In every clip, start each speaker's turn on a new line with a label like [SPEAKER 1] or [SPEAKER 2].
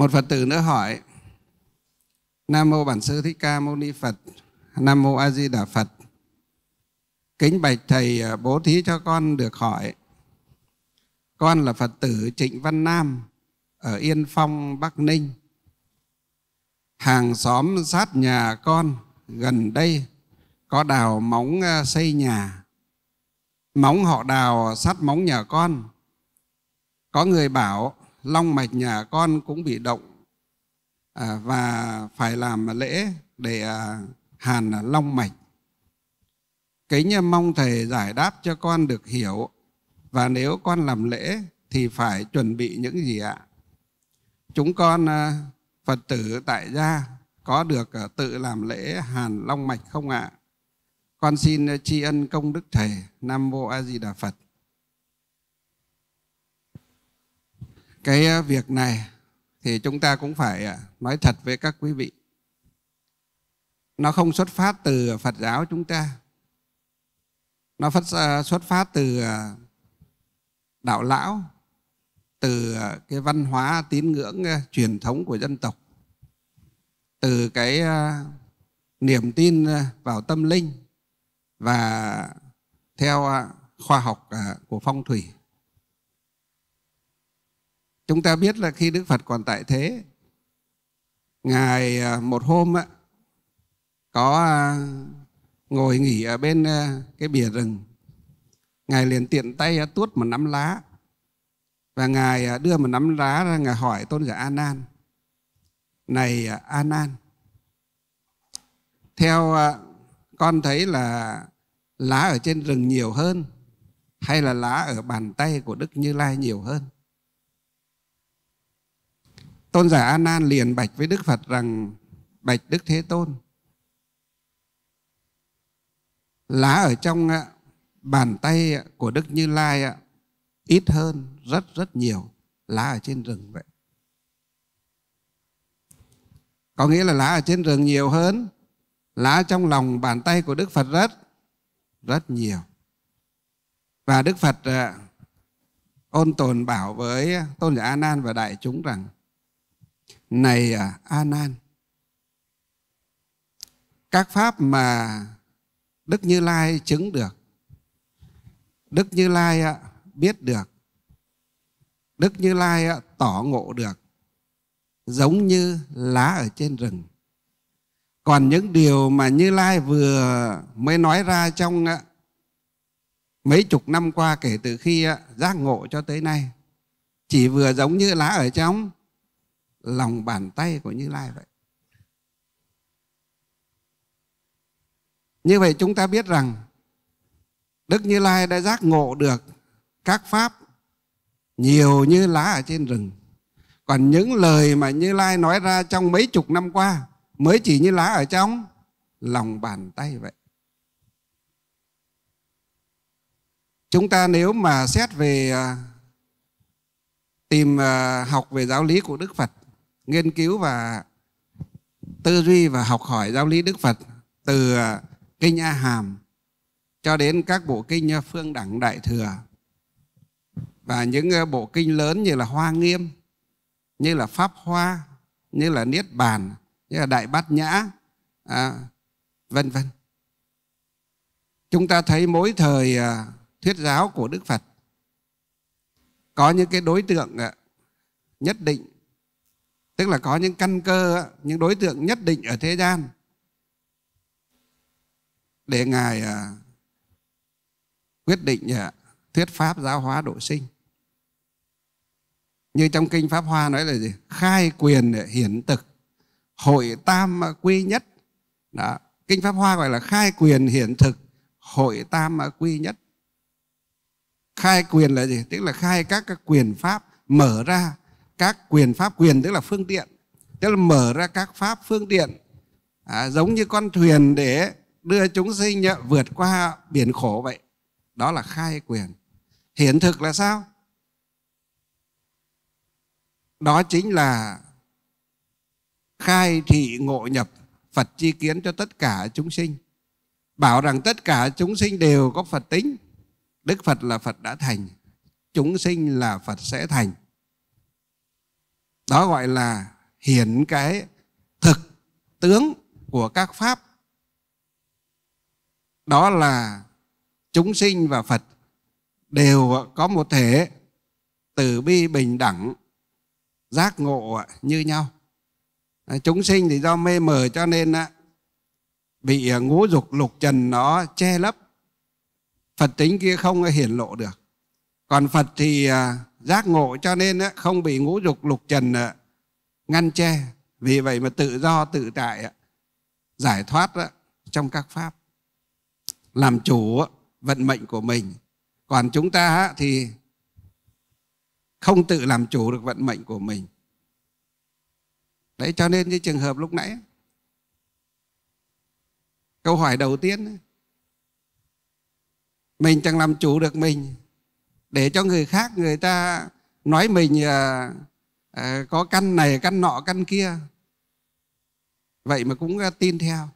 [SPEAKER 1] Một Phật tử nữa hỏi, Nam Mô Bản Sư Thích Ca Mâu Ni Phật, Nam Mô A Di Đà Phật. Kính bạch Thầy à, bố thí cho con được hỏi, con là Phật tử Trịnh Văn Nam ở Yên Phong, Bắc Ninh. Hàng xóm sát nhà con gần đây có đào móng à, xây nhà. Móng họ đào sát móng nhà con. Có người bảo long mạch nhà con cũng bị động à, và phải làm lễ để à, hàn long mạch kính mong thầy giải đáp cho con được hiểu và nếu con làm lễ thì phải chuẩn bị những gì ạ chúng con à, phật tử tại gia có được à, tự làm lễ hàn long mạch không ạ con xin tri ân công đức thầy nam mô a di đà phật cái à, việc này thì chúng ta cũng phải à, nói thật với các quý vị nó không xuất phát từ phật giáo chúng ta nó phát xuất phát từ à, đạo lão từ cái văn hóa tín ngưỡng truyền thống của dân tộc từ cái niềm tin vào tâm linh và theo khoa học của phong thủy Chúng ta biết là khi Đức Phật còn tại thế, Ngài à, một hôm á, có à, ngồi nghỉ ở bên à, cái bìa rừng. Ngài liền tiện tay tuốt một nắm lá và Ngài đưa một nắm lá ra Ngài hỏi tôn giả An An. Này An An, theo con thấy là lá ở trên rừng nhiều hơn hay là lá ở bàn tay của Đức Như Lai nhiều hơn? Tôn giả A Nan liền bạch với Đức Phật rằng bạch Đức Thế Tôn lá ở trong ờ, bàn tay của Đức Như Lai ờ, ít hơn rất rất nhiều lá ở trên rừng vậy. Có nghĩa là lá ở trên rừng nhiều hơn lá trong lòng bàn tay của Đức Phật rất rất nhiều. Và Đức Phật ờ, ôn tồn bảo với Tôn giả A Nan và đại chúng rằng này à Anan các pháp mà Đức Như Lai chứng được Đức Như Lai biết được Đức Như Lai tỏ ngộ được giống như lá ở trên rừng còn những điều mà Như Lai vừa mới nói ra trong mấy chục năm qua kể từ khi giác ngộ cho tới nay chỉ vừa giống như lá ở trong lòng bàn tay của Như Lai vậy. Như vậy chúng ta biết rằng Đức Như Lai đã giác ngộ được các pháp nhiều như lá ở trên rừng. Còn những lời mà Như Lai nói ra trong mấy chục năm qua mới chỉ như lá ở trong lòng bàn tay vậy. Chúng ta nếu mà xét về à, tìm à, học về giáo lý của Đức Phật nghiên cứu và tư duy và học hỏi giáo lý Đức Phật từ à, kinh A Hàm cho đến các bộ kinh à, phương đẳng đại thừa và những à, bộ kinh lớn như là Hoa Nghiêm, như là Pháp Hoa, như là Niết Bàn, như là Đại Bát Nhã, à, vân vân. Chúng ta thấy mỗi thời thuyết giáo của Đức Phật có những cái đối tượng nhất định tức là có những căn cơ những đối tượng nhất định ở thế gian để ngài à, quyết định à, thuyết pháp giáo hóa độ sinh như trong kinh pháp hoa nói là gì khai quyền hiển thực hội tam quy nhất đó kinh pháp hoa gọi là khai quyền hiển thực hội tam quy nhất khai quyền là gì tức là khai các, các quyền pháp mở ra các quyền pháp quyền tức là phương tiện tức là mở ra các pháp phương tiện à, giống như con thuyền để đưa chúng sinh vượt qua biển khổ vậy đó là khai quyền hiện thực là sao đó chính là khai thị ngộ nhập phật chi kiến cho tất cả chúng sinh bảo rằng tất cả chúng sinh đều có phật tính đức phật là phật đã thành chúng sinh là phật sẽ thành đó gọi là hiển cái thực tướng của các pháp đó là chúng sinh và phật đều có một thể từ bi bình đẳng giác ngộ như nhau chúng sinh thì do mê mờ cho nên bị ngũ dục lục trần nó che lấp phật tính kia không hiển lộ được còn phật thì à, giác ngộ cho nên không bị ngũ dục lục trần à, ngăn che vì vậy mà tự do tự tại giải thoát trong các pháp làm chủ vận mệnh của mình còn chúng ta thì không tự làm chủ được vận mệnh của mình đấy cho nên như trường hợp lúc nãy câu hỏi đầu tiên mình chẳng làm chủ được mình để cho người khác người ta nói mình à, à, có căn này căn nọ căn kia vậy mà cũng à, tin theo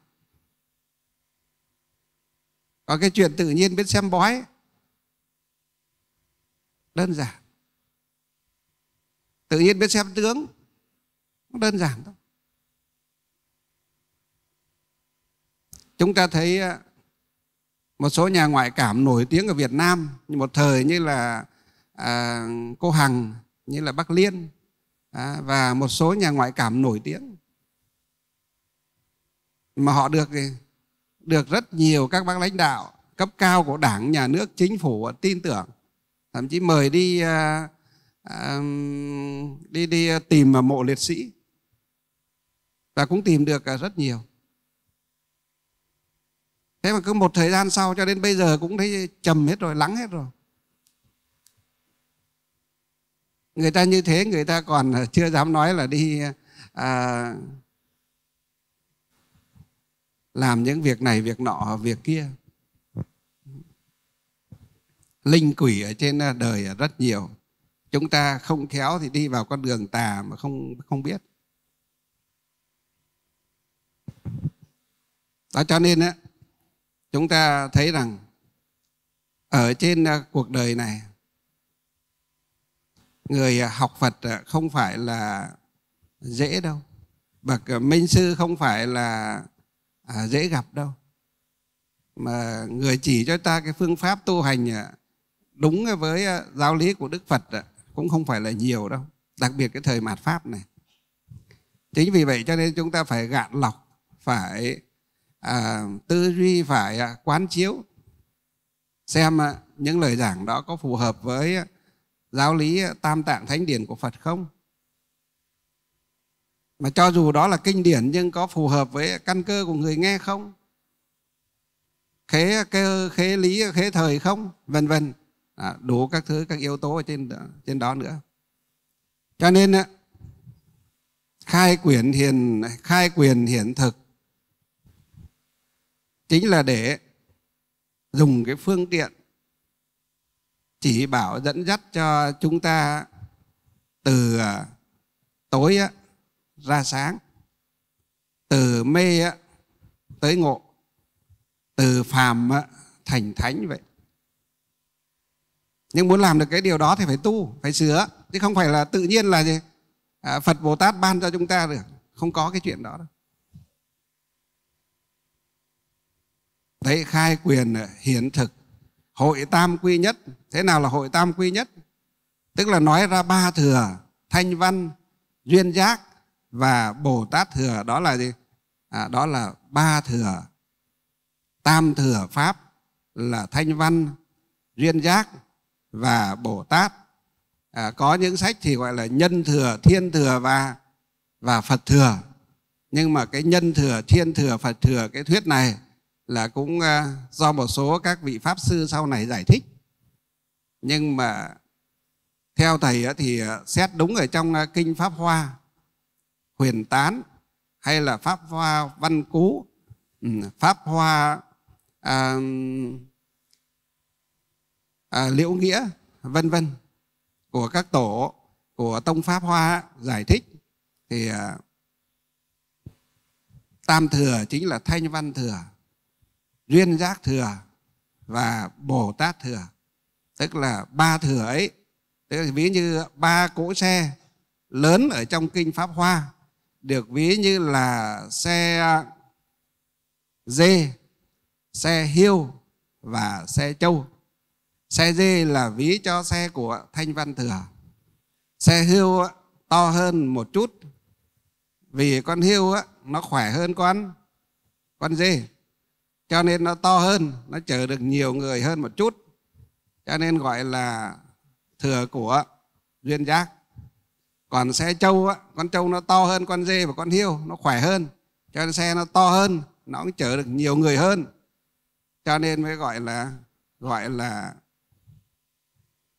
[SPEAKER 1] có cái chuyện tự nhiên biết xem bói đơn giản tự nhiên biết xem tướng đơn giản thôi chúng ta thấy à, một số nhà ngoại cảm nổi tiếng ở Việt Nam một thời như là à, cô Hằng như là Bắc Liên à, và một số nhà ngoại cảm nổi tiếng mà họ được được rất nhiều các bác lãnh đạo cấp cao của đảng nhà nước chính phủ tin tưởng thậm chí mời đi à, à, đi đi tìm mộ liệt sĩ và cũng tìm được rất nhiều thế mà cứ một thời gian sau cho đến bây giờ cũng thấy trầm hết rồi lắng hết rồi người ta như thế người ta còn à, chưa dám nói là đi à, làm những việc này việc nọ việc kia linh quỷ ở trên à, đời rất nhiều chúng ta không khéo thì đi vào con đường tà mà không không biết đó cho nên á chúng ta thấy rằng ở trên à, cuộc đời này người à, học Phật à, không phải là dễ đâu bậc minh sư không phải là dễ gặp đâu mà người chỉ cho ta cái phương pháp tu hành đúng với giáo lý của Đức Phật cũng không phải là nhiều đâu đặc biệt cái thời mạt pháp này chính vì vậy cho nên chúng ta phải gạn lọc phải à, tư duy phải à, quán chiếu xem à, những lời giảng đó có phù hợp với à, giáo lý à, tam tạng thánh điển của phật không mà cho dù đó là kinh điển nhưng có phù hợp với căn cơ của người nghe không khế cơ khế lý khế thời không vân vân à, đủ các thứ các yếu tố ở trên trên đó nữa cho nên à, khai quyển hiền khai quyền hiển thực chính là để dùng cái phương tiện chỉ bảo dẫn dắt cho chúng ta từ à, tối ra sáng từ mê tới ngộ từ phàm thành thánh vậy nhưng muốn làm được cái điều đó thì phải tu phải sửa chứ không phải là tự nhiên là gì à, phật bồ tát ban cho chúng ta được không có cái chuyện đó đâu đấy khai quyền à, hiển thực hội tam quy nhất thế nào là hội tam quy nhất tức là nói ra ba thừa thanh văn duyên giác và bồ tát thừa đó là gì à, đó là ba thừa tam thừa pháp là thanh văn duyên giác và bồ tát à, có những sách thì gọi là nhân thừa thiên thừa và và phật thừa nhưng mà cái nhân thừa thiên thừa phật thừa cái thuyết này là cũng à, do một số các vị pháp sư sau này giải thích nhưng mà theo thầy thì à, xét đúng ở trong à, kinh pháp hoa huyền tán hay là pháp hoa văn cú ừ, pháp hoa à, à, liễu nghĩa vân vân của các tổ của tông pháp hoa giải thích thì à, tam thừa chính là thanh văn thừa duyên giác thừa và bồ tát thừa tức là ba thừa ấy tức là ví như ba cỗ xe lớn ở trong kinh pháp hoa được ví như là xe dê xe hiêu và xe trâu. xe dê là ví cho xe của thanh văn thừa xe hiêu to hơn một chút vì con hiêu nó khỏe hơn con con dê cho nên nó to hơn nó chở được nhiều người hơn một chút cho nên gọi là thừa của duyên giác còn xe trâu á con trâu nó to hơn con dê và con hiêu nó khỏe hơn cho nên xe nó to hơn nó cũng chở được nhiều người hơn cho nên mới gọi là gọi là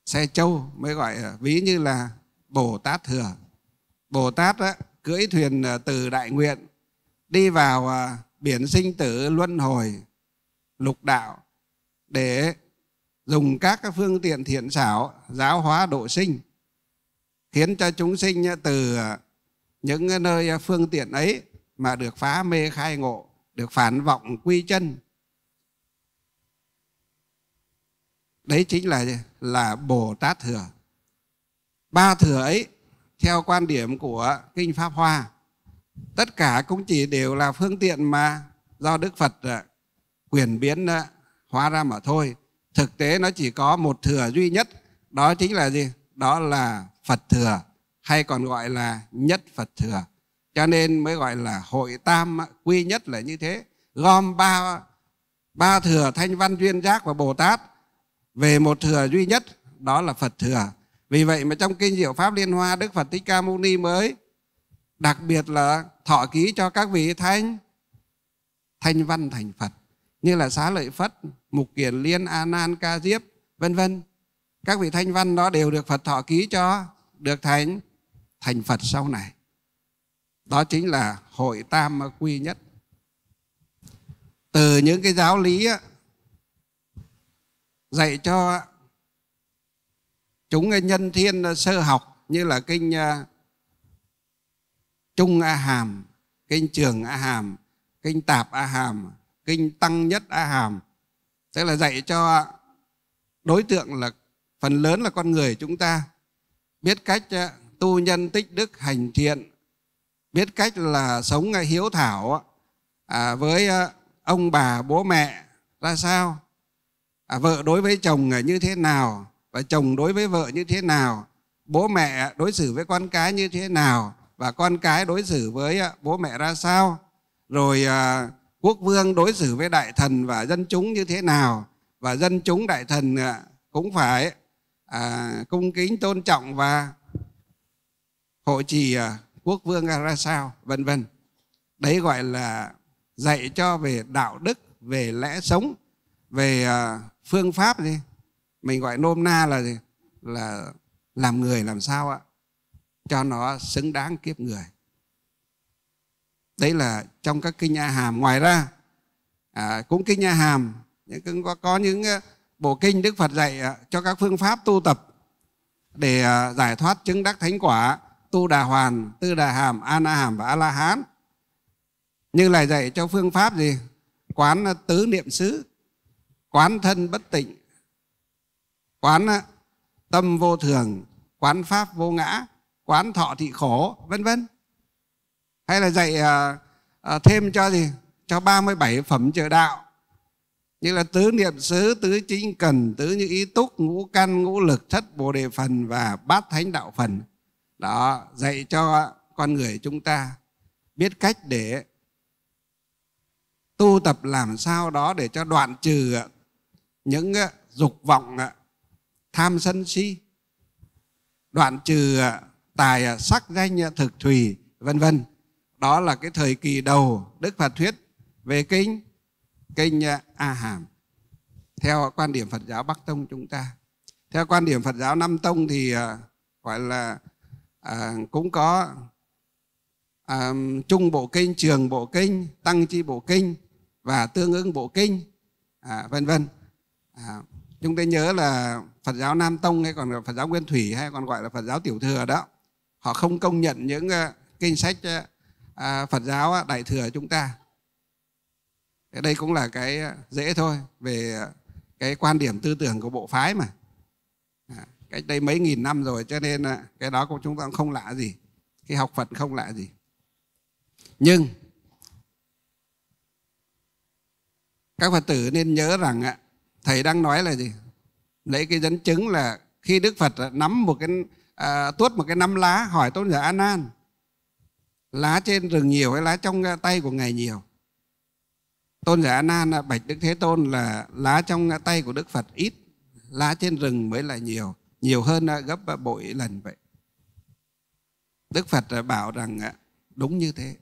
[SPEAKER 1] xe trâu mới gọi ví như là bồ tát thừa bồ tát á, cưỡi thuyền ờ, từ đại nguyện đi vào ờ, biển sinh tử luân hồi lục đạo để dùng các phương tiện thiện xảo giáo hóa độ sinh khiến cho chúng sinh từ những nơi phương tiện ấy mà được phá mê khai ngộ được phản vọng quy chân đấy chính là là bồ tát thừa ba thừa ấy theo quan điểm của kinh pháp hoa tất cả cũng chỉ đều là phương tiện mà do đức phật à, quyền biến à, hóa ra mà thôi thực tế nó chỉ có một thừa duy nhất đó chính là gì đó là phật thừa hay còn gọi là nhất phật thừa cho nên mới gọi là hội tam à, quy nhất là như thế gom ba ba thừa thanh văn duyên giác và bồ tát về một thừa duy nhất đó là phật thừa vì vậy mà trong kinh diệu pháp liên hoa đức phật thích ca mâu ni mới đặc biệt là thọ ký cho các vị thanh thanh văn thành phật như là xá lợi phất mục kiền liên a nan ca diếp vân vân các vị thanh văn đó đều được phật thọ ký cho được thành thành phật sau này đó chính là hội tam quy nhất từ những cái giáo lý dạy cho chúng nhân thiên sơ học như là kinh à, Trung A Hàm, kinh Trường A Hàm, kinh Tạp A Hàm, kinh Tăng Nhất A Hàm. Tức là dạy cho đối tượng là phần lớn là con người chúng ta biết cách ờ, tu nhân tích đức hành thiện, biết cách là sống ờ, hiếu thảo à, với ờ, ông bà bố mẹ ra sao, à, vợ đối với chồng như thế nào và chồng đối với vợ như thế nào, bố mẹ đối xử với con cái như thế nào và con cái đối xử với à, bố mẹ ra sao rồi à, quốc vương đối xử với đại thần và dân chúng như thế nào và dân chúng đại thần à, cũng phải cung kính tôn trọng và hộ trì quốc vương ra sao vân vân đấy gọi là dạy cho về đạo đức về lẽ sống về phương pháp gì mình gọi nôm na là gì là làm người làm sao ạ cho nó xứng đáng kiếp người đấy là trong các kinh nha hàm ngoài ra à, cũng kinh nha hàm những có, có những ờ, bộ kinh đức phật dạy ờ, cho các phương pháp tu tập để ờ, giải thoát chứng đắc thánh quả tu đà hoàn tư đà hàm a na hàm và a la hán như là dạy cho phương pháp gì quán tứ niệm xứ quán thân bất tịnh quán tâm vô thường quán pháp vô ngã quán thọ thị khổ vân vân hay là dạy à, à, thêm cho gì cho 37 phẩm trợ đạo như là tứ niệm xứ tứ chính cần tứ như ý túc ngũ căn ngũ lực thất bồ đề phần và bát thánh đạo phần đó dạy cho con người chúng ta biết cách để tu tập làm sao đó để cho đoạn trừ những à, dục vọng à, tham sân si đoạn trừ à, tài à, sắc danh à, thực thủy vân vân đó là cái thời kỳ đầu đức phật thuyết về kinh kinh à, a hàm theo quan điểm phật giáo bắc tông chúng ta theo quan điểm phật giáo nam tông thì gọi là à, cũng có à, trung bộ kinh trường bộ kinh tăng chi bộ kinh và tương ứng bộ kinh à, vân vân à, chúng ta nhớ là phật giáo nam tông hay còn là phật giáo nguyên thủy hay còn gọi là phật giáo tiểu thừa đó họ không công nhận những ờ, kinh sách ờ, à, Phật giáo ờ, đại thừa chúng ta đây cũng là cái dễ thôi về cái quan điểm tư tưởng của bộ phái mà cách đây mấy nghìn năm rồi cho nên cái đó cũng chúng ta cũng không lạ gì cái học Phật không lạ gì nhưng các Phật tử nên nhớ rằng thầy đang nói là gì lấy cái dẫn chứng là khi Đức Phật nắm một cái à, tuốt một cái năm lá hỏi tôn giả an an lá trên rừng nhiều hay lá trong à, tay của ngài nhiều tôn giả an an à, bạch đức thế tôn là lá trong à, tay của đức phật ít lá trên rừng mới là nhiều nhiều hơn gấp bội lần vậy đức phật bảo rằng đúng như thế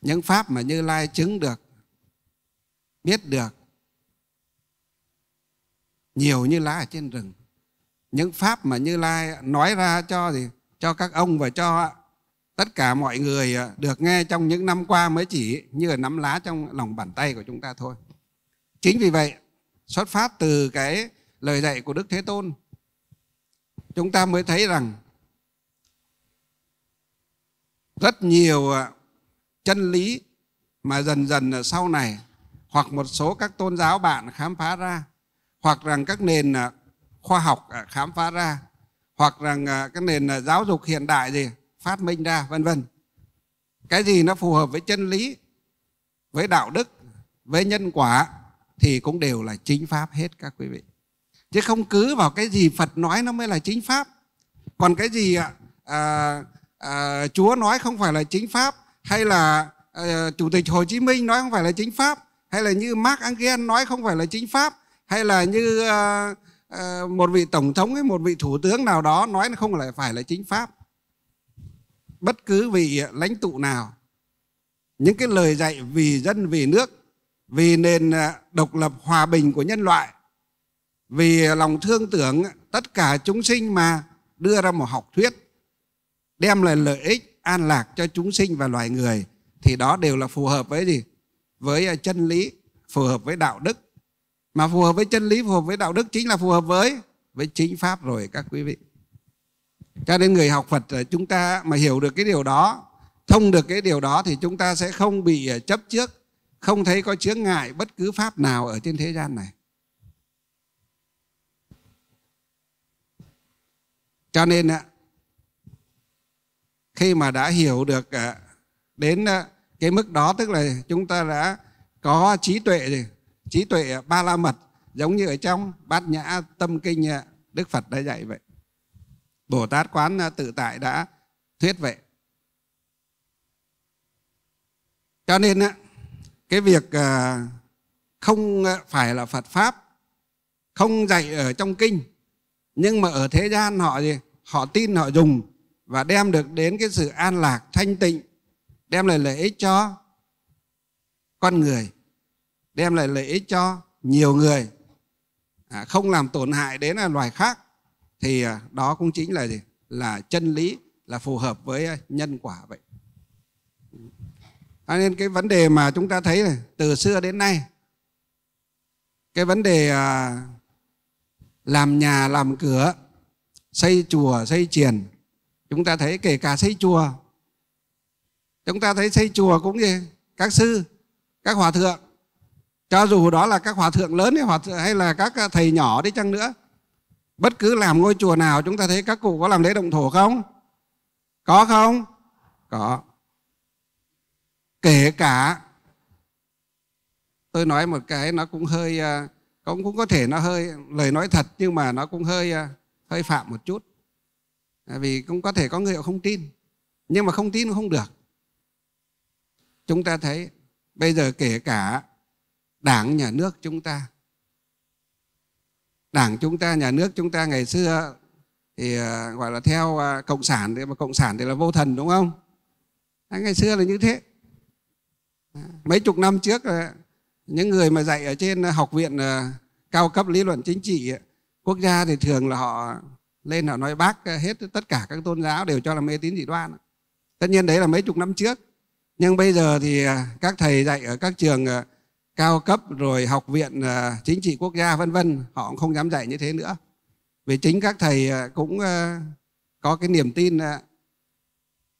[SPEAKER 1] những pháp mà như lai chứng được biết được nhiều như lá ở trên rừng những pháp mà Như Lai nói ra cho thì cho các ông và cho tất cả mọi người à, được nghe trong những năm qua mới chỉ như là nắm lá trong lòng bàn tay của chúng ta thôi. Chính vì vậy, xuất phát từ cái lời dạy của Đức Thế Tôn, chúng ta mới thấy rằng rất nhiều à, chân lý mà dần dần sau này hoặc một số các tôn giáo bạn khám phá ra hoặc rằng các nền à, khoa học à, khám phá ra hoặc rằng à, cái nền à, giáo dục hiện đại gì phát minh ra vân vân cái gì nó phù hợp với chân lý với đạo đức với nhân quả thì cũng đều là chính pháp hết các quý vị chứ không cứ vào cái gì phật nói nó mới là chính pháp còn cái gì à, à, chúa nói không phải là chính pháp hay là à, chủ tịch hồ chí minh nói không phải là chính pháp hay là như mark angel nói không phải là chính pháp hay là như à, Ờ, một vị tổng thống hay một vị thủ tướng nào đó nói là không phải là chính pháp bất cứ vị lãnh tụ nào những cái lời dạy vì dân vì nước vì nền ờ, độc lập hòa bình của nhân loại vì lòng thương tưởng tất cả chúng sinh mà đưa ra một học thuyết đem lại lợi ích an lạc cho chúng sinh và loài người thì đó đều là phù hợp với gì với ờ, chân lý phù hợp với đạo đức mà phù hợp với chân lý phù hợp với đạo đức chính là phù hợp với với chính pháp rồi các quý vị cho nên người học Phật ờ, chúng ta mà hiểu được cái điều đó thông được cái điều đó thì chúng ta sẽ không bị ờ, chấp trước không thấy có chướng ngại bất cứ pháp nào ở trên thế gian này cho nên ờ, khi mà đã hiểu được đến cái mức đó tức là chúng ta đã có trí tuệ rồi trí tuệ ba la mật giống như ở trong bát nhã tâm kinh đức phật đã dạy vậy bồ tát quán à, tự tại đã thuyết vậy cho nên à, cái việc à, không phải là phật pháp không dạy ở trong kinh nhưng mà ở thế gian họ gì họ tin họ dùng và đem được đến cái sự an lạc thanh tịnh đem lại lợi ích cho con người đem lại lợi ích cho nhiều người à, không làm tổn hại đến là loài khác thì à, đó cũng chính là gì là chân lý là phù hợp với nhân quả vậy à, nên cái vấn đề mà chúng ta thấy này, từ xưa đến nay cái vấn đề à, làm nhà làm cửa xây chùa xây triền chúng ta thấy kể cả xây chùa chúng ta thấy xây chùa cũng gì các sư các hòa thượng cho dù đó là các hòa thượng lớn hay, hòa thượng, hay là các à, thầy nhỏ đi chăng nữa bất cứ làm ngôi chùa nào chúng ta thấy các cụ có làm lễ động thổ không có không có kể cả tôi nói một cái nó cũng hơi à, cũng cũng có thể nó hơi lời nói thật nhưng mà nó cũng hơi à, hơi phạm một chút vì cũng có thể có người không tin nhưng mà không tin cũng không được chúng ta thấy bây giờ kể cả đảng nhà nước chúng ta đảng chúng ta nhà nước chúng ta ngày xưa thì à, gọi là theo à, cộng sản thì mà cộng sản thì là vô thần đúng không à, ngày xưa là như thế à, mấy chục năm trước những người mà dạy ở trên học viện cao cấp lý luận chính trị quốc gia thì thường là họ lên họ nói bác hết tất cả các tôn giáo đều cho là mê tín dị đoan tất nhiên đấy là mấy chục năm trước nhưng bây giờ thì các thầy dạy ở các trường cao cấp rồi học viện à, chính trị quốc gia vân vân họ cũng không dám dạy như thế nữa vì chính các thầy à, cũng à, có cái niềm tin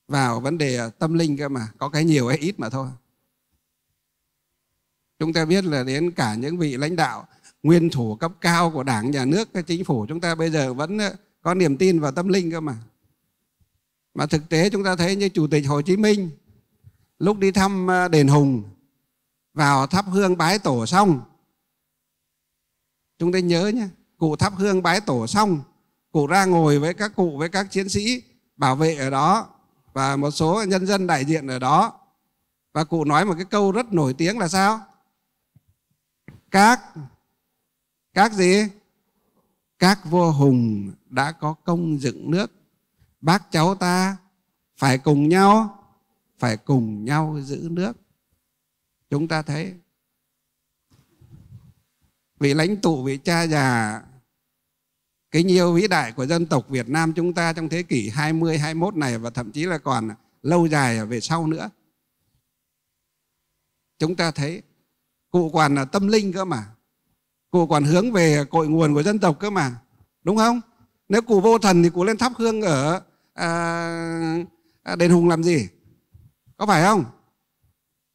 [SPEAKER 1] vào vấn đề tâm linh cơ mà có cái nhiều hay ít mà thôi chúng ta biết là đến cả những vị lãnh đạo nguyên thủ cấp cao của đảng nhà nước chính phủ chúng ta bây giờ vẫn có niềm tin vào tâm linh cơ mà mà thực tế chúng ta thấy như chủ tịch hồ chí minh lúc đi thăm đền hùng vào thắp hương bái tổ xong chúng ta nhớ nhé cụ thắp hương bái tổ xong cụ ra ngồi với các cụ với các chiến sĩ bảo vệ ở đó và một số nhân dân đại diện ở đó và cụ nói một cái câu rất nổi tiếng là sao các các gì các vua hùng đã có công dựng nước bác cháu ta phải cùng nhau phải cùng nhau giữ nước chúng ta thấy vị lãnh tụ vị cha già cái nhiều vĩ đại của dân tộc Việt Nam chúng ta trong thế kỷ 20 21 này và thậm chí là còn lâu dài về sau nữa chúng ta thấy cụ còn là tâm linh cơ mà cụ còn hướng về cội nguồn của dân tộc cơ mà đúng không nếu cụ vô thần thì cụ lên thắp hương ở à, à đền hùng làm gì có phải không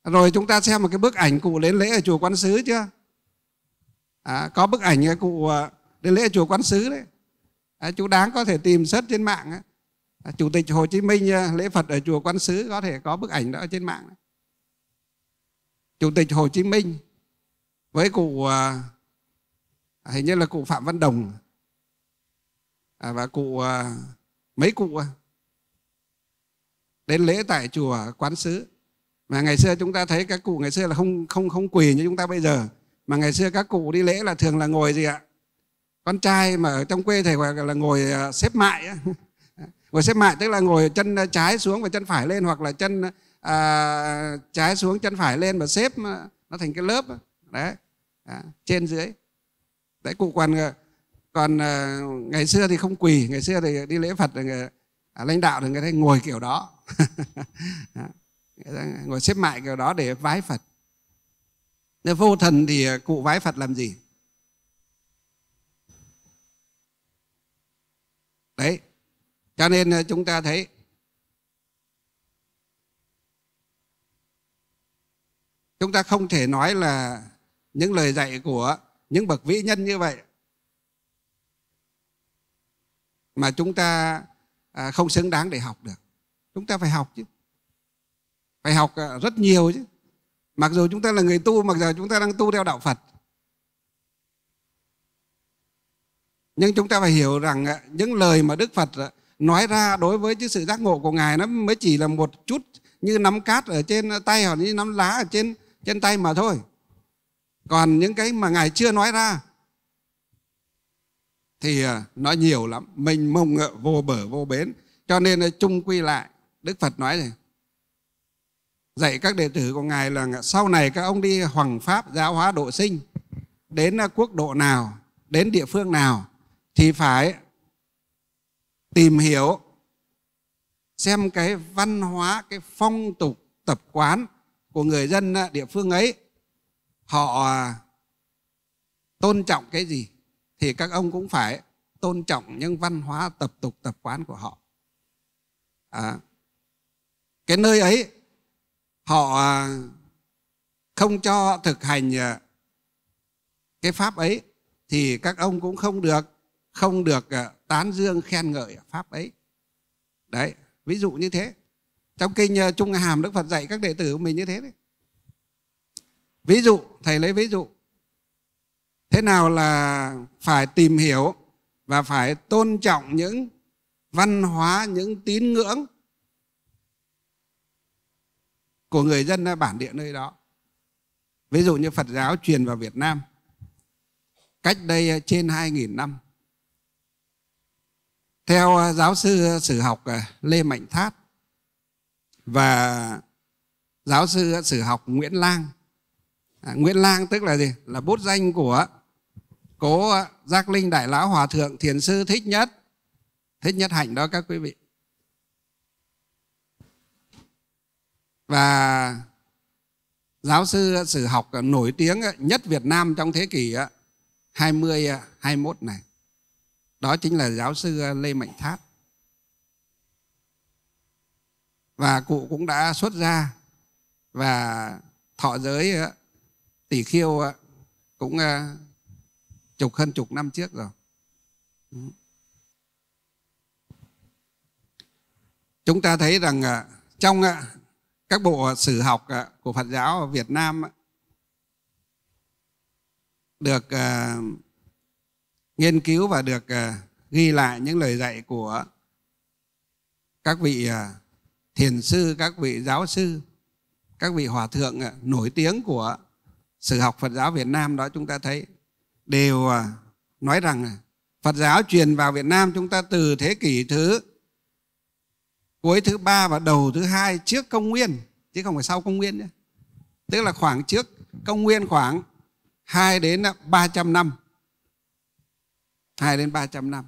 [SPEAKER 1] rồi chúng ta xem một cái bức ảnh cụ đến lễ ở chùa quán sứ chưa à, có bức ảnh cụ à, đến lễ ở chùa quán sứ đấy à, chú đáng có thể tìm search trên mạng À, chủ tịch hồ chí minh à, lễ phật ở chùa quán sứ có thể có bức ảnh đó trên mạng chủ tịch hồ chí minh với cụ à, à, hình như là cụ phạm văn đồng à, và cụ à, mấy cụ à, đến lễ tại chùa quán sứ mà ngày xưa chúng ta thấy các cụ ngày xưa là không không không quỳ như chúng ta bây giờ mà ngày xưa các cụ đi lễ là thường là ngồi gì ạ con trai mà ở trong quê thầy gọi là ngồi à, xếp mại ngồi xếp mại tức là ngồi chân à, trái xuống và chân phải lên hoặc là chân à, trái xuống chân phải lên mà xếp à, nó thành cái lớp đấy à, trên dưới đấy cụ còn còn à, ngày xưa thì không quỳ ngày xưa thì đi lễ phật thì, à, lãnh đạo thì người ta ngồi kiểu đó ngồi xếp mại kiểu đó để vái phật nếu vô thần thì cụ vái phật làm gì đấy cho nên ờ, chúng ta thấy chúng ta không thể nói là những lời dạy của những bậc vĩ nhân như vậy mà chúng ta à, không xứng đáng để học được chúng ta phải học chứ phải học ờ, rất nhiều chứ mặc dù chúng ta là người tu mặc dù chúng ta đang tu theo đạo phật nhưng chúng ta phải hiểu rằng ờ, những lời mà đức phật ờ, nói ra đối với cái sự giác ngộ của ngài nó mới chỉ là một chút như nắm cát ở trên tay hoặc như nắm lá ở trên trên tay mà thôi còn những cái mà ngài chưa nói ra thì nó nhiều lắm mình mông vô bờ vô bến cho nên chung quy lại đức phật nói này dạy các đệ tử của ngài là sau này các ông đi hoằng pháp giáo hóa độ sinh đến à, quốc độ nào đến địa phương nào thì phải tìm hiểu xem cái văn hóa cái phong tục tập quán của người dân à, địa phương ấy họ à, tôn trọng cái gì thì các ông cũng phải tôn trọng những văn hóa tập tục tập quán của họ à, cái nơi ấy họ à, không cho thực hành à, cái pháp ấy thì các ông cũng không được không được à, tán dương khen ngợi pháp ấy đấy ví dụ như thế trong kinh trung hàm đức phật dạy các đệ tử của mình như thế đấy ví dụ thầy lấy ví dụ thế nào là phải tìm hiểu và phải tôn trọng những văn hóa những tín ngưỡng của người dân bản địa nơi đó. Ví dụ như Phật giáo truyền vào Việt Nam cách đây ờ, trên 2.000 năm. Theo ờ, giáo sư ờ, sử học Lê Mạnh Thát và giáo sư sử học Nguyễn Lang. À, Nguyễn Lang tức là gì? Là bút danh của cố Giác Linh Đại Lão Hòa Thượng Thiền Sư Thích Nhất. Thích Nhất Hạnh đó các quý vị. và giáo sư sử học nổi tiếng nhất Việt Nam trong thế kỷ 20 ờ, 21 ờ, này. Đó chính là giáo sư ờ, Lê Mạnh Thát. Và cụ cũng đã xuất gia và thọ giới tỷ khiêu cũng chục hơn chục năm trước rồi. Chúng ta thấy rằng trong các bộ sử học à, của Phật giáo ở Việt Nam được à, nghiên cứu và được à, ghi lại những lời dạy của các vị thiền sư, các vị giáo sư, các vị hòa thượng nổi tiếng của sử học Phật giáo Việt Nam đó chúng ta thấy đều nói rằng Phật giáo truyền vào Việt Nam chúng ta từ thế kỷ thứ cuối thứ ba và đầu thứ hai trước công nguyên chứ không phải sau công nguyên nhé Tức là khoảng trước công nguyên khoảng 2 đến 300 năm. 2 đến 300 năm.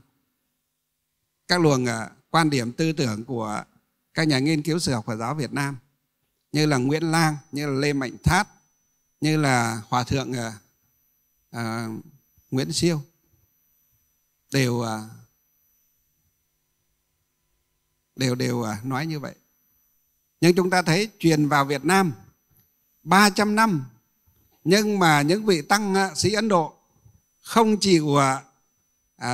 [SPEAKER 1] Các luồng ờ, quan điểm tư tưởng của các nhà nghiên cứu sử học Phật giáo Việt Nam như là Nguyễn Lang, như là Lê Mạnh Thát, như là Hòa Thượng uh, uh, Nguyễn Siêu đều uh, đều đều à, nói như vậy nhưng chúng ta thấy truyền vào Việt Nam 300 năm nhưng mà những vị tăng à, sĩ Ấn Độ không chịu à, à,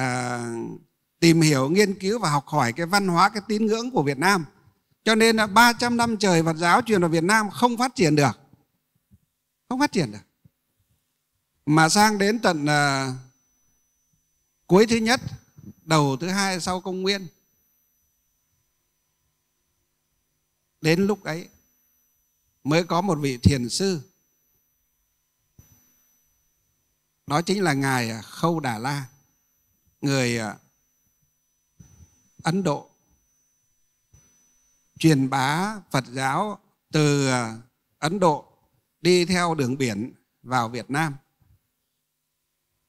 [SPEAKER 1] tìm hiểu, nghiên cứu và học hỏi cái văn hóa, cái tín ngưỡng của Việt Nam. Cho nên là 300 năm trời Phật giáo truyền vào Việt Nam không phát triển được. Không phát triển được. Mà sang đến tận à, cuối thứ nhất, đầu thứ hai sau công nguyên đến lúc ấy mới có một vị thiền sư đó chính là ngài à, khâu đà la người à, ấn độ truyền bá phật giáo từ à, ấn độ đi theo đường biển vào việt nam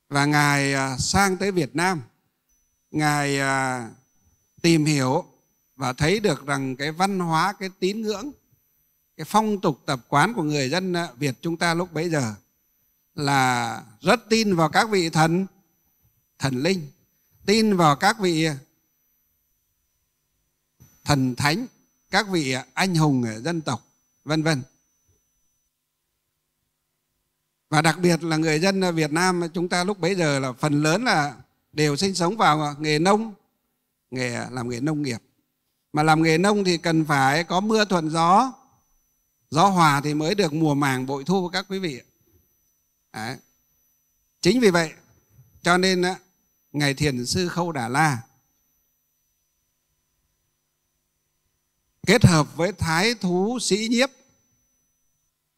[SPEAKER 1] và ngài sang tới việt nam ngài tìm hiểu và thấy được rằng cái văn hóa cái tín ngưỡng cái phong tục tập quán của người dân ờ, Việt chúng ta lúc bấy giờ là rất tin vào các vị thần thần linh tin vào các vị ờ, thần thánh các vị ờ, anh hùng dân tộc vân vân và đặc biệt là người dân Việt Nam chúng ta lúc bấy giờ là phần lớn là đều sinh sống vào nghề nông nghề làm nghề nông nghiệp mà làm nghề nông thì cần phải có mưa thuận gió gió hòa thì mới được mùa màng bội thu các quý vị Đấy. chính vì vậy cho nên ngài thiền sư khâu đà la kết hợp với thái thú sĩ nhiếp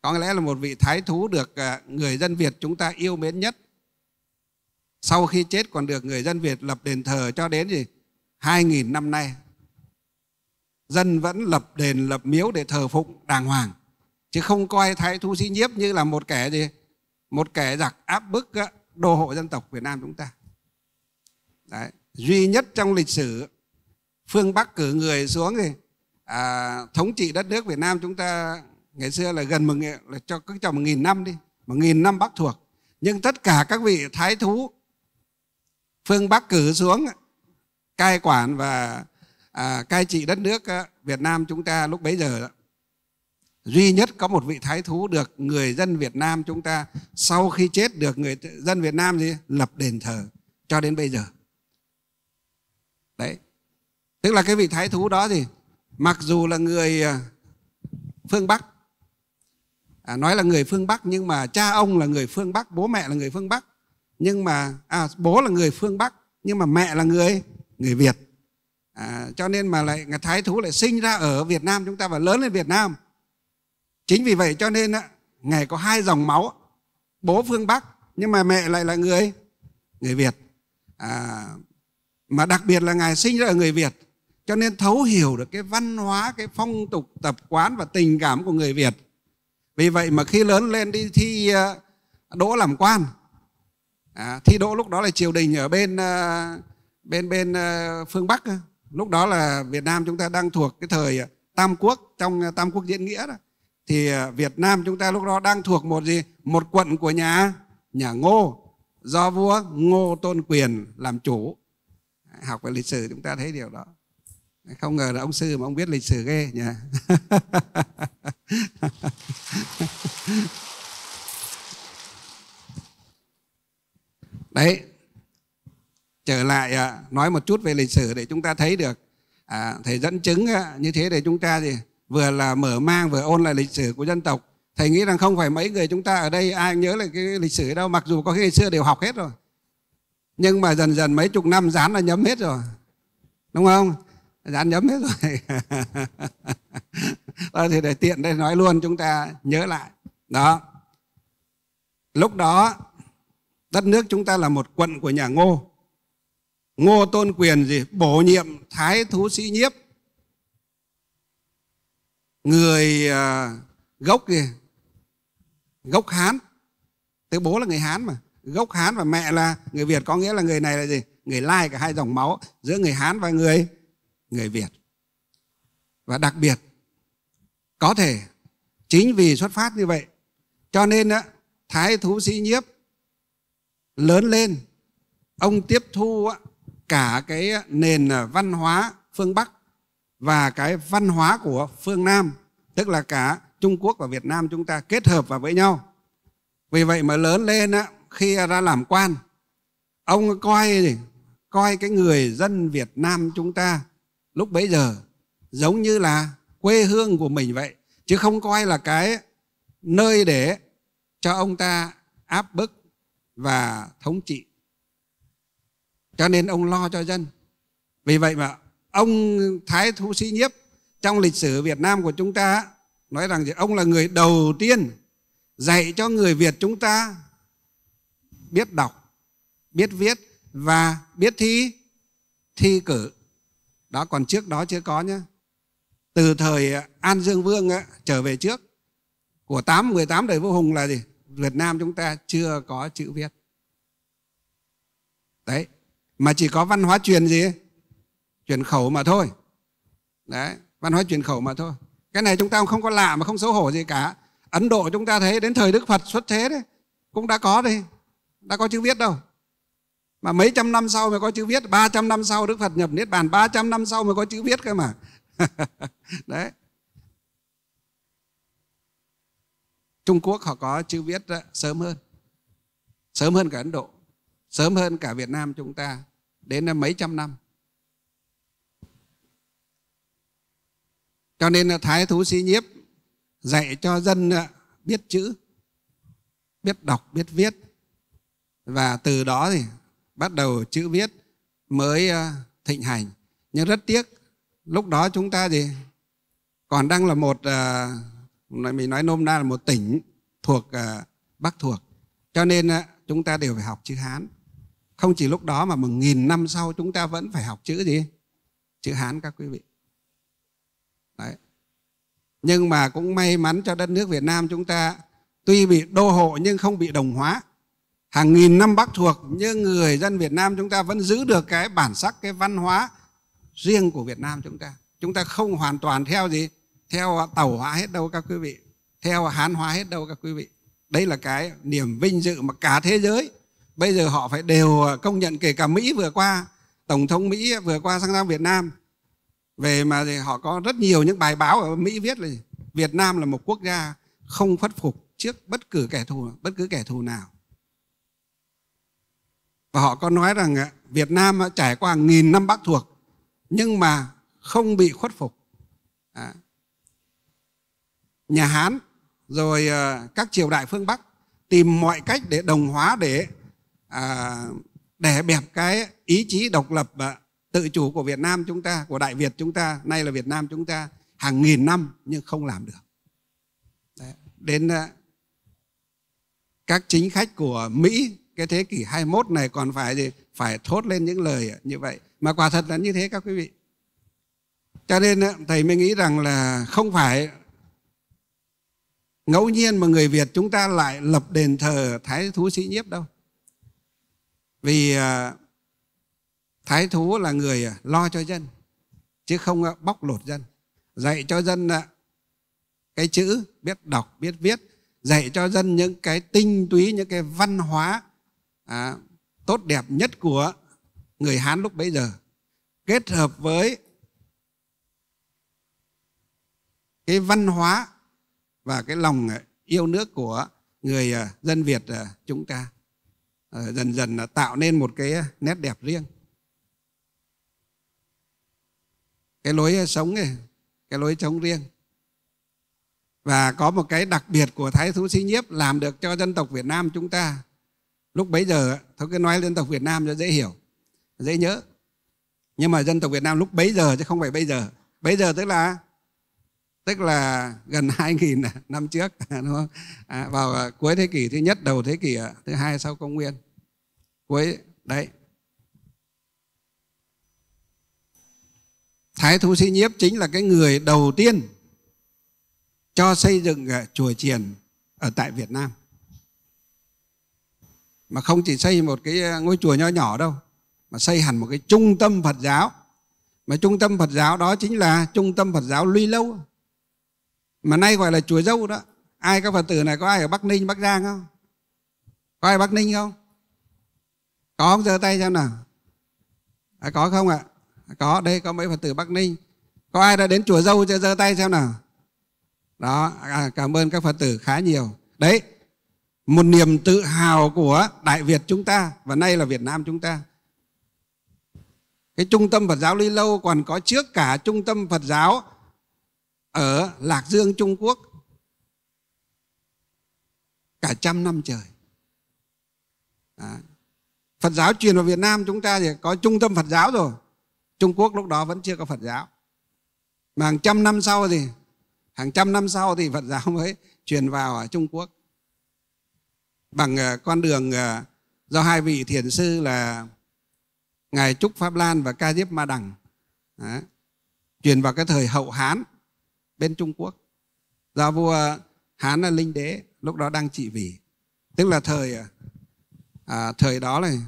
[SPEAKER 1] có lẽ là một vị thái thú được à, người dân việt chúng ta yêu mến nhất sau khi chết còn được người dân việt lập đền thờ cho đến gì 2.000 năm nay dân vẫn lập đền lập miếu để thờ phụng đàng hoàng chứ không coi thái thú sĩ nhiếp như là một kẻ gì một kẻ giặc áp bức đô hộ dân tộc việt nam chúng ta Đấy. duy nhất trong lịch sử phương bắc cử người xuống thì à, thống trị đất nước việt nam chúng ta ngày xưa là gần một là cho cứ cho một nghìn năm đi một nghìn năm bắc thuộc nhưng tất cả các vị thái thú phương bắc cử xuống cai quản và à, cai trị đất nước Việt Nam chúng ta lúc bấy giờ đó, duy nhất có một vị thái thú được người dân Việt Nam chúng ta sau khi chết được người dân Việt Nam gì lập đền thờ cho đến bây giờ đấy tức là cái vị thái thú đó gì mặc dù là người à, phương Bắc à, nói là người phương Bắc nhưng mà cha ông là người phương Bắc bố mẹ là người phương Bắc nhưng mà à, bố là người phương Bắc nhưng mà mẹ là người người Việt à, cho nên mà lại người thái thú lại sinh ra ở việt nam chúng ta và lớn lên việt nam chính vì vậy cho nên ngài có hai dòng máu bố phương bắc nhưng mà mẹ lại là người người việt à, mà đặc biệt là ngài sinh ra ở người việt cho nên thấu hiểu được cái văn hóa cái phong tục tập quán và tình cảm của người việt vì vậy mà khi lớn lên đi thi à, đỗ làm quan à, thi đỗ lúc đó là triều đình ở bên à, bên bên à, phương bắc lúc đó là Việt Nam chúng ta đang thuộc cái thời à, Tam Quốc trong à, Tam Quốc diễn nghĩa đó thì à, Việt Nam chúng ta lúc đó đang thuộc một gì một quận của nhà nhà Ngô do vua Ngô Tôn Quyền làm chủ học về lịch sử chúng ta thấy điều đó không ngờ là ông sư mà ông biết lịch sử ghê nhỉ đấy trở lại à, nói một chút về lịch sử để chúng ta thấy được à, thầy dẫn chứng à, như thế để chúng ta thì vừa là mở mang vừa ôn lại lịch sử của dân tộc thầy nghĩ rằng không phải mấy người chúng ta ở đây ai nhớ lại cái lịch sử đâu mặc dù có khi xưa đều học hết rồi nhưng mà dần dần mấy chục năm dán là nhấm hết rồi đúng không dán nhấm hết rồi đó vâng, thì để tiện đây nói luôn chúng ta nhớ lại đó lúc đó đất nước chúng ta là một quận của nhà ngô Ngô Tôn Quyền gì bổ nhiệm Thái Thú Sĩ Nhiếp người à, gốc gì gốc Hán tới bố là người Hán mà gốc Hán và mẹ là người Việt có nghĩa là người này là gì người lai cả hai dòng máu giữa người Hán và người người Việt và đặc biệt có thể chính vì xuất phát như vậy cho nên á, Thái Thú Sĩ Nhiếp lớn lên ông tiếp thu á, cả cái nền à, văn hóa phương Bắc và cái văn hóa của phương Nam, tức là cả Trung Quốc và Việt Nam chúng ta kết hợp vào với nhau. Vì vậy mà lớn lên khi ra làm quan, ông coi coi cái người dân Việt Nam chúng ta lúc bấy giờ giống như là quê hương của mình vậy, chứ không coi là cái nơi để cho ông ta áp bức và thống trị cho nên ông lo cho dân vì vậy mà ông thái thu sĩ nhiếp trong lịch sử việt nam của chúng ta nói rằng ông là người đầu tiên dạy cho người việt chúng ta biết đọc biết viết và biết thi thi cử đó còn trước đó chưa có nhé từ thời an dương vương ấy, trở về trước của tám mười tám đời vua hùng là gì việt nam chúng ta chưa có chữ viết đấy mà chỉ có văn hóa truyền gì truyền khẩu mà thôi đấy văn hóa truyền khẩu mà thôi cái này chúng ta không có lạ mà không xấu hổ gì cả ấn độ chúng ta thấy đến thời đức phật xuất thế đấy cũng đã có đi đã có chữ viết đâu mà mấy trăm năm sau mới có chữ viết 300 năm sau Đức Phật nhập Niết Bàn 300 năm sau mới có chữ viết cơ mà Đấy Trung Quốc họ có chữ viết đó, ờ, sớm hơn Sớm hơn cả Ấn Độ Sớm hơn cả Việt Nam chúng ta đến mấy trăm năm cho nên là thái thú sĩ nhiếp dạy cho dân à, biết chữ biết đọc biết viết và từ đó thì bắt đầu chữ viết mới à, thịnh hành nhưng rất tiếc lúc đó chúng ta gì còn đang là một à, mình nói nôm na là một tỉnh thuộc bắc thuộc cho nên chúng ta đều phải học chữ hán không chỉ lúc đó mà một nghìn năm sau chúng ta vẫn phải học chữ gì? Chữ Hán các quý vị. Đấy. Nhưng mà cũng may mắn cho đất nước Việt Nam chúng ta tuy bị đô hộ nhưng không bị đồng hóa. Hàng nghìn năm Bắc thuộc nhưng người dân Việt Nam chúng ta vẫn giữ được cái bản sắc, cái văn hóa riêng của Việt Nam chúng ta. Chúng ta không hoàn toàn theo gì? Theo tàu hóa hết đâu các quý vị. Theo hán hóa hết đâu các quý vị. Đây là cái niềm vinh dự mà cả thế giới bây giờ họ phải đều à, công nhận kể cả Mỹ vừa qua tổng thống Mỹ vừa qua sang sang Việt Nam về mà thì họ có rất nhiều những bài báo ở Mỹ viết là Việt Nam là một quốc gia không khuất phục trước bất cứ kẻ thù bất cứ kẻ thù nào và họ có nói rằng à, Việt Nam à, trải qua nghìn năm Bắc thuộc nhưng mà không bị khuất phục à. nhà Hán rồi các triều đại phương Bắc tìm mọi cách để đồng hóa để à, để bẹp cái ý chí độc lập và tự chủ của Việt Nam chúng ta, của Đại Việt chúng ta, nay là Việt Nam chúng ta hàng nghìn năm nhưng không làm được. Đấy. Đến à, các chính khách của Mỹ cái thế kỷ 21 này còn phải gì phải thốt lên những lời như vậy mà quả thật là như thế các quý vị cho nên à, thầy mới nghĩ rằng là không phải ngẫu nhiên mà người Việt chúng ta lại lập đền thờ Thái Thú Sĩ Nhiếp đâu vì à, thái thú là người à, lo cho dân chứ không à, bóc lột dân dạy cho dân cái chữ biết đọc biết viết dạy cho dân những cái tinh túy những cái văn hóa à, tốt đẹp nhất của người hán lúc bấy giờ kết hợp với cái văn hóa và cái lòng yêu nước của người dân việt chúng ta Ờ, dần dần là tạo nên một cái ờ, nét đẹp riêng cái lối ờ, sống này cái lối sống riêng và có một cái đặc biệt của thái thú sĩ nhiếp làm được cho dân tộc việt nam chúng ta lúc bấy giờ thôi cứ nói dân tộc việt nam cho dễ hiểu dễ nhớ nhưng mà dân tộc việt nam lúc bấy giờ chứ không phải bây giờ bây giờ tức là tức là gần 2.000 năm trước đúng không? À, vào à, cuối thế kỷ thứ nhất đầu thế kỷ à, thứ hai sau công nguyên cuối đấy Thái Thu Sĩ Nhiếp chính là cái người đầu tiên cho xây dựng à, chùa chiền ở tại Việt Nam. Mà không chỉ xây một cái ngôi chùa nho nhỏ đâu, mà xây hẳn một cái trung tâm Phật giáo. Mà trung tâm Phật giáo đó chính là trung tâm Phật giáo Luy Lâu mà nay gọi là chùa dâu đó ai các phật tử này có ai ở bắc ninh bắc giang không có ai bắc ninh không có không giơ tay xem nào à, có không ạ à? có đây có mấy phật tử bắc ninh có ai đã đến chùa dâu chưa giơ tay xem nào đó à, cảm ơn các phật tử khá nhiều đấy một niềm tự hào của đại việt chúng ta và nay là việt nam chúng ta cái trung tâm phật giáo ly lâu còn có trước cả trung tâm phật giáo ở Lạc Dương Trung Quốc cả trăm năm trời. Đó. Phật giáo truyền vào Việt Nam chúng ta thì có trung tâm Phật giáo rồi. Trung Quốc lúc đó vẫn chưa có Phật giáo. Mà hàng trăm năm sau thì hàng trăm năm sau thì Phật giáo mới truyền vào ở Trung Quốc bằng ờ, con đường ờ, do hai vị thiền sư là ngài Trúc Pháp Lan và Ca Diếp Ma Đằng truyền vào cái thời hậu Hán bên Trung Quốc do vua Hán là Linh Đế lúc đó đang trị vì tức là thời à, thời đó này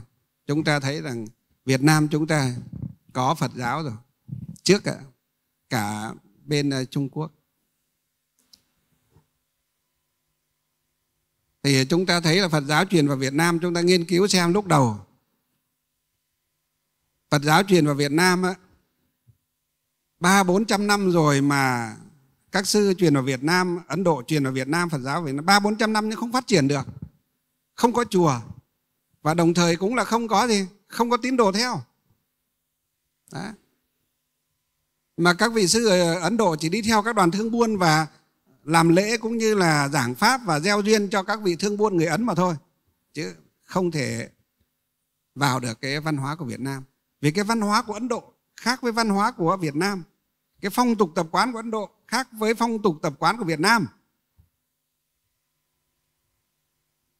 [SPEAKER 1] chúng ta thấy rằng Việt Nam chúng ta có Phật giáo rồi trước cả, cả bên à, Trung Quốc thì chúng ta thấy là Phật giáo truyền vào Việt Nam chúng ta nghiên cứu xem lúc đầu Phật giáo truyền vào Việt Nam á ba bốn trăm năm rồi mà các sư truyền vào Việt Nam Ấn Độ truyền vào Việt Nam Phật giáo Việt Nam ba bốn trăm năm nhưng không phát triển được không có chùa và đồng thời cũng là không có gì không có tín đồ theo Đó. mà các vị sư ở Ấn Độ chỉ đi theo các đoàn thương buôn và làm lễ cũng như là giảng pháp và gieo duyên cho các vị thương buôn người Ấn mà thôi chứ không thể vào được cái văn hóa của Việt Nam vì cái văn hóa của Ấn Độ khác với văn hóa của Việt Nam cái phong tục tập quán của Ấn Độ khác với phong tục tập quán của Việt Nam.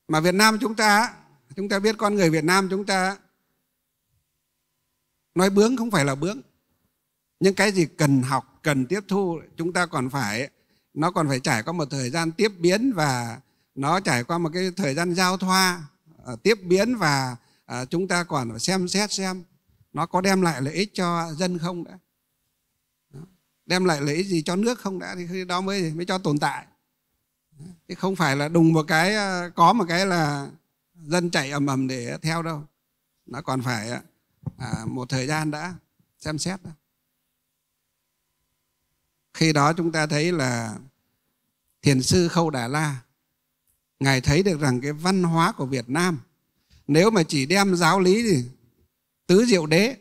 [SPEAKER 1] Mà Việt Nam chúng ta, chúng ta biết con người Việt Nam chúng ta nói bướng không phải là bướng. Nhưng cái gì cần học, cần tiếp thu chúng ta còn phải nó còn phải trải qua một thời gian tiếp biến và nó trải qua một cái thời gian giao thoa ờ, tiếp biến và ờ, chúng ta còn phải xem xét xem nó có đem lại lợi ích cho dân không đã đem lại lợi ích gì cho nước không đã thì khi đó mới mới cho tồn tại chứ không phải là đùng một cái à, có một cái là dân chạy ầm ầm để theo đâu nó còn phải à, à một thời gian đã xem xét đã. khi đó chúng ta thấy là thiền sư khâu đà la ngài thấy được rằng cái văn hóa của việt nam nếu mà chỉ đem giáo lý thì tứ diệu đế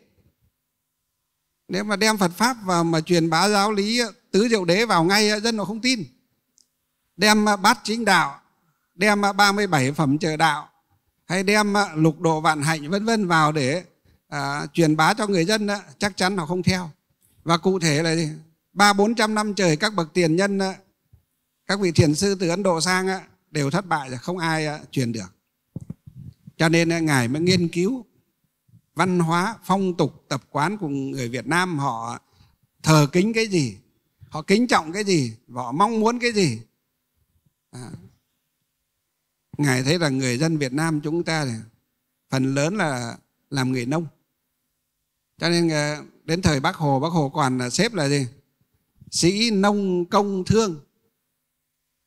[SPEAKER 1] nếu mà đem Phật pháp vào mà truyền bá giáo lý tứ diệu đế vào ngay dân nó không tin đem bát chính đạo đem 37 phẩm trợ đạo hay đem lục độ vạn hạnh vân vân vào để à, truyền bá cho người dân chắc chắn họ không theo và cụ thể là ba bốn trăm năm trời các bậc tiền nhân các vị thiền sư từ ấn độ sang đều thất bại rồi không ai truyền được cho nên ngài mới nghiên cứu văn hóa phong tục tập quán của người việt nam họ thờ kính cái gì họ kính trọng cái gì họ mong muốn cái gì à. ngài thấy là người dân việt nam chúng ta thì phần lớn là làm nghề nông cho nên à, đến thời bác hồ bác hồ còn là xếp là gì sĩ nông công thương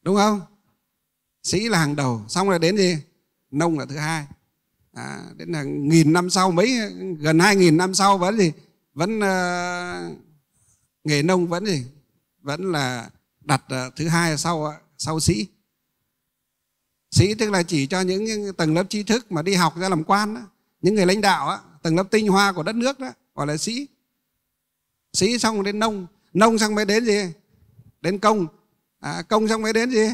[SPEAKER 1] đúng không sĩ là hàng đầu xong rồi đến gì nông là thứ hai à, đến là nghìn năm sau mấy gần hai nghìn năm sau vẫn gì vẫn uh, nghề nông vẫn gì vẫn là đặt uh, thứ hai sau ờ, sau sĩ sĩ tức là chỉ cho những, những tầng lớp trí thức mà đi học ra làm quan đó. những người lãnh đạo đó, tầng lớp tinh hoa của đất nước đó gọi là sĩ sĩ xong đến nông nông xong mới đến gì đến công à, công xong mới đến gì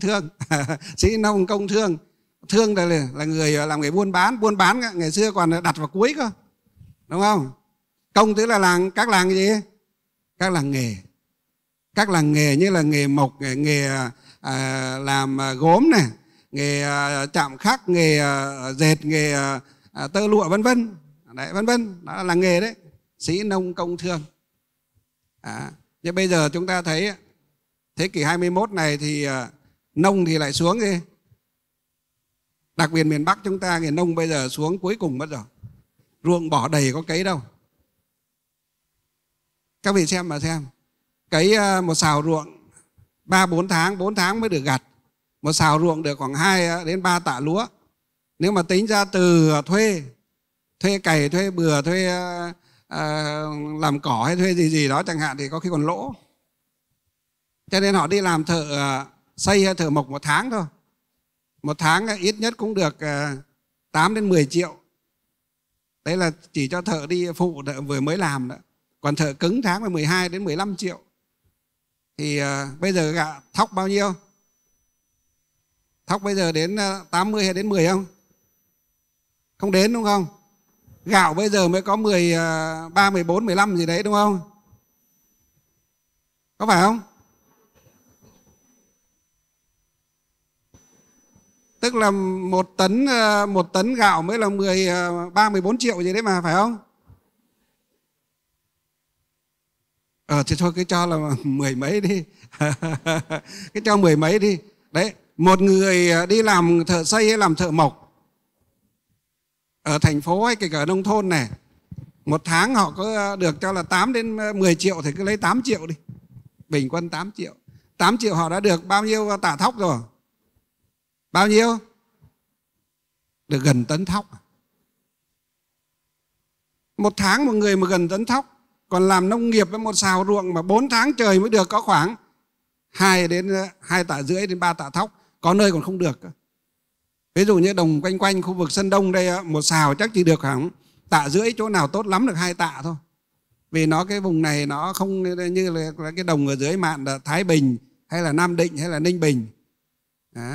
[SPEAKER 1] thương sĩ nông công thương thương là, là người à, làm nghề buôn bán buôn bán ngày xưa còn đặt vào cuối cơ đúng không công tức là làng các làng gì các làng nghề các làng nghề như là nghề mộc nghề, nghề à, à làm à, gốm này nghề à, chạm khắc nghề à, dệt nghề à, tơ lụa vân vân đấy vân vân đó là làng nghề đấy sĩ nông công thương à, nhưng bây giờ chúng ta thấy thế kỷ 21 này thì à, nông thì lại xuống đi đặc biệt miền bắc chúng ta người nông bây giờ xuống cuối cùng mất rồi ruộng bỏ đầy có cấy đâu các vị xem mà xem cấy à, một xào ruộng ba bốn tháng bốn tháng mới được gặt một xào ruộng được khoảng hai à, đến ba tạ lúa nếu mà tính ra từ thuê thuê cày thuê bừa thuê à, à, làm cỏ hay thuê gì gì đó chẳng hạn thì có khi còn lỗ cho nên họ đi làm thợ xây thợ mộc một tháng thôi một tháng ít nhất cũng được 8 ờ, đến 10 triệu đấy là chỉ cho thợ đi phụ vừa mới làm đó còn thợ cứng tháng là 12 đến 15 triệu thì ờ, bây giờ gạ thóc bao nhiêu thóc bây giờ đến 80 ờ, hay đến 10 không không đến đúng không gạo bây giờ mới có 13 14 15 gì đấy đúng không có phải không tức là một tấn ờ, một tấn gạo mới là 10 3 14 triệu gì đấy mà phải không? Ờ thì thôi cứ cho là mười mấy đi. cái cho mười mấy đi. Đấy, một người ờ, đi làm thợ xây hay làm thợ mộc ở thành phố hay kể cả nông thôn này một tháng họ có ờ, được cho là 8 đến 10 triệu thì cứ lấy 8 triệu đi bình quân 8 triệu 8 triệu họ đã được bao nhiêu tả thóc rồi bao nhiêu được gần tấn thóc à? một tháng một người mà gần tấn thóc còn làm nông nghiệp với một xào ruộng mà 4 tháng trời mới được có khoảng 2 đến 2 tạ rưỡi đến 3 tạ thóc có nơi còn không được ví dụ như đồng quanh quanh khu vực sân đông đây một xào chắc chỉ được khoảng tạ rưỡi chỗ nào tốt lắm được hai tạ thôi vì nó cái vùng này nó không như là cái đồng ở dưới mạn là Thái Bình hay là Nam Định hay là Ninh Bình Đó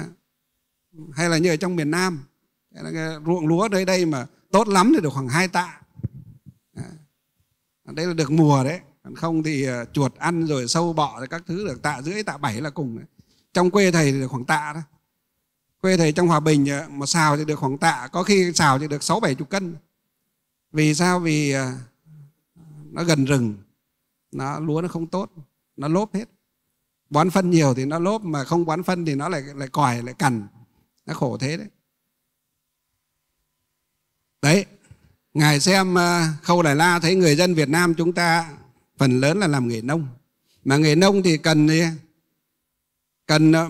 [SPEAKER 1] hay là như ở trong miền Nam ruộng lúa đây đây mà tốt lắm thì được khoảng hai tạ à, đấy là được mùa đấy còn không thì à, chuột ăn rồi sâu bọ rồi các thứ được tạ rưỡi tạ bảy là cùng trong quê thầy thì được khoảng tạ đó quê thầy trong hòa bình à, mà xào thì được khoảng tạ có khi xào thì được sáu bảy chục cân vì sao vì nó gần rừng nó lúa nó không tốt nó lốp hết bón phân nhiều thì nó lốp mà không bón phân thì nó lại lại còi lại cằn nó khổ thế đấy đấy ngài xem à, khâu đài la thấy người dân việt nam chúng ta phần lớn là làm nghề nông mà nghề nông thì cần cần à,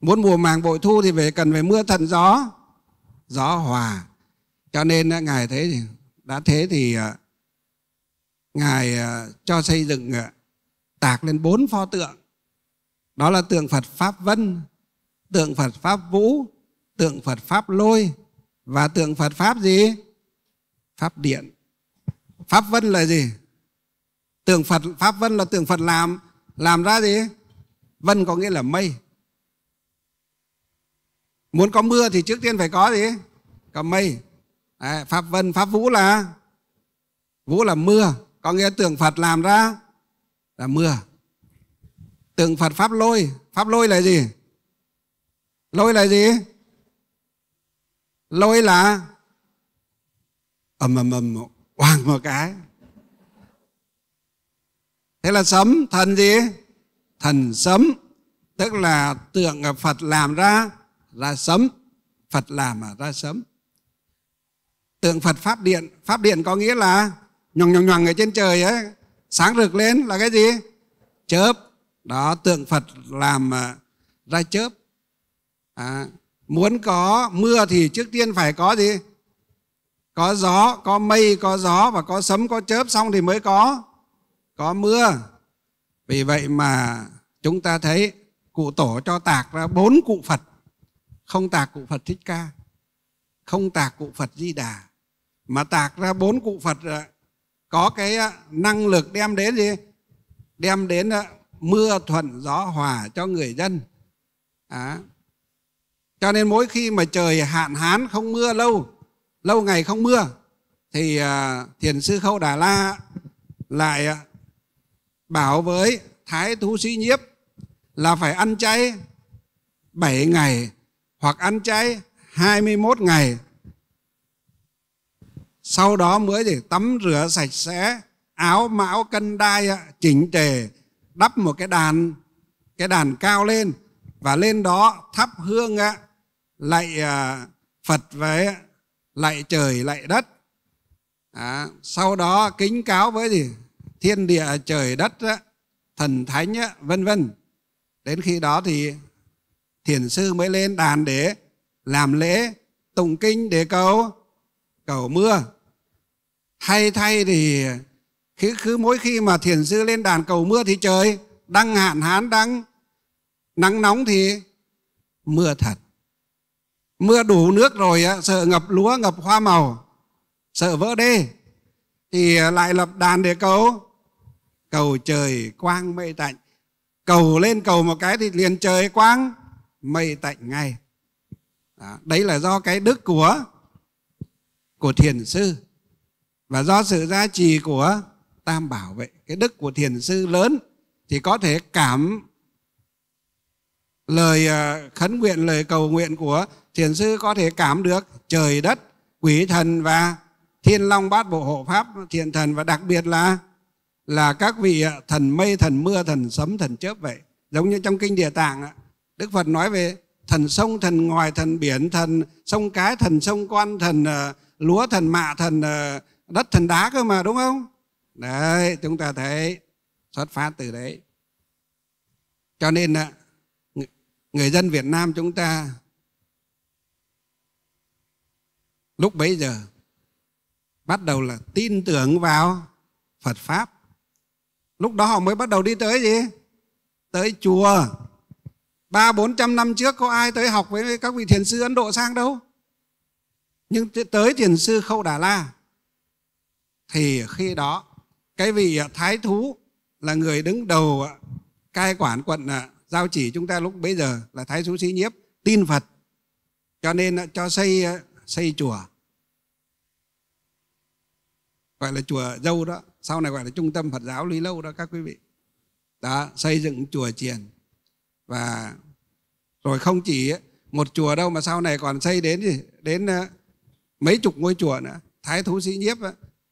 [SPEAKER 1] muốn mùa màng bội thu thì phải cần phải mưa thuận gió gió hòa cho nên à, ngài thế thì đã thế thì ngài cho xây dựng tạc lên bốn pho tượng đó là tượng phật pháp vân tượng Phật Pháp Vũ, tượng Phật Pháp Lôi và tượng Phật Pháp gì? Pháp Điện. Pháp Vân là gì? Tượng Phật Pháp Vân là tượng Phật làm làm ra gì? Vân có nghĩa là mây. Muốn có mưa thì trước tiên phải có gì? Có mây. Đấy, Pháp Vân, Pháp Vũ là Vũ là mưa, có nghĩa tượng Phật làm ra là mưa. Tượng Phật Pháp Lôi, Pháp Lôi là gì? lôi là gì lôi là ầm ầm ầm oàng một cái thế là sấm thần gì thần sấm tức là tượng phật làm ra ra sấm phật làm mà ra sấm tượng phật pháp điện pháp điện có nghĩa là nhoằng nhoằng nhoằng ở trên trời ấy sáng rực lên là cái gì chớp đó tượng phật làm ra chớp à, muốn có mưa thì trước tiên phải có gì có gió có mây có gió và có sấm có chớp xong thì mới có có mưa vì vậy mà chúng ta thấy cụ tổ cho tạc ra bốn cụ phật không tạc cụ phật thích ca không tạc cụ phật di đà mà tạc ra bốn cụ phật à, có cái à, năng lực đem đến gì đem đến à, mưa thuận gió hòa cho người dân à, cho nên mỗi khi mà trời hạn hán không mưa lâu lâu ngày không mưa thì à, thiền sư khâu đà la lại à, bảo với thái thú sĩ nhiếp là phải ăn chay 7 ngày hoặc ăn chay 21 ngày sau đó mới để tắm rửa sạch sẽ áo mão cân đai à, chỉnh tề đắp một cái đàn cái đàn cao lên và lên đó thắp hương lạy à, Phật với lạy trời lạy đất à, sau đó kính cáo với gì thiên địa trời đất thần thánh vân vân đến khi đó thì thiền sư mới lên đàn để làm lễ tụng kinh để cầu cầu mưa hay thay thì cứ, cứ mỗi khi mà thiền sư lên đàn cầu mưa thì trời đang hạn hán đang nắng nóng thì mưa thật mưa đủ nước rồi sợ ngập lúa ngập hoa màu sợ vỡ đê thì à, lại lập đàn để cầu cầu trời quang mây tạnh cầu lên cầu một cái thì liền trời quang mây tạnh ngay Đó, đấy là do cái đức của của thiền sư và do sự gia trì của tam bảo vậy cái đức của thiền sư lớn thì có thể cảm lời à, khấn nguyện lời cầu nguyện của thiền sư có thể cảm được trời đất quỷ thần và thiên long bát bộ hộ pháp thiện thần và đặc biệt là là các vị thần mây thần mưa thần sấm thần chớp vậy giống như trong kinh địa tạng đức phật nói về thần sông thần ngoài thần biển thần sông cái thần sông quan thần ờ, lúa thần mạ thần ờ, đất thần đá cơ mà đúng không đấy chúng ta thấy xuất phát từ đấy cho nên ờ, người dân việt nam chúng ta lúc bấy giờ bắt đầu là tin tưởng vào Phật Pháp. Lúc đó họ mới bắt đầu đi tới gì? Tới chùa. Ba bốn trăm năm trước có ai tới học với các vị thiền sư Ấn Độ sang đâu. Nhưng tới thiền sư Khâu Đà La thì khi đó cái vị à, Thái Thú là người đứng đầu à, cai quản quận à, giao chỉ chúng ta lúc bấy giờ là Thái Thú Sĩ Nhiếp tin Phật cho nên cho xây xây chùa gọi là chùa dâu đó sau này gọi là trung tâm phật giáo lý lâu đó các quý vị Đã xây dựng chùa chiền và rồi không chỉ một chùa đâu mà sau này còn xây đến gì đến ờ, mấy chục ngôi chùa nữa thái thú sĩ nhiếp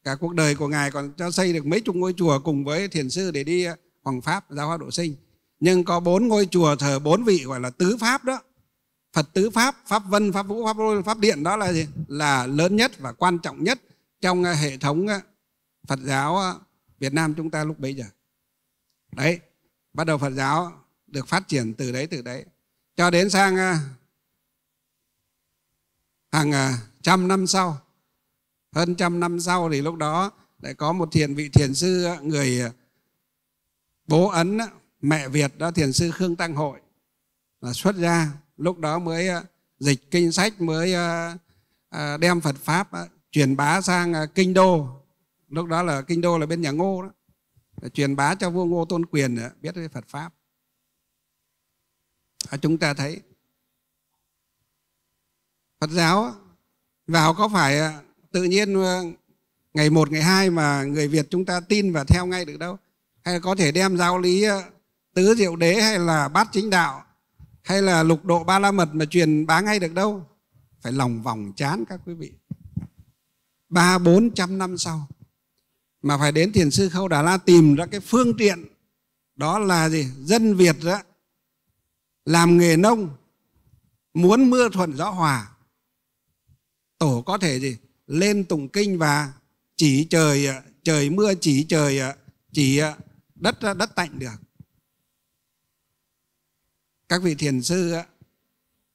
[SPEAKER 1] cả cuộc đời của ngài còn cho xây được mấy chục ngôi chùa cùng với thiền sư để đi ờ, hoàng pháp giáo hóa độ sinh nhưng có bốn ngôi chùa thờ bốn vị gọi là tứ pháp đó Phật tứ pháp, pháp vân, pháp vũ, pháp lôi, pháp điện đó là gì? Là lớn nhất và quan trọng nhất trong ờ, hệ thống ờ, Phật giáo ờ, Việt Nam chúng ta lúc bấy giờ. Đấy, bắt đầu Phật giáo được phát triển từ đấy từ đấy cho đến sang hàng trăm năm sau hơn trăm năm sau thì lúc đó lại có một thiền vị thiền sư người bố ấn mẹ việt đó thiền sư khương tăng hội là xuất ra lúc đó mới ờ, dịch kinh sách mới ờ, ờ, đem Phật pháp truyền bá sang kinh đô lúc đó là kinh đô là bên nhà Ngô đó truyền bá cho vua Ngô Tôn Quyền biết về Phật pháp à, chúng ta thấy Phật giáo vào có phải tự nhiên ngày một ngày hai mà người Việt chúng ta tin và theo ngay được đâu hay là có thể đem giáo lý tứ diệu đế hay là bát chính đạo hay là lục độ ba la mật mà truyền bá ngay được đâu phải lòng vòng chán các quý vị ba bốn trăm năm sau mà phải đến thiền sư khâu đà la tìm ra cái phương tiện đó là gì dân việt đó làm nghề nông muốn mưa thuận gió hòa tổ có thể gì lên tụng kinh và chỉ trời trời mưa chỉ trời chỉ đất đất tạnh được các vị thiền sư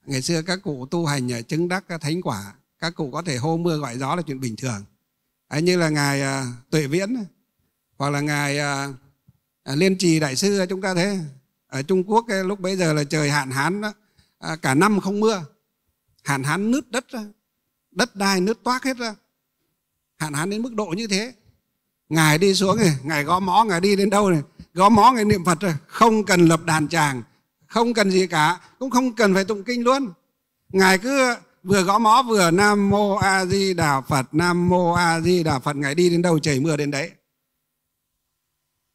[SPEAKER 1] ngày xưa các cụ tu hành chứng đắc thánh quả các cụ có thể hô mưa gọi gió là chuyện bình thường ấy như là ngài à, tuệ viễn hoặc là ngài à, à, liên trì đại sư chúng ta thế ở trung quốc lúc bấy giờ là trời hạn hán cả năm không mưa hạn hán nứt đất đất đai nứt toác hết ra hạn hán đến mức độ như thế ngài đi xuống này ngài gõ mõ ngài đi đến đâu này gõ mõ ngài niệm phật rồi không cần lập đàn tràng không cần gì cả cũng không cần phải tụng kinh luôn ngài cứ vừa gõ mõ vừa nam mô a di đà phật nam mô a di đà phật ngài đi đến đâu chảy mưa đến đấy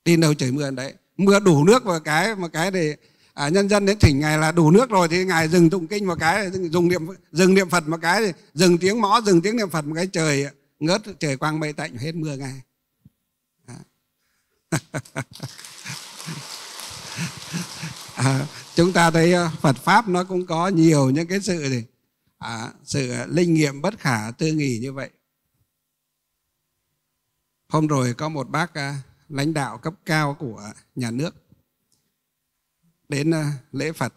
[SPEAKER 1] đi đến đâu chảy mưa đến đấy mưa đủ nước vào cái một cái để à, nhân dân đến thỉnh ngài là đủ nước rồi thì ngài dừng tụng kinh một cái dùng niệm dừng niệm phật một cái dừng tiếng mõ dừng tiếng niệm phật một cái trời ngớt trời quang mây tạnh hết mưa ngay à à, chúng ta thấy ờ, Phật pháp nó cũng có nhiều những cái sự gì à, sự ờ, linh nghiệm bất khả tư nghỉ như vậy hôm rồi có một bác à, lãnh đạo cấp cao của nhà nước đến à, lễ Phật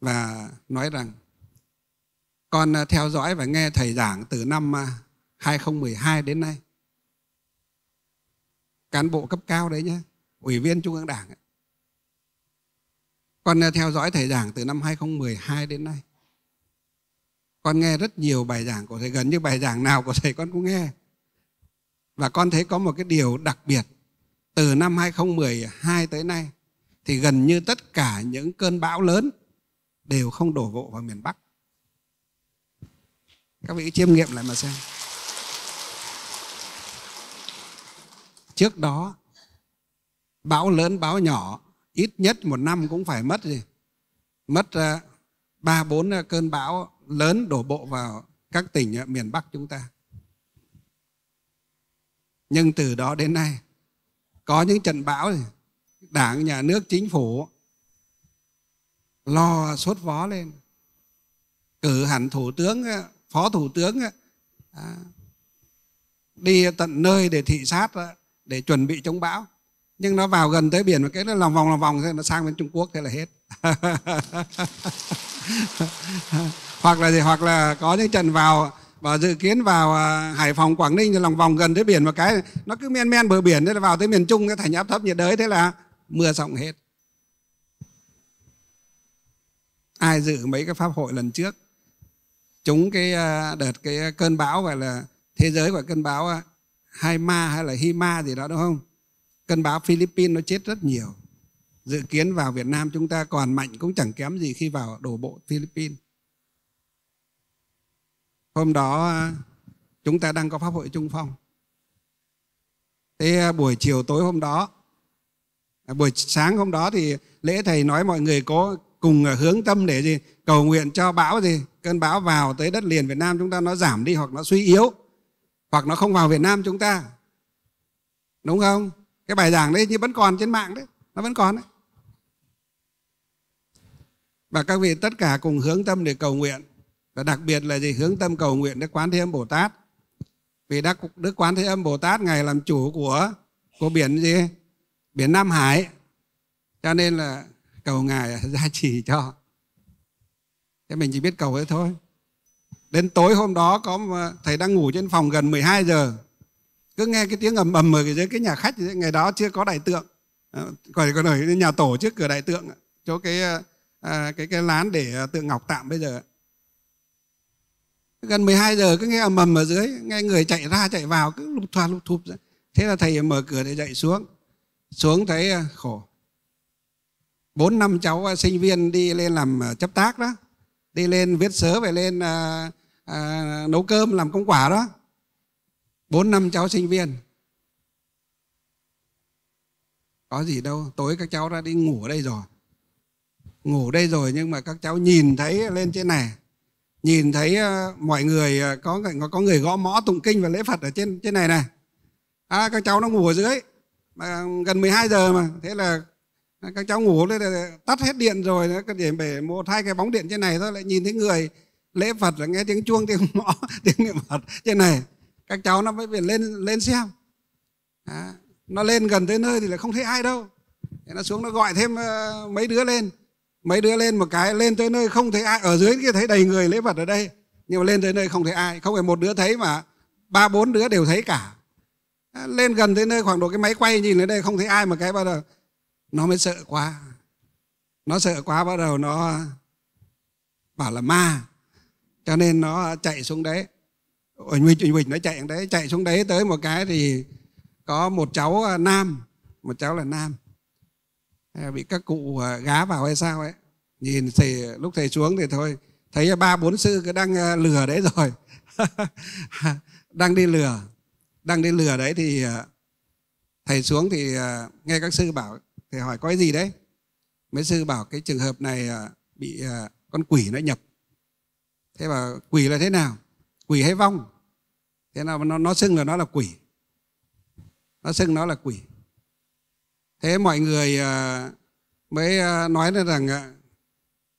[SPEAKER 1] và nói rằng con theo dõi và nghe thầy giảng từ năm 2012 đến nay cán bộ cấp cao đấy nhé ủy viên trung ương đảng ấy con ờ, theo dõi thầy giảng từ năm 2012 đến nay. Con nghe rất nhiều bài giảng của thầy, gần như bài giảng nào của thầy con cũng nghe. Và con thấy có một cái điều đặc biệt. Từ năm 2012 tới nay thì gần như tất cả những cơn bão lớn đều không đổ bộ vào miền Bắc. Các vị chiêm nghiệm lại mà xem. Trước đó bão lớn bão nhỏ ít nhất một năm cũng phải mất gì mất à, ba bốn à, cơn bão lớn đổ bộ vào các tỉnh à, miền bắc chúng ta nhưng từ đó đến nay có những trận bão thì đảng nhà nước chính phủ lo sốt vó lên cử hẳn thủ tướng phó thủ tướng đi tận nơi để thị sát để chuẩn bị chống bão nhưng nó vào gần tới biển và cái nó lòng vòng lòng vòng thế nó sang bên Trung Quốc thế là hết hoặc là gì hoặc là có những trận vào và dự kiến vào à, Hải Phòng Quảng Ninh thì lòng vòng gần tới biển và cái nó cứ men men bờ biển thế là vào tới miền Trung cái thành áp thấp nhiệt đới thế là mưa rộng hết ai dự mấy cái pháp hội lần trước chúng cái à, đợt cái cơn bão gọi là thế giới gọi cơn bão à, hai ma hay là hi ma gì đó đúng không cơn bão Philippines nó chết rất nhiều dự kiến vào Việt Nam chúng ta còn mạnh cũng chẳng kém gì khi vào đổ bộ Philippines hôm đó chúng ta đang có pháp hội trung phong thế à, buổi chiều tối hôm đó à, buổi sáng hôm đó thì lễ thầy nói mọi người có cùng hướng tâm để gì cầu nguyện cho bão gì cơn bão vào tới đất liền Việt Nam chúng ta nó giảm đi hoặc nó suy yếu hoặc nó không vào Việt Nam chúng ta đúng không cái bài giảng đấy như vẫn còn trên mạng đấy nó vẫn còn đấy và các vị tất cả cùng hướng tâm để cầu nguyện và đặc biệt là gì hướng tâm cầu nguyện đức quán thế âm bồ tát vì đức đức quán thế âm bồ tát ngài làm chủ của của biển gì biển nam hải cho nên là cầu ngài gia trì cho thế mình chỉ biết cầu thế thôi đến tối hôm đó có thầy đang ngủ trên phòng gần 12 giờ cứ nghe cái tiếng ầm ầm ở dưới cái nhà khách ngày đó chưa có đại tượng ờ, còn còn ở nhà tổ trước cửa đại tượng chỗ cái ờ, ờ, cái cái lán để tượng ngọc tạm bây giờ gần 12 giờ cứ nghe ầm ầm ở dưới nghe người chạy ra chạy vào cứ lục thoa lục thụp thế là thầy mở cửa để dậy xuống xuống thấy khổ bốn năm cháu sinh viên đi lên làm chấp tác đó đi lên viết sớ về lên à, à, nấu cơm làm công quả đó bốn năm cháu sinh viên có gì đâu tối các cháu ra đi ngủ ở đây rồi ngủ đây rồi nhưng mà các cháu nhìn thấy lên trên này nhìn thấy ờ, mọi ờ, người có có người gõ mõ tụng kinh và lễ Phật ở trên trên này này à, các cháu nó ngủ ở dưới mà gần 12 giờ mà thế là các cháu ngủ lên là tắt hết điện rồi nữa cái điểm để một hai cái bóng điện trên này thôi lại nhìn thấy người lễ Phật là nghe tiếng chuông tiếng mõ tiếng niệm Phật trên này các cháu nó mới phải lên lên xem Đó. nó lên gần tới nơi thì là không thấy ai đâu Thế nó xuống nó gọi thêm ờ, mấy đứa lên mấy đứa lên một cái lên tới nơi không thấy ai ở dưới kia thấy đầy người lễ vật ở đây nhưng mà lên tới nơi không thấy ai không phải một đứa thấy mà ba bốn đứa đều thấy cả lên gần tới nơi khoảng độ cái máy quay nhìn lên đây không thấy ai mà cái bắt đầu nó mới sợ quá nó sợ quá bắt đầu nó bảo là ma cho nên nó chạy xuống đấy uỳnh huỳnh uỳnh huỳnh nó chạy xuống đấy chạy xuống đấy tới một cái thì có một cháu à, nam một cháu là nam bị các cụ à, gá vào hay sao ấy nhìn thầy lúc thầy xuống thì thôi thấy ba bốn sư cứ đang à, lừa đấy rồi đang đi lừa đang đi lừa đấy thì thầy xuống thì nghe các sư bảo thầy hỏi có cái gì đấy mấy sư bảo cái trường hợp này bị con quỷ nó nhập thế mà quỷ là thế nào quỷ hay vong thế nào nó nó xưng là nó là quỷ nó xưng nó là quỷ thế mọi người à, mới à, nói lên rằng à,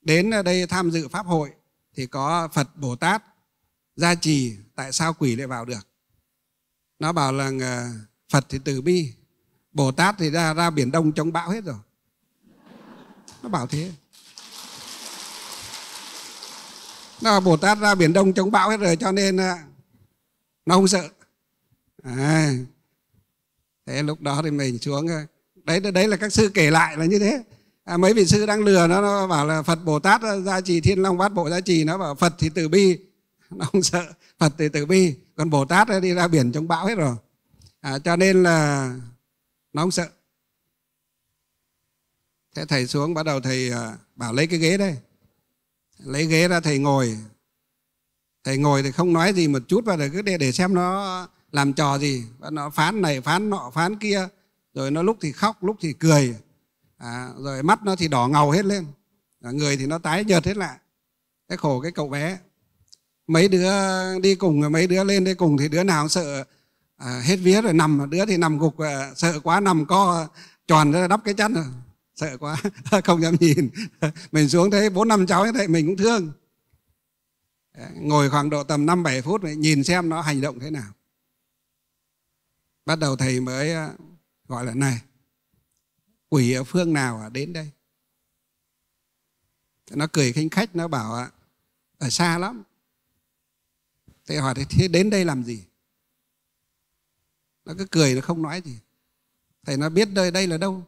[SPEAKER 1] đến đây tham dự pháp hội thì có phật bồ tát gia trì tại sao quỷ lại vào được nó bảo là phật thì từ bi bồ tát thì ra ra biển đông chống bão hết rồi nó bảo thế nó bồ tát ra biển đông chống bão hết rồi cho nên à, nó không sợ à, thế lúc đó thì mình xuống à, đấy đấy là các sư kể lại là như thế à, mấy vị sư đang lừa nó, nó bảo là phật bồ tát à, gia trì thiên long bát bộ gia trì nó bảo phật thì từ bi nó không sợ phật thì từ bi còn bồ tát đi ra biển chống bão hết rồi à, cho nên là nó không sợ thế thầy xuống bắt đầu thầy bảo lấy cái ghế đây lấy ghế ra thầy ngồi thầy ngồi thì không nói gì một chút và cứ để để xem nó làm trò gì và nó phán này phán nọ phán kia rồi nó lúc thì khóc lúc thì cười à, rồi mắt nó thì đỏ ngầu hết lên à, người thì nó tái nhợt hết lại cái khổ cái cậu bé mấy đứa đi cùng mấy đứa lên đi cùng thì đứa nào cũng sợ à, hết vía rồi nằm đứa thì nằm gục à, sợ quá nằm co tròn ra đắp cái chăn rồi sợ quá không dám nhìn mình xuống thấy bốn năm cháu như thế mình cũng thương ngồi khoảng độ tầm năm bảy phút nhìn xem nó hành động thế nào bắt đầu thầy mới à, gọi là này quỷ ở phương nào à, đến đây nó cười khinh khách nó bảo à, ở xa lắm thế hỏi thế đến đây làm gì nó cứ cười nó không nói gì thầy nó biết nơi đây là đâu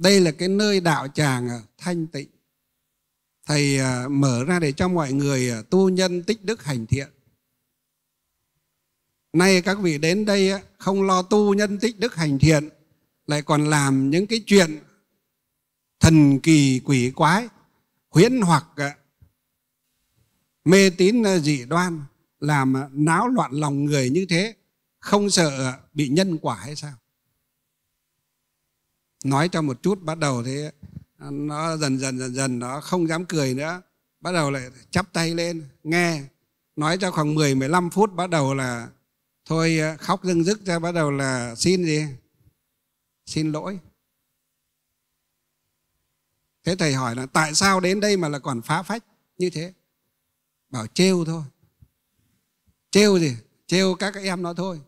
[SPEAKER 1] đây là cái nơi đạo tràng thanh tịnh thầy à, mở ra để cho mọi người à, tu nhân tích đức hành thiện nay các vị đến đây không lo tu nhân tích đức hành thiện lại còn làm những cái chuyện thần kỳ quỷ quái huyễn hoặc à, mê tín dị đoan làm náo loạn lòng người như thế không sợ bị nhân quả hay sao nói cho một chút bắt đầu thế nó dần dần dần dần nó không dám cười nữa bắt đầu lại chắp tay lên nghe nói cho khoảng 10 15 phút bắt đầu là thôi khóc dưng dứt ra bắt đầu là xin gì xin lỗi thế thầy hỏi là tại sao đến đây mà là còn phá phách như thế bảo trêu thôi trêu gì trêu các em nó thôi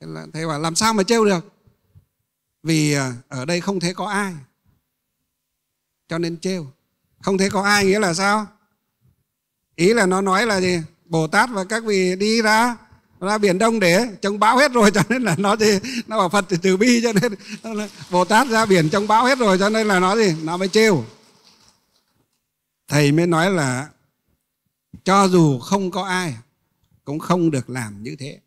[SPEAKER 1] thế là thầy bảo làm sao mà trêu được vì à, ở đây không thấy có ai cho nên trêu không thấy có ai nghĩa là sao ý là nó nói là gì bồ tát và các vị đi ra ra biển đông để chống bão hết rồi cho nên là nó gì nó bảo phật thì từ bi cho nên bồ tát ra biển chống bão hết rồi cho nên là nó gì nó mới trêu thầy mới nói là cho dù không có ai cũng không được làm như thế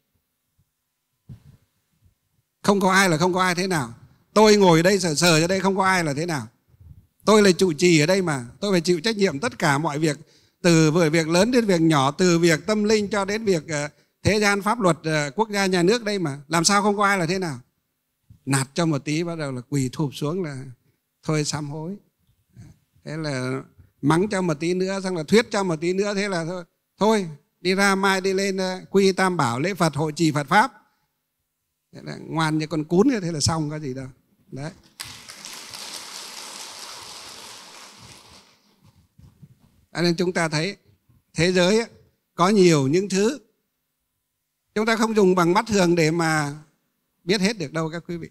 [SPEAKER 1] không có ai là không có ai thế nào tôi ngồi đây sờ sờ ở đây không có ai là thế nào tôi là chủ trì ở đây mà tôi phải chịu trách nhiệm tất cả mọi việc từ vừa việc lớn đến việc nhỏ từ việc tâm linh cho đến việc ờ, thế gian pháp luật ờ, quốc gia nhà nước đây mà làm sao không có ai là thế nào nạt cho một tí bắt đầu là quỳ thụp xuống là thôi sám hối thế là mắng cho một tí nữa xong là thuyết cho một tí nữa thế là thôi thôi đi ra mai đi lên ờ, quy tam bảo lễ phật hội trì phật pháp thế là ngoan như con cún như thế là xong có gì đâu đấy cho nên chúng ta thấy thế giới có nhiều những thứ chúng ta không dùng bằng mắt thường để mà biết hết được đâu các quý vị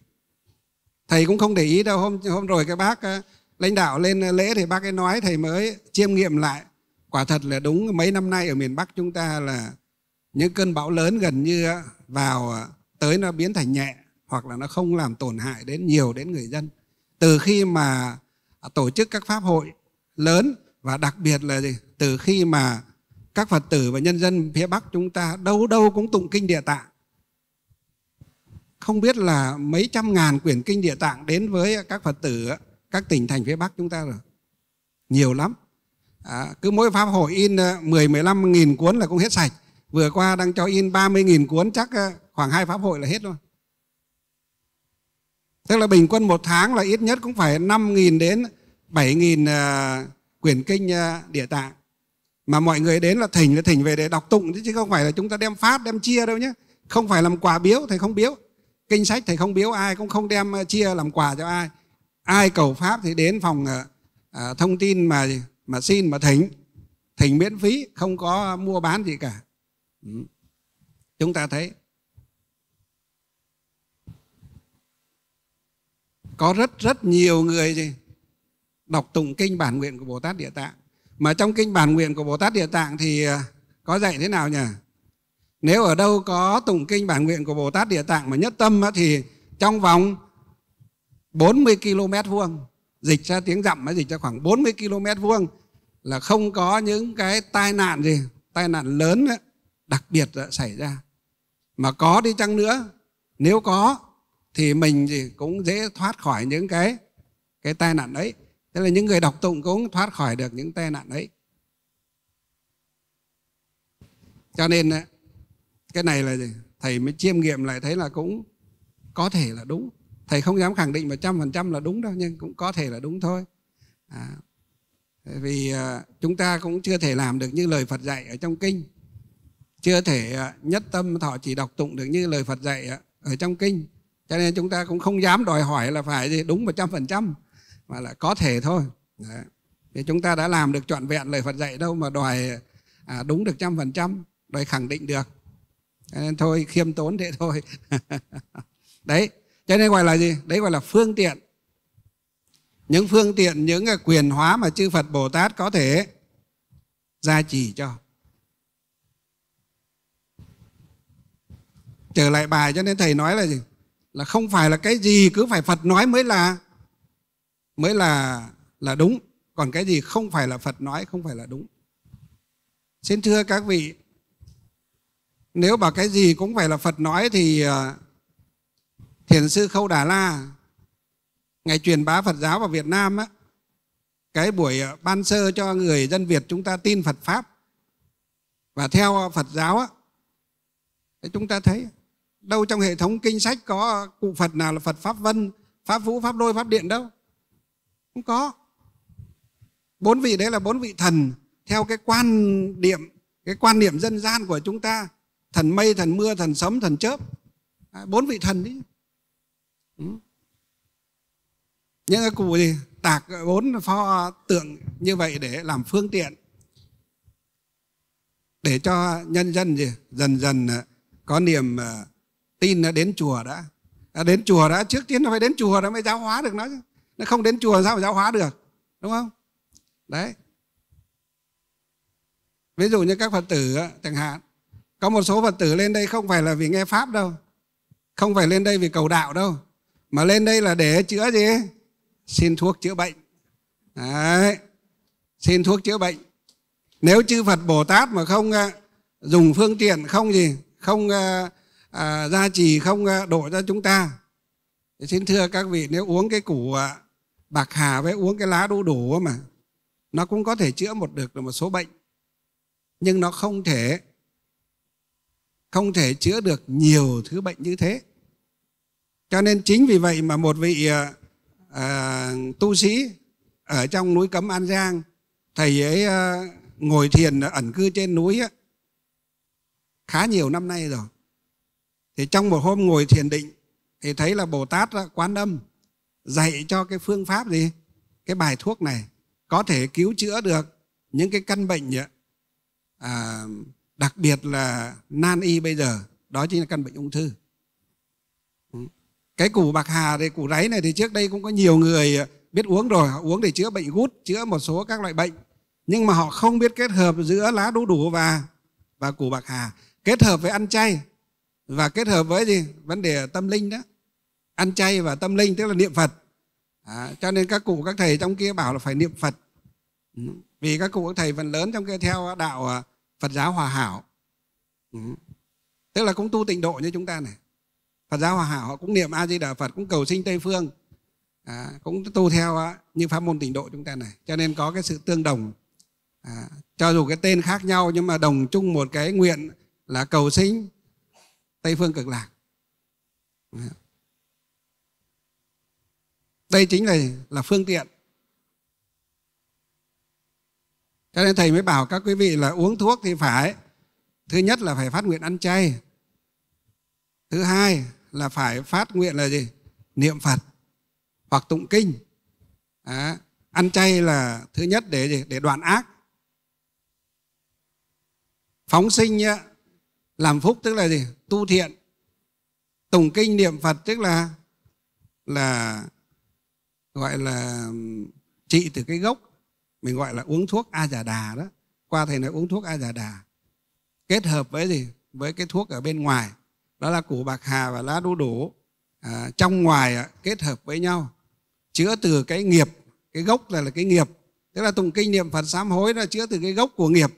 [SPEAKER 1] thầy cũng không để ý đâu hôm hôm rồi cái bác ờ, lãnh đạo lên lễ thì bác ấy nói thầy mới chiêm nghiệm lại quả thật là đúng mấy năm nay ở miền bắc chúng ta là những cơn bão lớn gần như vào ờ, tới nó biến thành nhẹ hoặc là nó không làm tổn hại đến nhiều đến người dân từ khi mà tổ chức các pháp hội lớn và đặc biệt là gì từ khi mà các phật tử và nhân dân phía bắc chúng ta đâu đâu cũng tụng kinh địa tạng không biết là mấy trăm ngàn quyển kinh địa tạng đến với các phật tử các tỉnh thành phía bắc chúng ta rồi nhiều lắm à, cứ mỗi pháp hội in 10 à, 15 nghìn cuốn là cũng hết sạch vừa qua đang cho in 30 nghìn cuốn chắc à, khoảng hai pháp hội là hết luôn Tức là bình quân một tháng là ít nhất cũng phải 5.000 đến 7.000 à, quyển kinh à, địa tạng. Mà mọi người đến là thỉnh là thỉnh về để đọc tụng chứ không phải là chúng ta đem phát, đem chia đâu nhé. Không phải làm quà biếu, thầy không biếu. Kinh sách thầy không biếu ai, cũng không đem à, chia làm quà cho ai. Ai cầu pháp thì đến phòng à, thông tin mà mà xin mà thỉnh. Thỉnh miễn phí, không có mua bán gì cả. Ừ. Chúng ta thấy có rất rất nhiều người gì đọc tụng kinh bản nguyện của Bồ Tát Địa Tạng. Mà trong kinh bản nguyện của Bồ Tát Địa Tạng thì à, có dạy thế nào nhỉ? Nếu ở đâu có tụng kinh bản nguyện của Bồ Tát Địa Tạng mà nhất tâm thì trong vòng 40 km vuông, dịch ra tiếng dặm mới dịch ra khoảng 40 km vuông là không có những cái tai nạn gì, tai nạn lớn đặc biệt xảy ra. Mà có đi chăng nữa, nếu có thì mình thì cũng dễ thoát khỏi những cái cái tai nạn đấy thế là những người đọc tụng cũng thoát khỏi được những tai nạn đấy cho nên cái này là gì? thầy mới chiêm nghiệm lại thấy là cũng có thể là đúng thầy không dám khẳng định một trăm phần trăm là đúng đâu nhưng cũng có thể là đúng thôi à, vì à, chúng ta cũng chưa thể làm được như lời phật dạy ở trong kinh chưa thể à, nhất tâm thọ chỉ đọc tụng được như lời phật dạy ở trong kinh cho nên chúng ta cũng không dám đòi hỏi là phải gì đúng một trăm phần trăm mà là có thể thôi Đấy. thì chúng ta đã làm được trọn vẹn lời Phật dạy đâu mà đòi à, đúng được trăm phần trăm đòi khẳng định được cho nên thôi khiêm tốn thế thôi đấy cho nên gọi là gì đấy gọi là phương tiện những phương tiện những cái à, quyền hóa mà chư Phật Bồ Tát có thể gia trì cho trở lại bài cho nên thầy nói là gì là không phải là cái gì cứ phải Phật nói mới là mới là là đúng còn cái gì không phải là Phật nói không phải là đúng xin thưa các vị nếu bảo cái gì cũng phải là Phật nói thì à, thiền sư Khâu Đà La ngày truyền bá Phật giáo vào Việt Nam á cái buổi à, ban sơ cho người dân Việt chúng ta tin Phật pháp và theo Phật giáo á chúng ta thấy đâu trong hệ thống kinh sách có cụ phật nào là phật pháp vân pháp vũ pháp đôi pháp điện đâu không có bốn vị đấy là bốn vị thần theo cái quan điểm cái quan niệm dân gian của chúng ta thần mây thần mưa thần sấm thần chớp à, bốn vị thần đấy ừ. những cái cụ gì tạc bốn pho tượng như vậy để làm phương tiện để cho nhân dân gì dần dần à, có niềm à, tin nó đến chùa đã à, đến chùa đã trước tiên nó phải đến chùa nó mới giáo hóa được nó nó không đến chùa sao mà giáo hóa được đúng không đấy ví dụ như các phật tử chẳng hạn có một số phật tử lên đây không phải là vì nghe pháp đâu không phải lên đây vì cầu đạo đâu mà lên đây là để chữa gì xin thuốc chữa bệnh đấy xin thuốc chữa bệnh nếu chư phật bồ tát mà không à, dùng phương tiện không gì không uh, à, gia trì không ờ, đổ cho chúng ta thì xin thưa các vị nếu uống cái củ ờ, bạc hà với uống cái lá đu đủ mà nó cũng có thể chữa một được một số bệnh nhưng nó không thể không thể chữa được nhiều thứ bệnh như thế cho nên chính vì vậy mà một vị à, tu sĩ ở trong núi cấm an giang thầy ấy à, ngồi thiền ẩn cư trên núi á, khá nhiều năm nay rồi thì trong một hôm ngồi thiền định thì thấy là bồ tát quán âm dạy cho cái phương pháp gì cái bài thuốc này có thể cứu chữa được những cái căn bệnh à, đặc biệt là nan y bây giờ đó chính là căn bệnh ung thư ừ. cái củ bạc hà thì củ ráy này thì trước đây cũng có nhiều người biết uống rồi họ uống để chữa bệnh gút chữa một số các loại bệnh nhưng mà họ không biết kết hợp giữa lá đu đủ và và củ bạc hà kết hợp với ăn chay và kết hợp với gì vấn đề tâm linh đó ăn chay và tâm linh tức là niệm phật à, cho nên các cụ các thầy trong kia bảo là phải niệm phật ừ, vì các cụ các thầy phần lớn trong kia theo đạo à, phật giáo hòa hảo ừ, tức là cũng tu tịnh độ như chúng ta này phật giáo hòa hảo họ cũng niệm a di đà phật cũng cầu sinh tây phương à, cũng tu theo à, như pháp môn tịnh độ chúng ta này cho nên có cái sự tương đồng à, cho dù cái tên khác nhau nhưng mà đồng chung một cái nguyện là cầu sinh Tây phương cực lạc. Đây chính là là phương tiện. Cho nên thầy mới bảo các quý vị là uống thuốc thì phải thứ nhất là phải phát nguyện ăn chay. Thứ hai là phải phát nguyện là gì? Niệm Phật hoặc tụng kinh. Đó. Ăn chay là thứ nhất để gì để đoạn ác. Phóng sinh làm phúc tức là gì tu thiện tùng kinh niệm phật tức là là gọi là trị từ cái gốc mình gọi là uống thuốc a giả đà đó qua thầy nói uống thuốc a giả đà kết hợp với gì với cái thuốc ở bên ngoài đó là củ bạc hà và lá đu đủ à, trong ngoài à, kết hợp với nhau chữa từ cái nghiệp cái gốc là là cái nghiệp tức là tùng kinh niệm phật sám hối là chữa từ cái gốc của nghiệp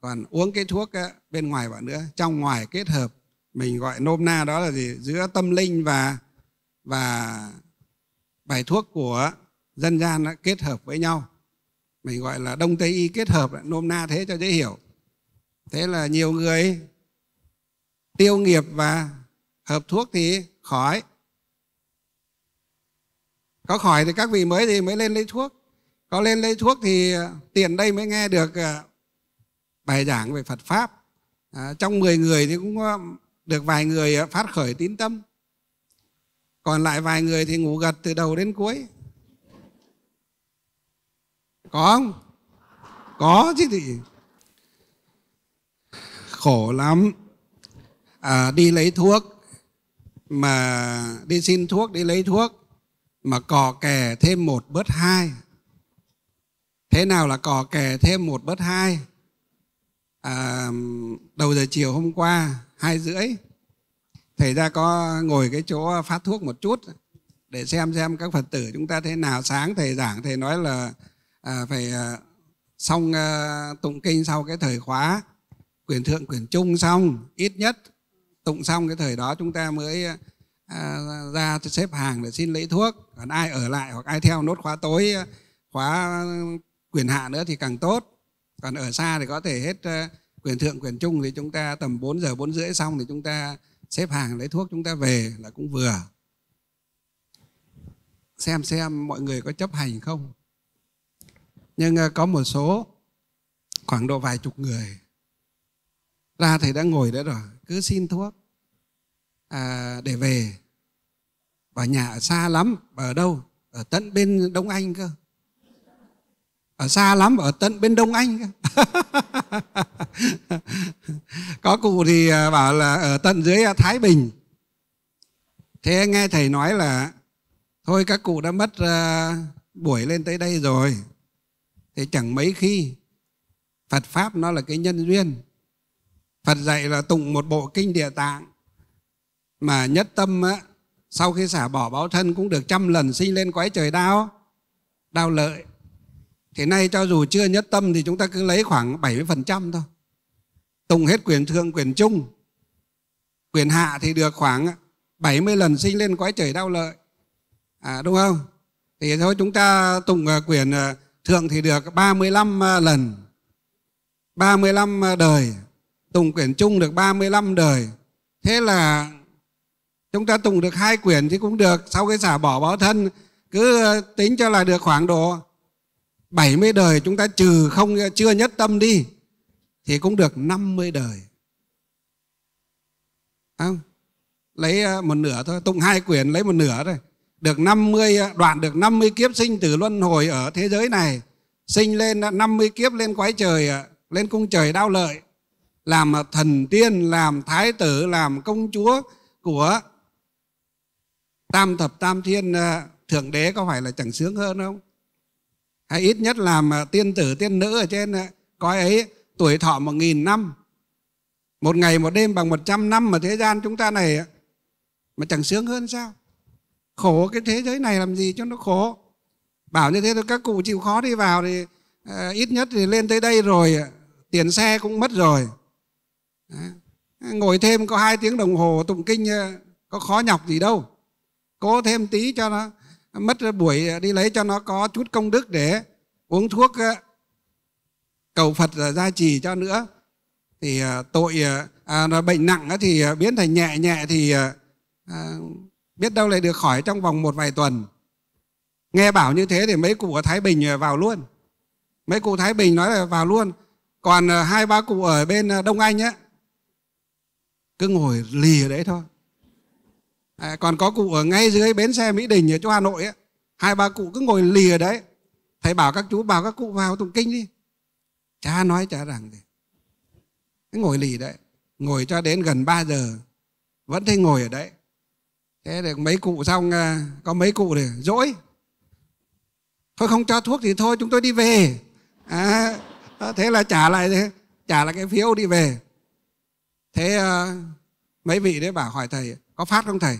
[SPEAKER 1] còn uống cái thuốc bên ngoài bạn nữa trong ngoài kết hợp mình gọi nôm na đó là gì giữa tâm linh và và bài thuốc của dân gian đã kết hợp với nhau mình gọi là đông tây y kết hợp nôm na thế cho dễ hiểu thế là nhiều người tiêu nghiệp và hợp thuốc thì khỏi có khỏi thì các vị mới thì mới lên lấy thuốc có lên lấy thuốc thì tiền đây mới nghe được à, bài giảng về Phật Pháp. À, trong 10 người thì cũng được vài người à, phát khởi tín tâm. Còn lại vài người thì ngủ gật từ đầu đến cuối. Có không? Có chứ thì khổ lắm. À, đi lấy thuốc mà đi xin thuốc đi lấy thuốc mà cò kè thêm một bớt hai thế nào là cò kè thêm một bớt hai à, đầu giờ chiều hôm qua hai rưỡi thầy ra có ngồi cái chỗ phát thuốc một chút để xem xem các phật tử chúng ta thế nào sáng thầy giảng thầy nói là à, phải à, xong à, tụng kinh sau cái thời khóa quyển thượng quyển trung xong ít nhất tụng xong cái thời đó chúng ta mới à, ra xếp hàng để xin lấy thuốc còn ai ở lại hoặc ai theo nốt khóa tối khóa quyển hạ nữa thì càng tốt còn ở xa thì có thể hết ờ, quyền thượng quyền trung thì chúng ta tầm 4 giờ 4 rưỡi xong thì chúng ta xếp hàng lấy thuốc chúng ta về là cũng vừa xem xem mọi người có chấp hành không nhưng ờ, có một số khoảng độ vài chục người ra thầy đã ngồi đấy rồi cứ xin thuốc à, để về và nhà ở xa lắm ở đâu ở tận bên đông anh cơ ở xa lắm ở tận bên đông anh có cụ thì à, bảo là ở tận dưới à, thái bình thế nghe thầy nói là thôi các cụ đã mất à, buổi lên tới đây rồi thì chẳng mấy khi phật pháp nó là cái nhân duyên phật dạy là tụng một bộ kinh địa tạng mà nhất tâm á, sau khi xả bỏ báo thân cũng được trăm lần sinh lên quái trời đau đau lợi thì nay cho dù chưa nhất tâm thì chúng ta cứ lấy khoảng 70% thôi tùng hết quyền thương quyền trung, quyền hạ thì được khoảng 70 lần sinh lên quái trời đau lợi à, đúng không thì thôi chúng ta tùng à, quyền à, thượng thì được 35 à, lần 35 đời tùng quyển trung được 35 đời thế là chúng ta tùng được hai quyển thì cũng được sau cái xả bỏ báo thân cứ tính cho là được khoảng độ 70 đời chúng ta trừ không chưa nhất tâm đi thì cũng được 50 đời. Không? Lấy à, một nửa thôi, tụng hai quyển lấy một nửa thôi. Được 50 à, đoạn được 50 kiếp sinh tử luân hồi ở thế giới này, sinh lên 50 à, kiếp lên quái trời, lên cung trời đau lợi, làm thần tiên, làm thái tử, làm công chúa của Tam thập tam thiên thượng đế có phải là chẳng sướng hơn không? hay ít nhất làm à, tiên tử tiên nữ ở trên à, coi ấy tuổi thọ một nghìn năm một ngày một đêm bằng một trăm năm mà thế gian chúng ta này à, mà chẳng sướng hơn sao khổ cái thế giới này làm gì cho nó khổ bảo như thế thôi các cụ chịu khó đi vào thì à, ít nhất thì lên tới đây rồi tiền xe cũng mất rồi à, ngồi thêm có hai tiếng đồng hồ tụng kinh có khó nhọc gì đâu cố thêm tí cho nó mất buổi à, đi lấy cho nó có chút công đức để uống thuốc à, cầu Phật à, gia trì cho nữa thì tội à, bệnh nặng thì biến thành nhẹ nhẹ thì à, biết đâu lại được khỏi trong vòng một vài tuần nghe bảo như thế thì mấy cụ ở Thái Bình vào luôn mấy cụ Thái Bình nói là vào luôn còn hai ba cụ ở bên Đông Anh á cứ ngồi lì ở đấy thôi à, còn có cụ ở ngay dưới bến xe mỹ đình ở chỗ hà nội ấy, hai ba cụ cứ ngồi lì ở đấy thầy bảo các chú bảo các cụ vào tụng kinh đi cha nói cha rằng gì ngồi lì đấy ngồi cho đến gần 3 giờ vẫn thấy ngồi ở đấy thế được mấy cụ xong à, có mấy cụ thì dỗi thôi không cho thuốc thì thôi chúng tôi đi về à, à thế là trả lại trả lại cái phiếu đi về thế à, mấy vị đấy bảo hỏi thầy có phát không thầy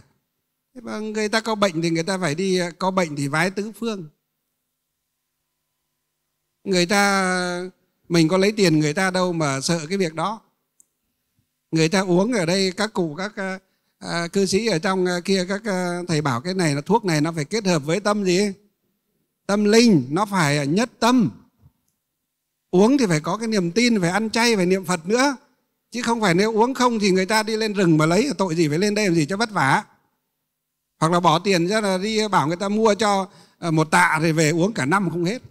[SPEAKER 1] thế mà người ta có bệnh thì người ta phải đi có bệnh thì vái tứ phương người ta mình có lấy tiền người ta đâu mà sợ cái việc đó người ta uống ở đây các cụ các à, à cư sĩ ở trong à, kia các à, thầy bảo cái này là thuốc này nó phải kết hợp với tâm gì tâm linh nó phải nhất tâm uống thì phải có cái niềm tin phải ăn chay phải niệm phật nữa chứ không phải nếu uống không thì người ta đi lên rừng mà lấy tội gì phải lên đây làm gì cho vất vả hoặc là bỏ tiền ra là đi bảo người ta mua cho ờ, một tạ thì về uống cả năm không hết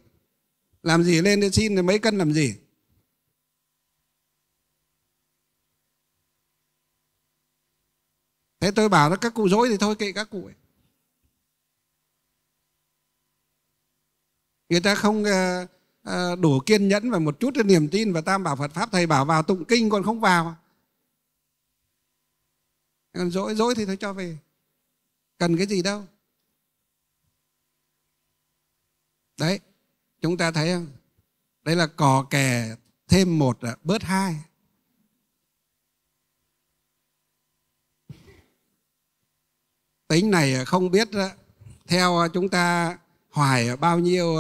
[SPEAKER 1] làm gì lên để xin mấy cân làm gì thế tôi bảo là các cụ dối thì thôi kệ các cụ ấy. người ta không ờ, ờ, đủ kiên nhẫn và một chút niềm tin và tam bảo phật pháp thầy bảo vào tụng kinh còn không vào còn dỗi dối thì thôi cho về cần cái gì đâu đấy chúng ta thấy không đây là cò kè thêm một à, bớt hai tính này à, không biết theo à, chúng ta hoài bao nhiêu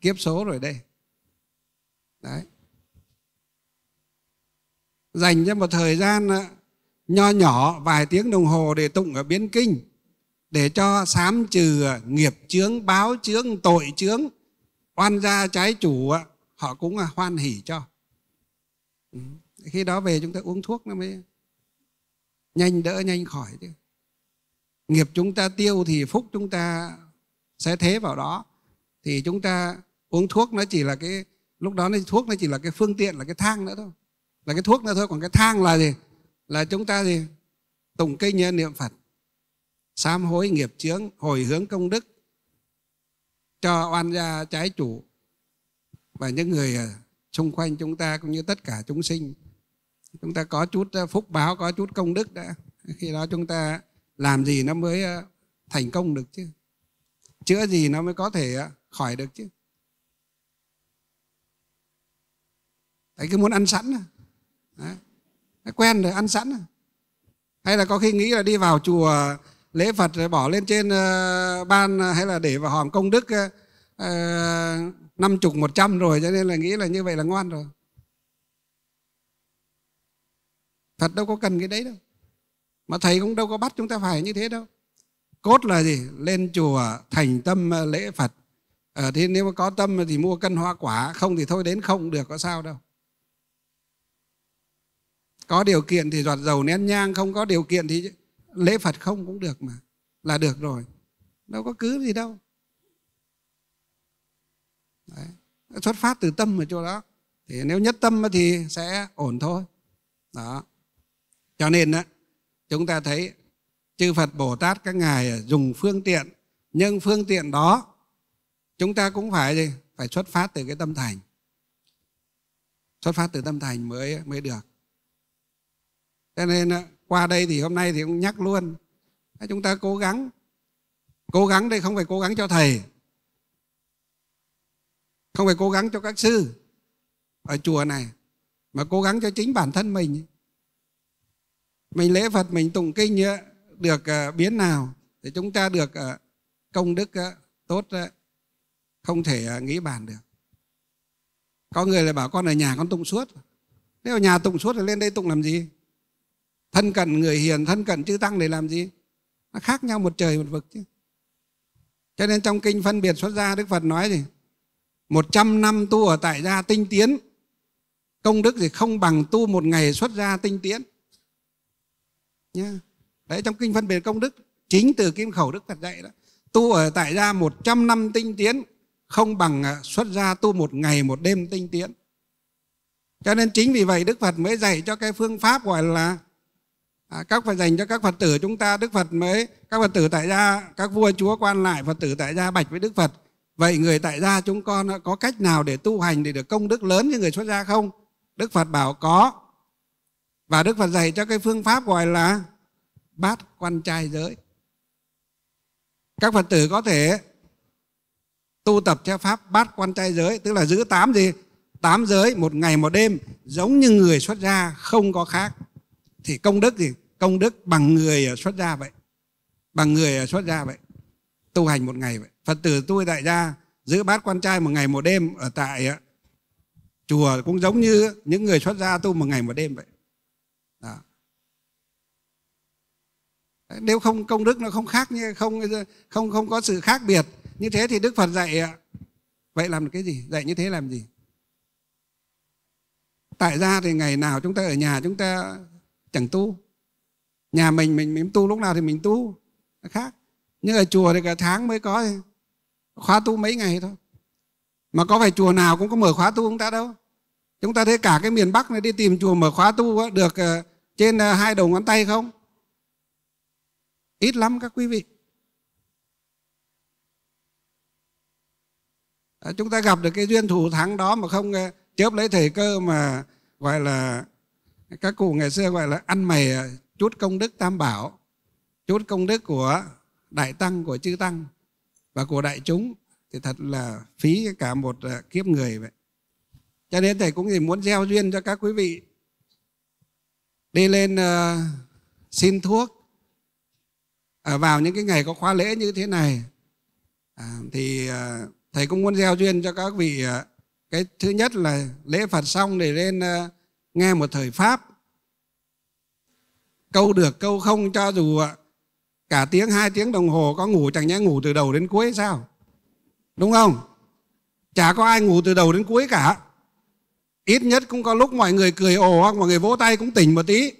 [SPEAKER 1] kiếp số rồi đây đấy dành cho một thời gian nho nhỏ vài tiếng đồng hồ để tụng ở biến kinh để cho sám trừ nghiệp chướng báo chướng tội chướng oan gia trái chủ họ cũng à, hoan hỉ cho ừ, khi đó về chúng ta uống thuốc nó mới nhanh đỡ nhanh khỏi chứ nghiệp chúng ta tiêu thì phúc chúng ta sẽ thế vào đó thì chúng ta uống thuốc nó chỉ là cái lúc đó nó thuốc nó chỉ là cái phương tiện là cái thang nữa thôi là cái thuốc nữa thôi còn cái thang là gì là chúng ta gì tùng kinh niệm phật sám hối nghiệp chướng hồi hướng công đức cho oan gia trái chủ và những người à, xung quanh chúng ta cũng như tất cả chúng sinh chúng ta có chút à, phúc báo có chút công đức đã khi đó chúng ta làm gì nó mới à, thành công được chứ chữa gì nó mới có thể khỏi được chứ đấy cứ muốn ăn sẵn đấy. quen rồi ăn sẵn hay là có khi nghĩ là đi vào chùa lễ Phật rồi bỏ lên trên ờ, ban ờ, hay là để vào hòm công đức ờ, năm chục một trăm rồi cho nên là nghĩ là như vậy là ngoan rồi Phật đâu có cần cái đấy đâu mà thầy cũng đâu có bắt chúng ta phải như thế đâu cốt là gì lên chùa thành tâm lễ Phật à, thì nếu mà có tâm thì mua cân hoa quả không thì thôi đến không được có sao đâu có điều kiện thì giọt dầu nén nhang không có điều kiện thì lễ phật không cũng được mà là được rồi đâu có cứ gì đâu Đấy. xuất phát từ tâm ở chỗ đó thì nếu nhất tâm thì sẽ ổn thôi đó cho nên đó, chúng ta thấy chư phật bồ tát các ngài dùng phương tiện nhưng phương tiện đó chúng ta cũng phải gì phải xuất phát từ cái tâm thành xuất phát từ tâm thành mới mới được cho nên qua đây thì hôm nay thì cũng nhắc luôn chúng ta cố gắng cố gắng đây không phải cố gắng cho thầy không phải cố gắng cho các sư ở chùa này mà cố gắng cho chính bản thân mình mình lễ phật mình tụng kinh ờ, được ờ, biến nào để chúng ta được ờ, công đức tốt không thể nghĩ bàn được có người lại bảo con ở nhà con tụng suốt nếu ở nhà tụng suốt thì lên đây tụng làm gì thân cận người hiền thân cận chư tăng để làm gì nó khác nhau một trời một vực chứ cho nên trong kinh phân biệt xuất gia đức phật nói gì một trăm năm tu ở tại gia tinh tiến công đức thì không bằng tu một ngày xuất gia tinh tiến nhá đấy trong kinh phân biệt công đức chính từ kim khẩu đức phật dạy đó tu ở tại gia một trăm năm tinh tiến không bằng à, xuất gia tu một ngày một đêm tinh tiến cho nên chính vì vậy đức phật mới dạy cho cái phương pháp gọi là à, các phải dành cho các Phật tử chúng ta Đức Phật mới các Phật tử tại gia các vua chúa quan lại Phật tử tại gia bạch với Đức Phật vậy người tại gia chúng con có cách nào để tu hành để được công đức lớn như người xuất gia không Đức Phật bảo có và Đức Phật dạy cho cái phương pháp gọi là bát quan trai giới các Phật tử có thể tu tập theo pháp bát quan trai giới tức là giữ tám gì tám giới một ngày một đêm giống như người xuất gia không có khác thì công đức gì công đức bằng người xuất gia vậy bằng người xuất gia vậy tu hành một ngày vậy phật tử tôi đại gia giữ bát quan trai một ngày một đêm ở tại ờ, chùa cũng giống như những người xuất gia tu một ngày một đêm vậy Đó. nếu không công đức nó không khác như không không không có sự khác biệt như thế thì đức phật dạy ờ, vậy làm cái gì dạy như thế làm gì tại gia thì ngày nào chúng ta ở nhà chúng ta chẳng tu nhà mình mình mình tu lúc nào thì mình tu nó khác nhưng ở chùa thì cả tháng mới có khóa tu mấy ngày thôi mà có phải chùa nào cũng có mở khóa tu chúng ta đâu chúng ta thấy cả cái miền bắc này đi tìm chùa mở khóa tu được ờ, trên ờ, hai đầu ngón tay không ít lắm các quý vị ờ, chúng ta gặp được cái duyên thủ thắng đó mà không chớp lấy thời cơ mà gọi là các cụ ngày xưa gọi là ăn mày chút công đức tam bảo chút công đức của đại tăng của chư tăng và của đại chúng thì thật là phí cả một à, kiếp người vậy cho nên thầy cũng chỉ muốn gieo duyên cho các quý vị đi lên uh, xin thuốc à, vào những cái ngày có khóa lễ như thế này à, thì uh, thầy cũng muốn gieo duyên cho các vị uh, cái thứ nhất là lễ phật xong để lên uh, nghe một thời pháp câu được câu không cho dù cả tiếng hai tiếng đồng hồ có ngủ chẳng nhẽ ngủ từ đầu đến cuối sao đúng không chả có ai ngủ từ đầu đến cuối cả ít nhất cũng có lúc mọi người cười ồ hoặc mọi người vỗ tay cũng tỉnh một tí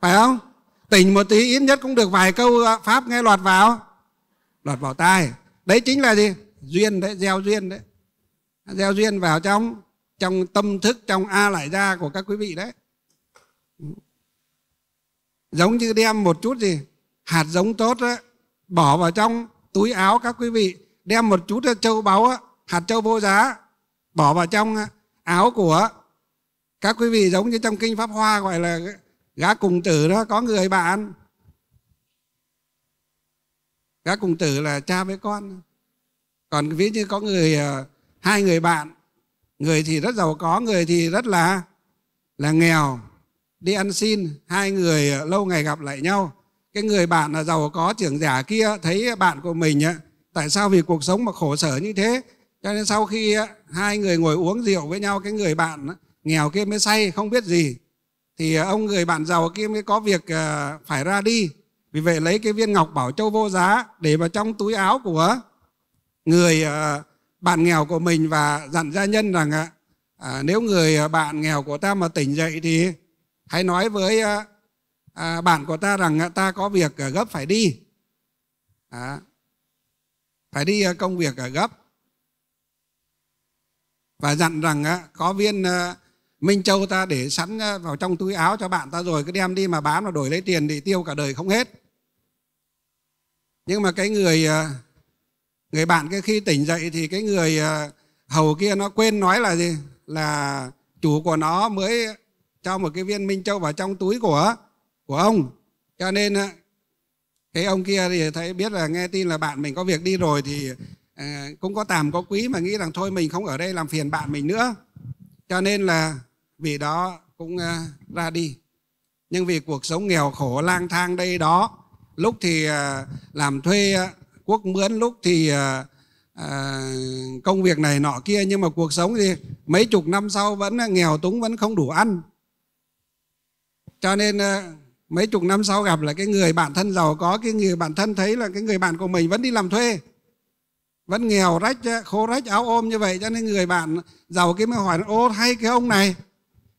[SPEAKER 1] phải không tỉnh một tí ít nhất cũng được vài câu pháp nghe lọt vào lọt vào tai đấy chính là gì duyên đấy gieo duyên đấy gieo duyên vào trong trong tâm thức trong a lại ra của các quý vị đấy giống như đem một chút gì hạt giống tốt đó, bỏ vào trong túi áo các quý vị đem một chút ờ, châu báu hạt châu vô giá bỏ vào trong ờ, áo của các quý vị giống như trong kinh pháp hoa gọi là gã cùng tử đó có người bạn gã cùng tử là cha với con còn ví như có người ờ, hai người bạn người thì rất giàu có người thì rất là là nghèo đi ăn xin hai người ờ, lâu ngày gặp lại nhau cái người bạn là ờ, giàu có trưởng giả kia thấy bạn của mình ờ, tại sao vì cuộc sống mà khổ sở như thế cho nên sau khi hai người ngồi uống rượu với nhau cái người bạn nghèo kia mới say không biết gì thì ông người bạn giàu kia mới có việc phải ra đi vì vậy lấy cái viên ngọc bảo châu vô giá để vào trong túi áo của người bạn nghèo của mình và dặn gia nhân rằng à, nếu người bạn nghèo của ta mà tỉnh dậy thì hãy nói với ờ, à, bạn của ta rằng ờ, ta có việc gấp phải đi à, phải đi ờ, công việc gấp và dặn rằng có viên Minh Châu ta để sẵn vào trong túi áo cho bạn ta rồi cứ đem đi mà bán mà đổi lấy tiền thì tiêu cả đời không hết nhưng mà cái người người bạn cái khi tỉnh dậy thì cái người hầu kia nó quên nói là gì là chủ của nó mới cho một cái viên minh châu vào trong túi của của ông cho nên ờ, cái ông kia thì thấy biết là nghe tin là bạn mình có việc đi rồi thì ờ, cũng có tàm có quý mà nghĩ rằng thôi mình không ở đây làm phiền bạn mình nữa cho nên là vì đó cũng ờ, ra đi nhưng vì cuộc sống nghèo khổ lang thang đây đó lúc thì làm thuê quốc mướn lúc thì công việc này nọ kia nhưng mà cuộc sống thì mấy chục năm sau vẫn nghèo túng vẫn không đủ ăn cho nên ờ, mấy chục năm sau gặp là cái người bạn thân giàu có cái người bạn thân thấy là cái người bạn của mình vẫn đi làm thuê vẫn nghèo rách ờ, khô rách áo ôm như vậy cho nên người bạn giàu kia mới hỏi ô hay cái ông này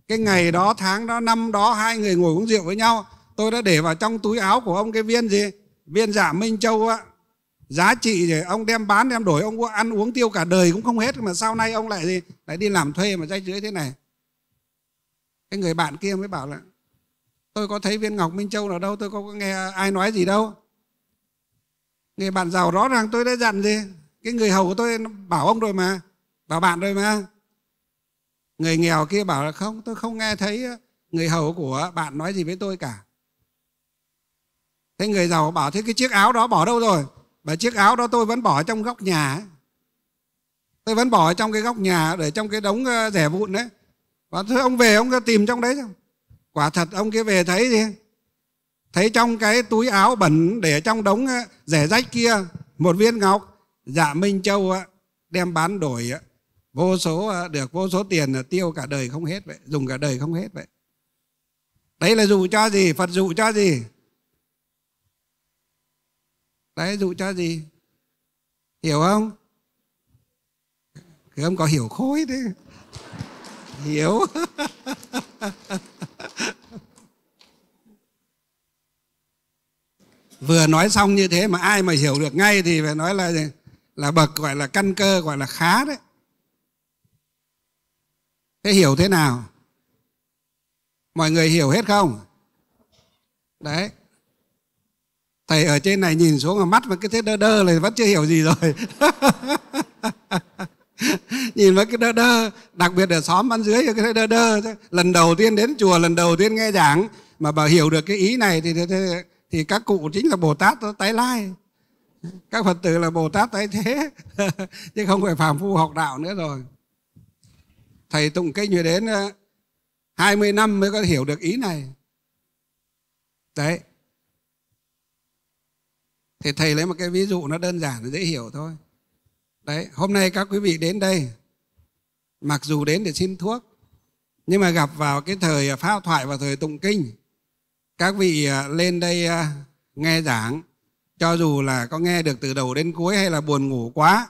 [SPEAKER 1] cái ngày đó tháng đó năm đó hai người ngồi uống rượu với nhau tôi đã để vào trong túi áo của ông cái viên gì viên giả minh châu á giá trị thì ông đem bán đem đổi ông ăn uống tiêu cả đời cũng không hết mà sau này ông lại gì lại đi làm thuê mà dây dưới thế này cái người bạn kia mới bảo là tôi có thấy viên ngọc minh châu ở đâu tôi có nghe ai nói gì đâu người bạn giàu rõ ràng tôi đã dặn gì cái người hầu của tôi bảo ông rồi mà bảo bạn rồi mà người nghèo kia bảo là không tôi không nghe thấy người hầu của bạn nói gì với tôi cả thế người giàu bảo thế cái chiếc áo đó bỏ đâu rồi và chiếc áo đó tôi vẫn bỏ trong góc nhà tôi vẫn bỏ trong cái góc nhà để trong cái đống ờ, rẻ vụn đấy và thưa ông về ông tìm trong đấy sao quả thật ông kia về thấy gì thấy trong cái túi áo bẩn để trong đống rẻ rách kia một viên ngọc dạ minh châu đem bán đổi vô số à, được vô số tiền tiêu cả đời không hết vậy dùng cả đời không hết vậy đấy là dụ cho gì phật dụ cho gì đấy dụ cho gì hiểu không cái ông có hiểu khối đấy hiểu vừa nói xong như thế mà ai mà hiểu được ngay thì phải nói là là bậc gọi là căn cơ gọi là khá đấy thế hiểu thế nào mọi người hiểu hết không đấy thầy ở trên này nhìn xuống mà mắt mà cái thế đơ đơ này vẫn chưa hiểu gì rồi nhìn với cái đơ đơ đặc biệt ở xóm bên dưới cái đơ đơ lần đầu tiên đến chùa lần đầu tiên nghe giảng mà bà hiểu được cái ý này thì, thế thế thì các cụ chính là bồ tát tái lai các phật tử là bồ tát tái thế chứ không phải phàm phu học đạo nữa rồi thầy tụng kinh rồi đến 20 ờ, năm mới có hiểu được ý này đấy thì thầy lấy một cái ví dụ nó đơn giản dễ hiểu thôi đấy hôm nay các quý vị đến đây mặc dù đến để xin thuốc nhưng mà gặp vào cái thời phao thoại và thời tụng kinh các vị à, lên đây à, nghe giảng cho dù là có nghe được từ đầu đến cuối hay là buồn ngủ quá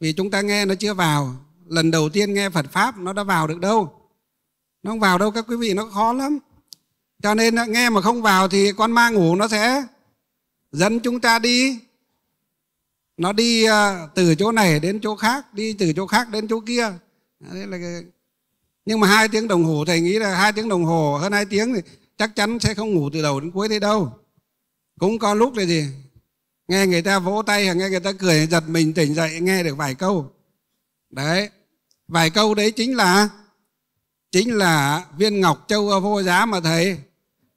[SPEAKER 1] vì chúng ta nghe nó chưa vào lần đầu tiên nghe Phật pháp nó đã vào được đâu nó không vào đâu các quý vị nó khó lắm cho nên à, nghe mà không vào thì con ma ngủ nó sẽ dẫn chúng ta đi nó đi từ chỗ này đến chỗ khác đi từ chỗ khác đến chỗ kia Đấy là nhưng mà hai tiếng đồng hồ thầy nghĩ là hai tiếng đồng hồ hơn hai tiếng thì chắc chắn sẽ không ngủ từ đầu đến cuối thế đâu cũng có lúc là gì nghe người ta vỗ tay hoặc nghe người ta cười giật mình tỉnh dậy nghe được vài câu đấy vài câu đấy chính là chính là viên ngọc châu vô giá mà thầy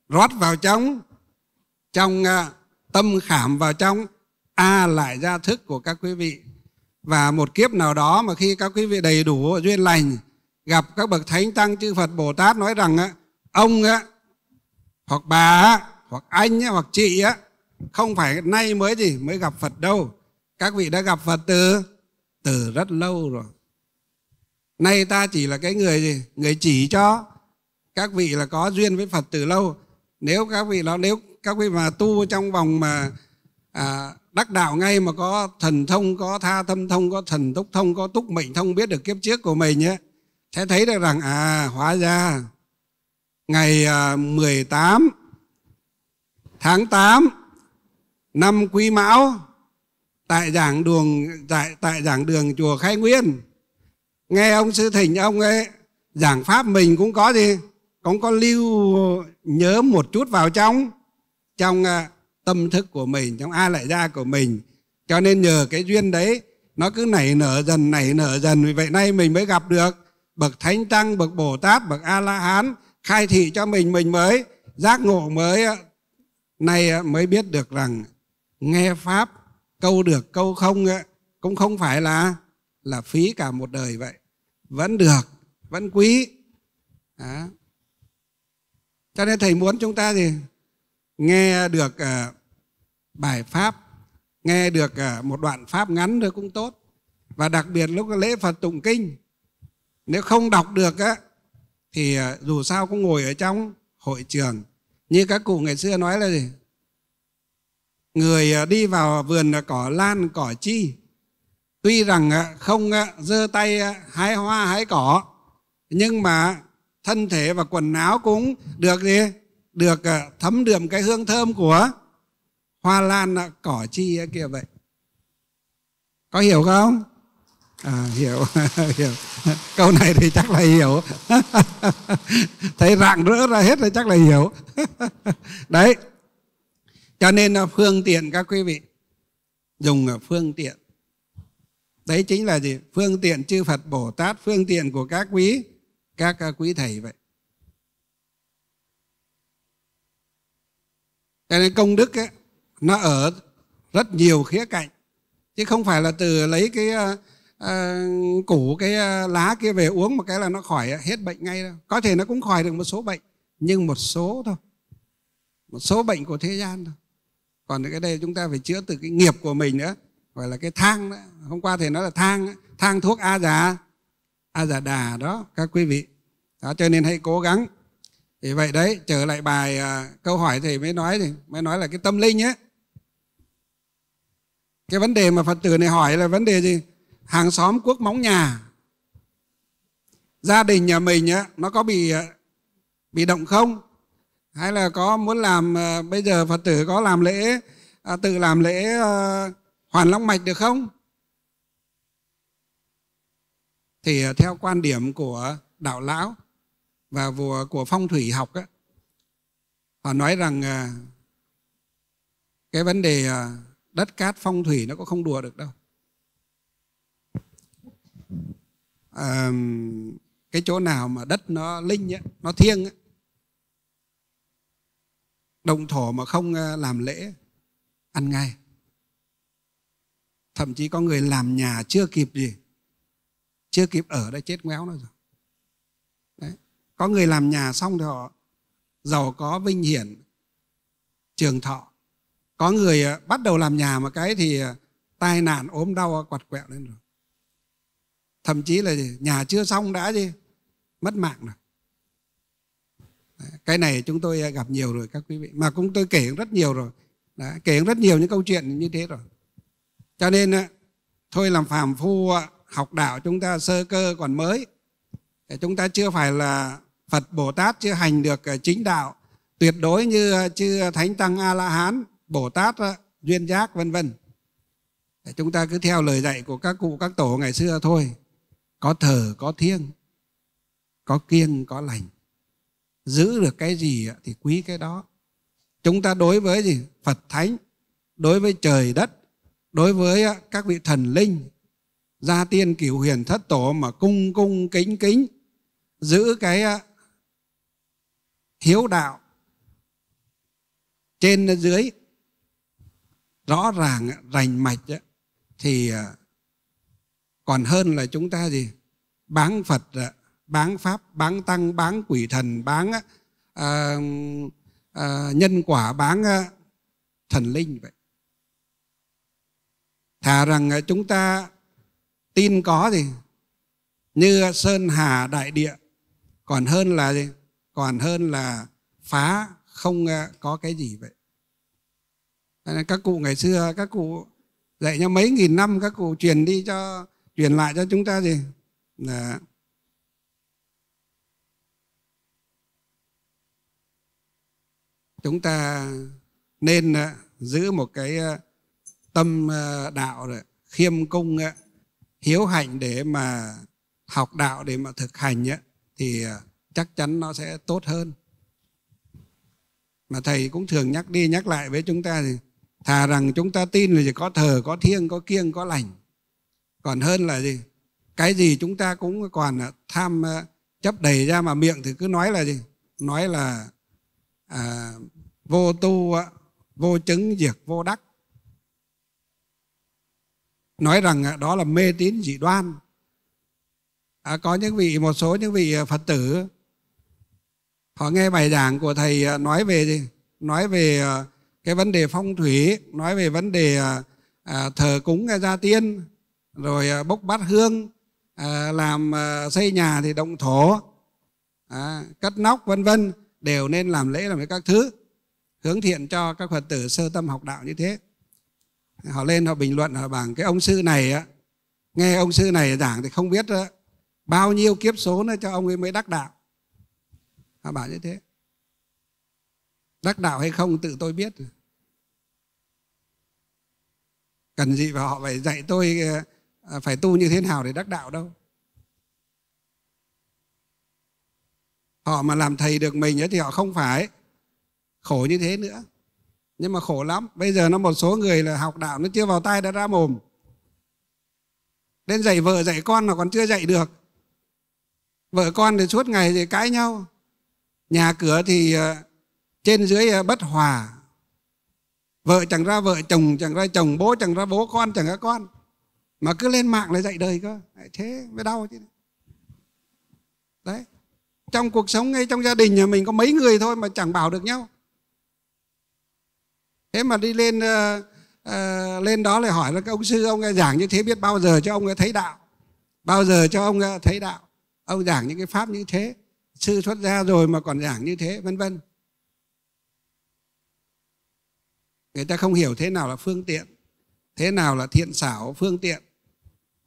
[SPEAKER 1] rót vào trong trong à, tâm khảm vào trong a lại ra thức của các quý vị và một kiếp nào đó mà khi các quý vị đầy đủ duyên lành gặp các bậc thánh tăng chư phật bồ tát nói rằng ông hoặc bà hoặc anh hoặc chị á không phải nay mới gì mới gặp Phật đâu các vị đã gặp Phật từ từ rất lâu rồi nay ta chỉ là cái người gì người chỉ cho các vị là có duyên với Phật từ lâu nếu các vị đó nếu các vị mà tu trong vòng mà à, đắc đạo ngay mà có thần thông có tha tâm thông có thần túc thông có túc mệnh thông biết được kiếp trước của mình nhé sẽ thấy được rằng à hóa ra ngày 18 à, tháng 8 năm Quý Mão tại giảng đường tại tại giảng đường chùa Khai Nguyên. Nghe ông sư thỉnh ông ấy giảng pháp mình cũng có gì? Cũng có lưu nhớ một chút vào trong trong à, tâm thức của mình, trong a lại gia của mình. Cho nên nhờ cái duyên đấy nó cứ nảy nở dần nảy nở dần vì vậy nay mình mới gặp được bậc thánh tăng, bậc Bồ Tát, bậc A La Hán khai thị cho mình mình mới giác ngộ mới ờ, này ờ, mới biết được rằng nghe pháp câu được câu không ờ, cũng không phải là là phí cả một đời vậy vẫn được vẫn quý Đó. cho nên thầy muốn chúng ta thì nghe được bài pháp nghe được một đoạn pháp ngắn thôi cũng tốt và đặc biệt lúc lễ phật tụng kinh nếu không đọc được á thì à, dù sao cũng ngồi ở trong hội trường như các cụ ngày xưa nói là gì người à, đi vào vườn cỏ lan cỏ chi tuy rằng à, không giơ tay hái hoa hái cỏ nhưng mà thân thể và quần áo cũng được gì được thấm đượm cái hương thơm của hoa lan cỏ chi kia vậy có hiểu không à, hiểu hiểu câu này thì chắc là hiểu thấy rạng rỡ ra hết rồi chắc là hiểu đấy cho nên là phương tiện các quý vị dùng à, phương tiện đấy chính là gì phương tiện chư phật bồ tát phương tiện của các quý các à, quý thầy vậy cho nên công đức ấy, nó ở rất nhiều khía cạnh chứ không phải là từ lấy cái à, Ờ, củ cái ờ, lá kia về uống một cái là nó khỏi ờ, hết bệnh ngay đâu có thể nó cũng khỏi được một số bệnh nhưng một số thôi một số bệnh của thế gian thôi còn cái đây chúng ta phải chữa từ cái nghiệp của mình nữa gọi là cái thang đó. hôm qua thầy nói là thang thang thuốc a giả, a giả đà đó các quý vị đó, cho nên hãy cố gắng thì vậy đấy trở lại bài à, câu hỏi thầy mới nói thì mới nói là cái tâm linh ấy cái vấn đề mà phật tử này hỏi là vấn đề gì hàng xóm cuốc móng nhà gia đình nhà mình á, nó có bị ờ, bị động không hay là có muốn làm ờ, bây giờ phật tử có làm lễ à, tự làm lễ ờ, hoàn long mạch được không thì theo quan điểm của đạo lão và của phong thủy học á, họ nói rằng cái vấn đề đất cát phong thủy nó cũng không đùa được đâu cái chỗ nào mà đất nó linh ấy, nó thiêng ấy. đồng thổ mà không ờ, làm lễ ăn ngay thậm chí có người làm nhà chưa kịp gì chưa kịp ở đã chết ngoéo nó rồi Đấy. có người làm nhà xong thì họ giàu có vinh hiển trường thọ có người ờ, bắt đầu làm nhà mà cái thì ờ, tai nạn ốm đau quặt quẹo lên rồi thậm chí là nhà chưa xong đã chứ mất mạng rồi cái này chúng tôi à, gặp nhiều rồi các quý vị mà cũng tôi kể rất nhiều rồi đã, kể rất nhiều những câu chuyện như thế rồi cho nên à, thôi làm phàm phu à, học đạo chúng ta sơ cơ còn mới chúng ta chưa phải là phật bồ tát chưa hành được chính đạo tuyệt đối như chư thánh tăng a la hán bồ tát duyên giác vân vân chúng ta cứ theo lời dạy của các cụ các tổ ngày xưa thôi có thờ có thiêng có kiêng có lành giữ được cái gì thì quý cái đó chúng ta đối với gì phật thánh đối với trời đất đối với các vị thần linh gia tiên cửu huyền thất tổ mà cung cung kính kính giữ cái hiếu đạo trên dưới rõ ràng rành mạch thì à, còn hơn là chúng ta gì bán phật à, bán pháp bán tăng bán quỷ thần bán à, à, à, nhân quả bán à, thần linh vậy thà rằng à, chúng ta tin có gì như sơn hà đại địa còn hơn là gì còn hơn là phá không có cái gì vậy các cụ ngày xưa các cụ dạy nhau mấy nghìn năm các cụ truyền đi cho truyền lại cho chúng ta gì là chúng ta nên ờ, giữ một cái ờ, tâm ờ, đạo khiêm cung hiếu hạnh để mà học đạo để mà thực hành thì chắc chắn nó sẽ tốt hơn mà thầy cũng thường nhắc đi nhắc lại với chúng ta thì thà rằng chúng ta tin là chỉ có thờ có thiêng có kiêng có lành còn hơn là gì cái gì chúng ta cũng còn à, tham à, chấp đầy ra mà miệng thì cứ nói là gì nói là à, vô tu à, vô chứng diệt vô đắc nói rằng đó là mê tín dị đoan à, có những vị một số những vị phật tử họ nghe bài giảng của thầy nói về gì nói về cái vấn đề phong thủy nói về vấn đề à, thờ cúng gia tiên rồi à, bốc bát hương à, làm à, xây nhà thì động thổ à, cắt nóc vân vân đều nên làm lễ làm các thứ hướng thiện cho các phật tử sơ tâm học đạo như thế họ lên họ bình luận họ bảng cái ông sư này nghe ông sư này giảng thì không biết bao nhiêu kiếp số nữa cho ông ấy mới đắc đạo họ bảo như thế đắc đạo hay không tự tôi biết cần gì và họ phải dạy tôi À, phải tu như thế nào để đắc đạo đâu họ mà làm thầy được mình ấy, thì họ không phải khổ như thế nữa nhưng mà khổ lắm bây giờ nó một số người là học đạo nó chưa vào tay đã ra mồm đến dạy vợ dạy con mà còn chưa dạy được vợ con thì suốt ngày thì cãi nhau nhà cửa thì ờ, trên dưới ờ, bất hòa vợ chẳng ra vợ chồng chẳng ra chồng bố chẳng ra bố con chẳng ra con mà cứ lên mạng lại dạy đời cơ thế mới đau chứ đấy trong cuộc sống ngay trong gia đình nhà mình có mấy người thôi mà chẳng bảo được nhau thế mà đi lên uh, uh, lên đó lại hỏi là cái ông sư ông giảng như thế biết bao giờ cho ông thấy đạo bao giờ cho ông thấy đạo ông giảng những cái pháp như thế sư xuất gia rồi mà còn giảng như thế vân vân người ta không hiểu thế nào là phương tiện thế nào là thiện xảo phương tiện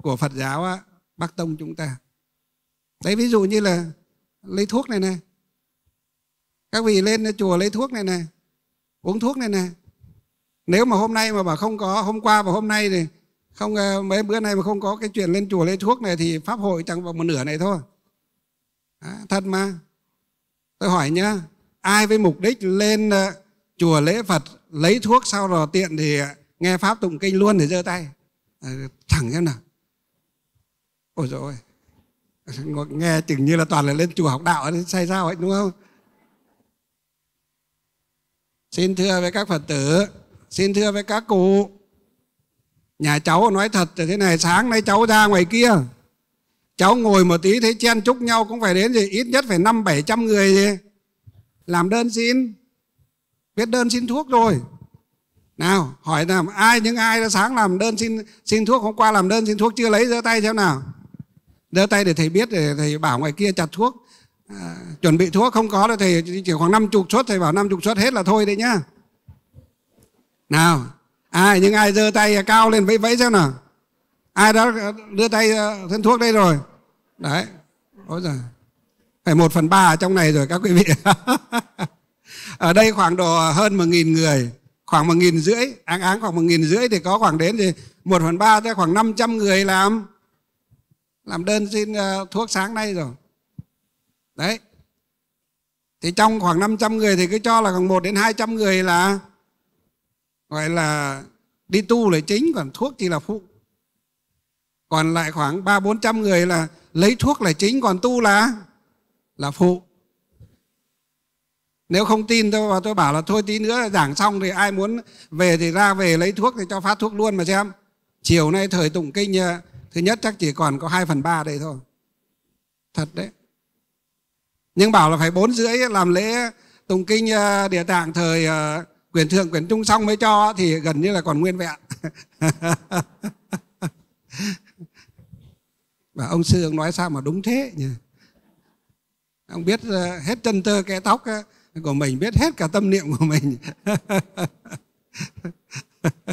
[SPEAKER 1] của Phật giáo á, Bắc Tông chúng ta. Đấy ví dụ như là lấy thuốc này nè Các vị lên chùa lấy thuốc này nè uống thuốc này nè Nếu mà hôm nay mà bảo không có, hôm qua và hôm nay thì không ờ, mấy bữa nay mà không có cái chuyện lên chùa lấy thuốc này thì pháp hội chẳng vào một nửa này thôi. À, thật mà. Tôi hỏi nhá, ai với mục đích lên ờ, chùa lễ Phật lấy thuốc sau rồi tiện thì nghe pháp tụng kinh luôn để giơ tay. À, thẳng xem nào ôi rồi nghe tưởng như là toàn là lên chùa học đạo sai sao ấy đúng không xin thưa với các phật tử xin thưa với các cụ nhà cháu nói thật là thế này sáng nay cháu ra ngoài kia cháu ngồi một tí thấy chen chúc nhau cũng phải đến gì ít nhất phải năm bảy trăm người gì làm đơn xin viết đơn xin thuốc rồi nào hỏi làm ai những ai đã sáng làm đơn xin xin thuốc hôm qua làm đơn xin thuốc chưa lấy giơ tay xem nào đưa tay để thầy biết để thầy bảo ngoài kia chặt thuốc à, chuẩn bị thuốc không có đâu thầy chỉ khoảng năm chục suất thầy bảo năm chục suất hết là thôi đấy nhá nào ai những ai giơ tay cao lên vẫy vẫy xem nào ai đó đưa tay ờ, thân thuốc đây rồi đấy ôi giời phải một phần ba ở trong này rồi các quý vị ở đây khoảng độ hơn một nghìn người khoảng một nghìn rưỡi áng áng khoảng một nghìn rưỡi thì có khoảng đến thì một phần ba tới khoảng 500 người làm làm đơn xin ờ, thuốc sáng nay rồi đấy thì trong khoảng 500 người thì cứ cho là khoảng 1 đến 200 người là gọi là đi tu là chính còn thuốc thì là phụ còn lại khoảng ba bốn trăm người là lấy thuốc là chính còn tu là là phụ nếu không tin tôi và tôi bảo là thôi tí nữa giảng xong thì ai muốn về thì ra về lấy thuốc thì cho phát thuốc luôn mà xem chiều nay thời tụng kinh ờ, thứ nhất chắc chỉ còn có 2 phần 3 đây thôi thật đấy nhưng bảo là phải bốn rưỡi làm lễ tùng kinh ờ, địa tạng thời ờ, quyển thượng quyển trung xong mới cho thì gần như là còn nguyên vẹn và ông sư ông nói sao mà đúng thế nhỉ ông biết ờ, hết chân tơ kẽ tóc của mình biết hết cả tâm niệm của mình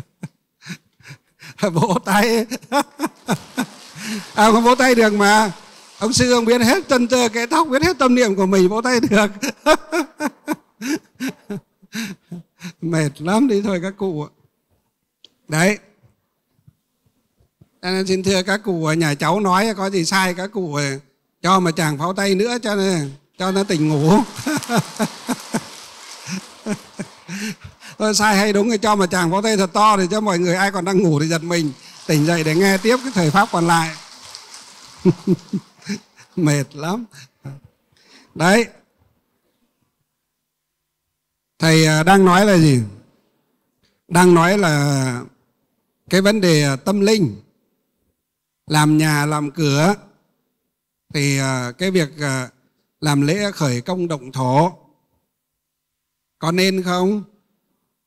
[SPEAKER 1] vỗ tay à không vỗ tay được mà ông sư ông biết hết tân tơ cái tóc biết hết tâm niệm của mình vỗ tay được mệt lắm đi thôi các cụ đấy đấy nên xin thưa các cụ ở nhà cháu nói có gì sai các cụ cho mà chàng pháo tay nữa cho nên cho nó tỉnh ngủ tôi ờ, sai hay đúng thì cho mà chàng pháo tay thật to thì cho mọi người ai còn đang ngủ thì giật mình tỉnh dậy để nghe tiếp cái thời pháp còn lại mệt lắm đấy thầy à, đang nói là gì đang nói là cái vấn đề à, tâm linh làm nhà làm cửa thì à, cái việc làm lễ khởi công động thổ có nên không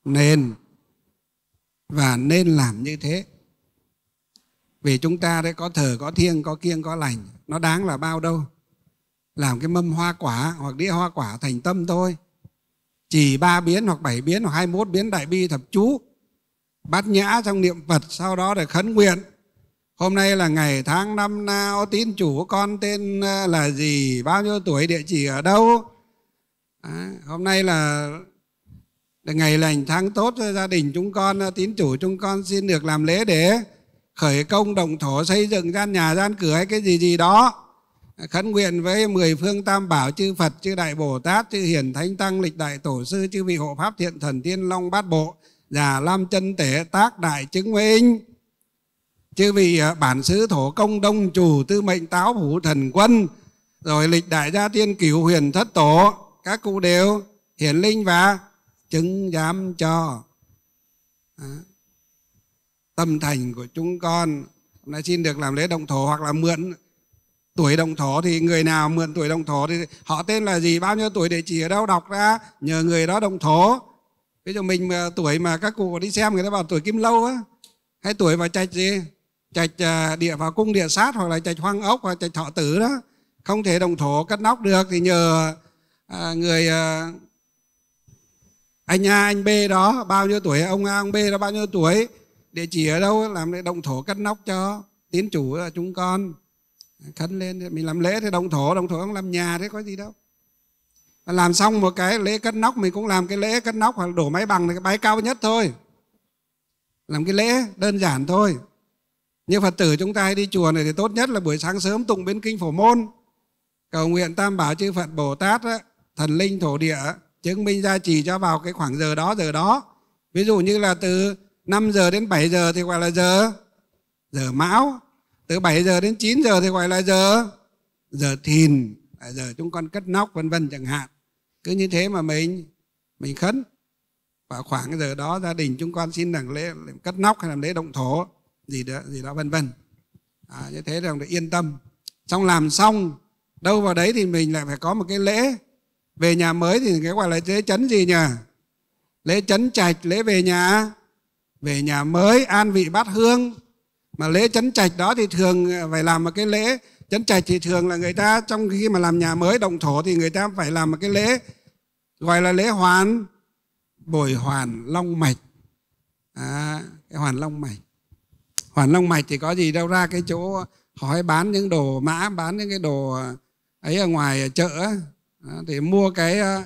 [SPEAKER 1] nên và nên làm như thế vì chúng ta đấy có thờ có thiêng có kiêng có lành nó đáng là bao đâu làm cái mâm hoa quả hoặc đĩa hoa quả thành tâm thôi chỉ ba biến hoặc bảy biến hoặc hai 21 biến đại bi thập chú bát nhã trong niệm phật sau đó để khấn nguyện hôm nay là ngày tháng năm nào tín chủ con tên à, là gì bao nhiêu tuổi địa chỉ ở đâu à, hôm nay là ngày lành tháng tốt cho ờ, gia đình chúng con ờ, tín chủ chúng con xin được làm lễ để khởi công động thổ xây dựng gian nhà gian cửa hay cái gì gì đó khấn nguyện với mười phương tam bảo chư phật chư đại bồ tát chư hiển thánh tăng lịch đại tổ sư chư vị hộ pháp thiện thần tiên long bát bộ già lam chân tể tác đại chứng minh chư vị ờ, bản xứ thổ công đông chủ tư mệnh táo phủ thần quân rồi lịch đại gia tiên cửu huyền thất tổ các cụ đều hiển linh và chứng giám cho à, tâm thành của chúng con hôm nay xin được làm lễ động thổ hoặc là mượn tuổi đồng thổ thì người nào mượn tuổi đồng thổ thì họ tên là gì bao nhiêu tuổi địa chỉ ở đâu đọc ra nhờ người đó đồng thổ ví dụ mình mà tuổi mà các cụ đi xem người ta bảo tuổi kim lâu á hay tuổi vào trạch gì trạch à, địa vào cung địa sát hoặc là trạch hoang ốc hoặc trạch thọ tử đó không thể đồng thổ cắt nóc được thì nhờ à, người à, anh A anh B đó bao nhiêu tuổi ông A ông B đó bao nhiêu tuổi địa chỉ ở đâu làm lễ động thổ cắt nóc cho tín chủ là chúng con khấn lên mình làm lễ thì động thổ động thổ không làm nhà thế có gì đâu làm xong một cái lễ cất nóc mình cũng làm cái lễ cất nóc hoặc đổ máy bằng là cái bái cao nhất thôi làm cái lễ đơn giản thôi như phật tử chúng ta hay đi chùa này thì tốt nhất là buổi sáng sớm tụng biến kinh phổ môn cầu nguyện tam bảo chư phật bồ tát thần linh thổ địa chứng minh ra chỉ cho vào cái khoảng giờ đó giờ đó ví dụ như là từ 5 giờ đến 7 giờ thì gọi là giờ giờ mão từ 7 giờ đến 9 giờ thì gọi là giờ giờ thìn giờ chúng con cất nóc vân vân chẳng hạn cứ như thế mà mình mình khấn và khoảng giờ đó gia đình chúng con xin làm lễ làm cất nóc hay làm lễ động thổ gì đó gì đó vân vân à, như thế là được yên tâm xong làm xong đâu vào đấy thì mình lại phải có một cái lễ về nhà mới thì cái gọi là lễ chấn gì nhỉ lễ chấn trạch lễ về nhà về nhà mới an vị bát hương mà lễ chấn trạch đó thì thường phải làm một cái lễ chấn trạch thì thường là người ta trong khi mà làm nhà mới động thổ thì người ta phải làm một cái lễ gọi là lễ hoàn bồi hoàn long mạch à, cái hoàn long mạch hoàn long mạch thì có gì đâu ra cái chỗ hỏi bán những đồ mã bán những cái đồ ấy ở ngoài chợ à, thì mua cái ờ,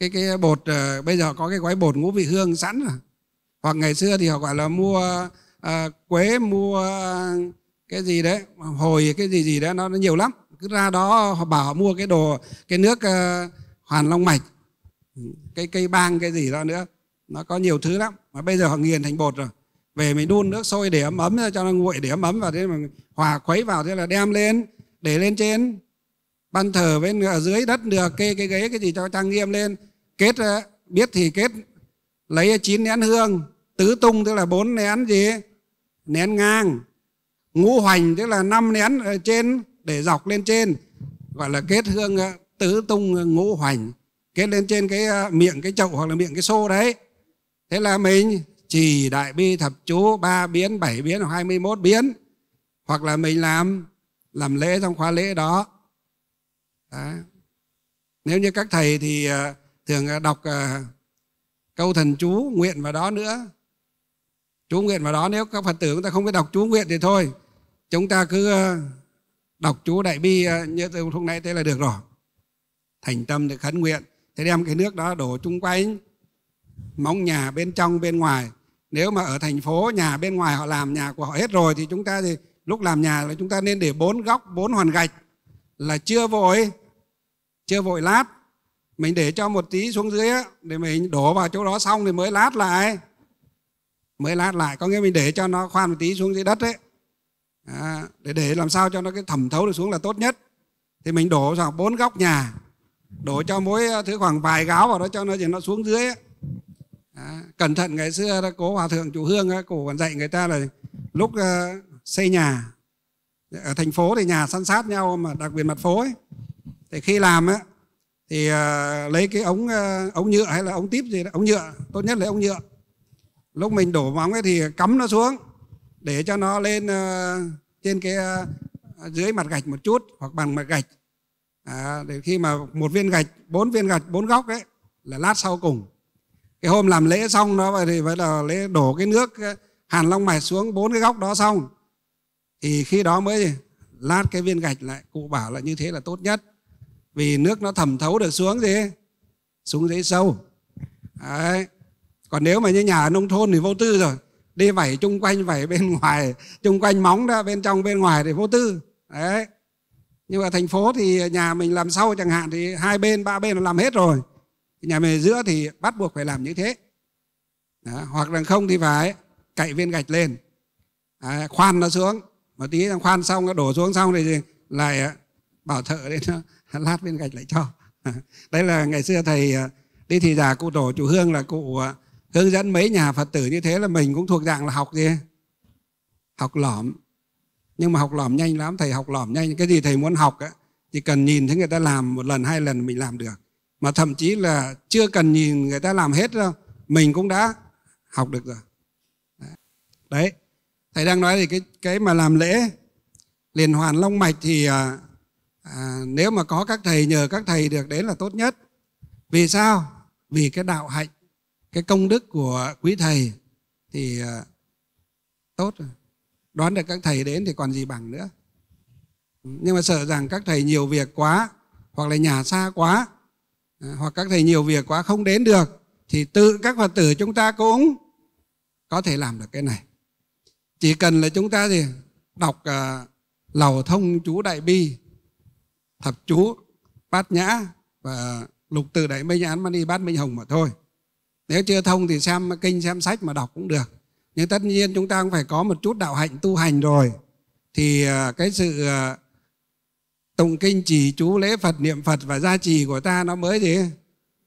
[SPEAKER 1] cái cái bột ờ, bây giờ có cái gói bột ngũ vị hương sẵn rồi hoặc ngày xưa thì họ gọi là mua à, quế mua cái gì đấy hồi cái gì gì đấy nó, nó nhiều lắm cứ ra đó họ bảo họ mua cái đồ cái nước uh, hoàn long mạch cái cây bang cái gì đó nữa nó có nhiều thứ lắm mà bây giờ họ nghiền thành bột rồi về mình đun nước sôi để ấm ấm cho nó nguội để ấm ấm vào thế mà hòa khuấy vào thế là đem lên để lên trên ban thờ bên ở dưới đất được kê cái ghế cái gì cho trang nghiêm lên kết ờ, biết thì kết lấy chín nén hương tứ tung tức là bốn nén gì nén ngang ngũ hoành tức là năm nén ở trên để dọc lên trên gọi là kết hương ờ, tứ tung ờ, ngũ hoành kết lên trên cái miệng cái chậu hoặc là miệng cái xô đấy thế là mình chỉ đại bi thập chú ba biến bảy biến hoặc hai mươi mốt biến hoặc là mình làm làm lễ trong khóa lễ đó đó. Nếu như các thầy thì à, thường à, đọc à, câu thần chú nguyện vào đó nữa. Chú nguyện vào đó nếu các Phật tử chúng ta không biết đọc chú nguyện thì thôi. Chúng ta cứ đọc chú đại bi như từ hôm nay thế là được rồi. Thành tâm được khấn nguyện. Thế đem cái nước đó đổ chung quanh móng nhà bên trong bên ngoài nếu mà ở thành phố nhà bên ngoài họ làm nhà của họ hết rồi thì chúng ta thì lúc làm nhà là chúng ta nên để bốn góc bốn hoàn gạch là chưa vội chưa vội lát mình để cho một tí xuống dưới á để mình đổ vào chỗ đó xong thì mới lát lại mới lát lại có nghĩa mình để cho nó khoan một tí xuống dưới đất đấy à, để để làm sao cho nó cái thẩm thấu được xuống là tốt nhất thì mình đổ vào bốn góc nhà đổ cho mỗi ờ, thứ khoảng vài gáo vào đó cho nó thì nó xuống dưới À, cẩn thận ngày xưa đó, cố hòa thượng chủ hương cổ còn dạy người ta là lúc uh, xây nhà ở thành phố thì nhà san sát nhau mà đặc biệt mặt phố ấy thì khi làm á thì ờ, lấy cái ống ờ, ống nhựa hay là ống tiếp gì đó ống nhựa tốt nhất là ống nhựa lúc mình đổ móng ấy thì cắm nó xuống để cho nó lên ờ, trên cái dưới mặt gạch một chút hoặc bằng mặt gạch à, để khi mà một viên gạch bốn viên gạch bốn góc ấy là lát sau cùng cái hôm làm lễ xong đó vậy thì vậy là lễ đổ cái nước hàn long mạch xuống bốn cái góc đó xong thì khi đó mới lát cái viên gạch lại cụ bảo là như thế là tốt nhất vì nước nó thẩm thấu được xuống gì xuống dưới sâu đấy còn nếu mà như nhà nông thôn thì vô tư rồi đi vẩy chung quanh vẩy bên ngoài chung quanh móng ra bên trong bên ngoài thì vô tư đấy nhưng mà thành phố thì nhà mình làm sau chẳng hạn thì hai bên ba bên làm hết rồi nhà mình giữa thì bắt buộc phải làm như thế đó. hoặc là không thì phải cậy viên gạch lên à, khoan nó xuống mà tí khoan xong nó đổ xuống xong thì lại bảo thợ đến nó lát bên gạch lại cho đấy là ngày xưa thầy à, đi thì già cụ tổ chủ hương là cụ à, hướng dẫn mấy nhà phật tử như thế là mình cũng thuộc dạng là học gì học lỏm nhưng mà học lỏm nhanh lắm thầy học lỏm nhanh cái gì thầy muốn học á chỉ cần nhìn thấy người ta làm một lần hai lần mình làm được mà thậm chí là chưa cần nhìn người ta làm hết đâu mình cũng đã học được rồi đấy thầy đang nói thì cái cái mà làm lễ liên hoàn long mạch thì à, à, nếu mà có các thầy nhờ các thầy được đến là tốt nhất vì sao vì cái đạo hạnh cái công đức của quý thầy thì à, tốt rồi đoán được các thầy đến thì còn gì bằng nữa nhưng mà sợ rằng các thầy nhiều việc quá hoặc là nhà xa quá à, hoặc các thầy nhiều việc quá không đến được thì tự các phật tử chúng ta cũng có thể làm được cái này chỉ cần là chúng ta gì đọc uh, lầu thông chú đại bi thập chú bát nhã và lục từ đại minh án mani bát minh hồng mà thôi nếu chưa thông thì xem kinh xem sách mà đọc cũng được nhưng tất nhiên chúng ta cũng phải có một chút đạo hạnh tu hành rồi thì à, cái sự à, tụng kinh chỉ chú lễ phật niệm phật và gia trì của ta nó mới gì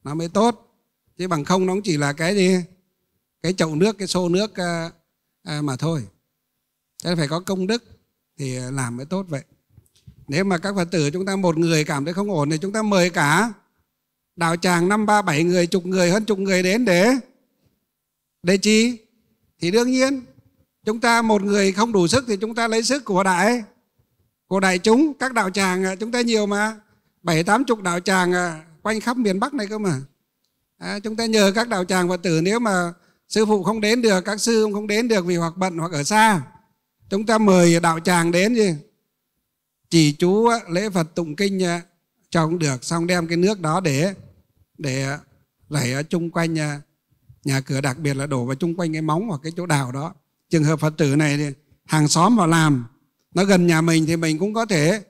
[SPEAKER 1] nó mới tốt chứ bằng không nó cũng chỉ là cái gì cái chậu nước cái xô nước à, mà thôi chứ phải có công đức thì làm mới tốt vậy nếu mà các phật tử chúng ta một người cảm thấy không ổn thì chúng ta mời cả đạo tràng năm ba bảy người chục người hơn chục người đến để để chi thì đương nhiên chúng ta một người không đủ sức thì chúng ta lấy sức của đại của đại chúng các đạo tràng à, chúng ta nhiều mà bảy tám chục đạo tràng à, quanh khắp miền bắc này cơ mà à, chúng ta nhờ các đạo tràng phật tử nếu mà sư phụ không đến được các sư không đến được vì hoặc bận hoặc ở xa chúng ta mời đạo tràng đến gì chỉ chú lễ Phật tụng kinh cho cũng được xong đem cái nước đó để để rảy ở chung quanh nhà, nhà cửa đặc biệt là đổ vào chung quanh cái móng hoặc cái chỗ đào đó trường hợp phật tử này thì hàng xóm vào làm nó gần nhà mình thì mình cũng có thể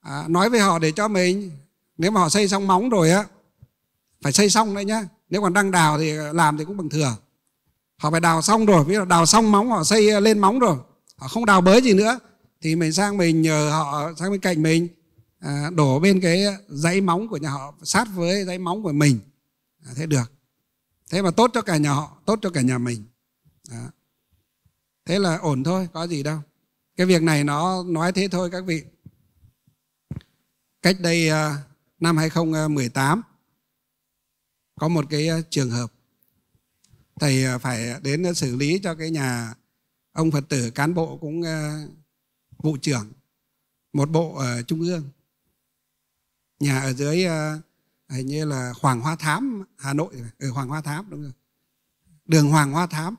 [SPEAKER 1] à, nói với họ để cho mình nếu mà họ xây xong móng rồi á phải xây xong đấy nhá nếu còn đang đào thì làm thì cũng bằng thừa họ phải đào xong rồi ví dụ đào xong móng họ xây lên móng rồi họ không đào bới gì nữa thì mình sang mình nhờ họ sang bên cạnh mình à, đổ bên cái dãy móng của nhà họ sát với dãy móng của mình à, thế được thế mà tốt cho cả nhà họ tốt cho cả nhà mình à. thế là ổn thôi có gì đâu cái việc này nó nói thế thôi các vị cách đây à, năm 2018 có một cái à, trường hợp thầy à, phải đến xử lý cho cái nhà ông phật tử cán bộ cũng vụ trưởng một bộ ở trung ương nhà ở dưới ờ, hình như là Hoàng Hoa Thám Hà Nội ở ừ, Hoàng Hoa Thám đúng rồi đường Hoàng Hoa Thám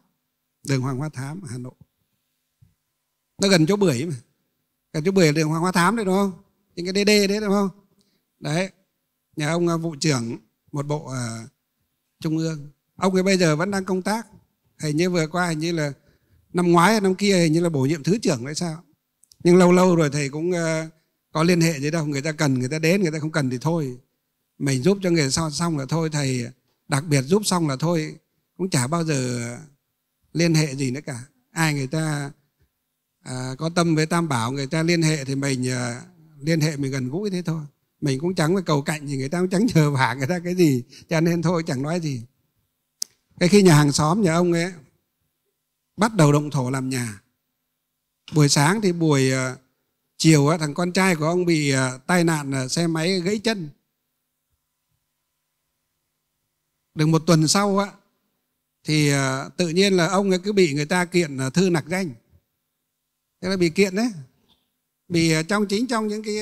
[SPEAKER 1] đường Hoàng Hoa Thám Hà Nội nó gần chỗ bưởi mà gần chỗ bưởi là đường Hoàng Hoa Thám đấy đúng không những cái đê đê đấy đúng không đấy nhà ông ờ, vụ trưởng một bộ ở trung ương ông ấy bây giờ vẫn đang công tác hình như vừa qua hình như là năm ngoái hay năm kia hình như là bổ nhiệm thứ trưởng đấy sao nhưng lâu lâu rồi thầy cũng ờ, có liên hệ với đâu người ta cần người ta đến người ta không cần thì thôi mình giúp cho người sau xong là thôi thầy đặc biệt giúp xong là thôi cũng chả bao giờ liên hệ gì nữa cả ai người ta à, có tâm với tam bảo người ta liên hệ thì mình à, liên hệ mình gần gũi thế thôi mình cũng chẳng phải cầu cạnh gì người ta cũng chẳng chờ vả người ta cái gì cho nên thôi chẳng nói gì cái khi nhà hàng xóm nhà ông ấy bắt đầu động thổ làm nhà buổi sáng thì buổi ờ, chiều thằng con trai của ông bị ờ, tai nạn xe máy gãy chân được một tuần sau á thì ờ, tự nhiên là ông ấy cứ bị người ta kiện thư nặc danh thế là bị kiện đấy bị trong chính trong những cái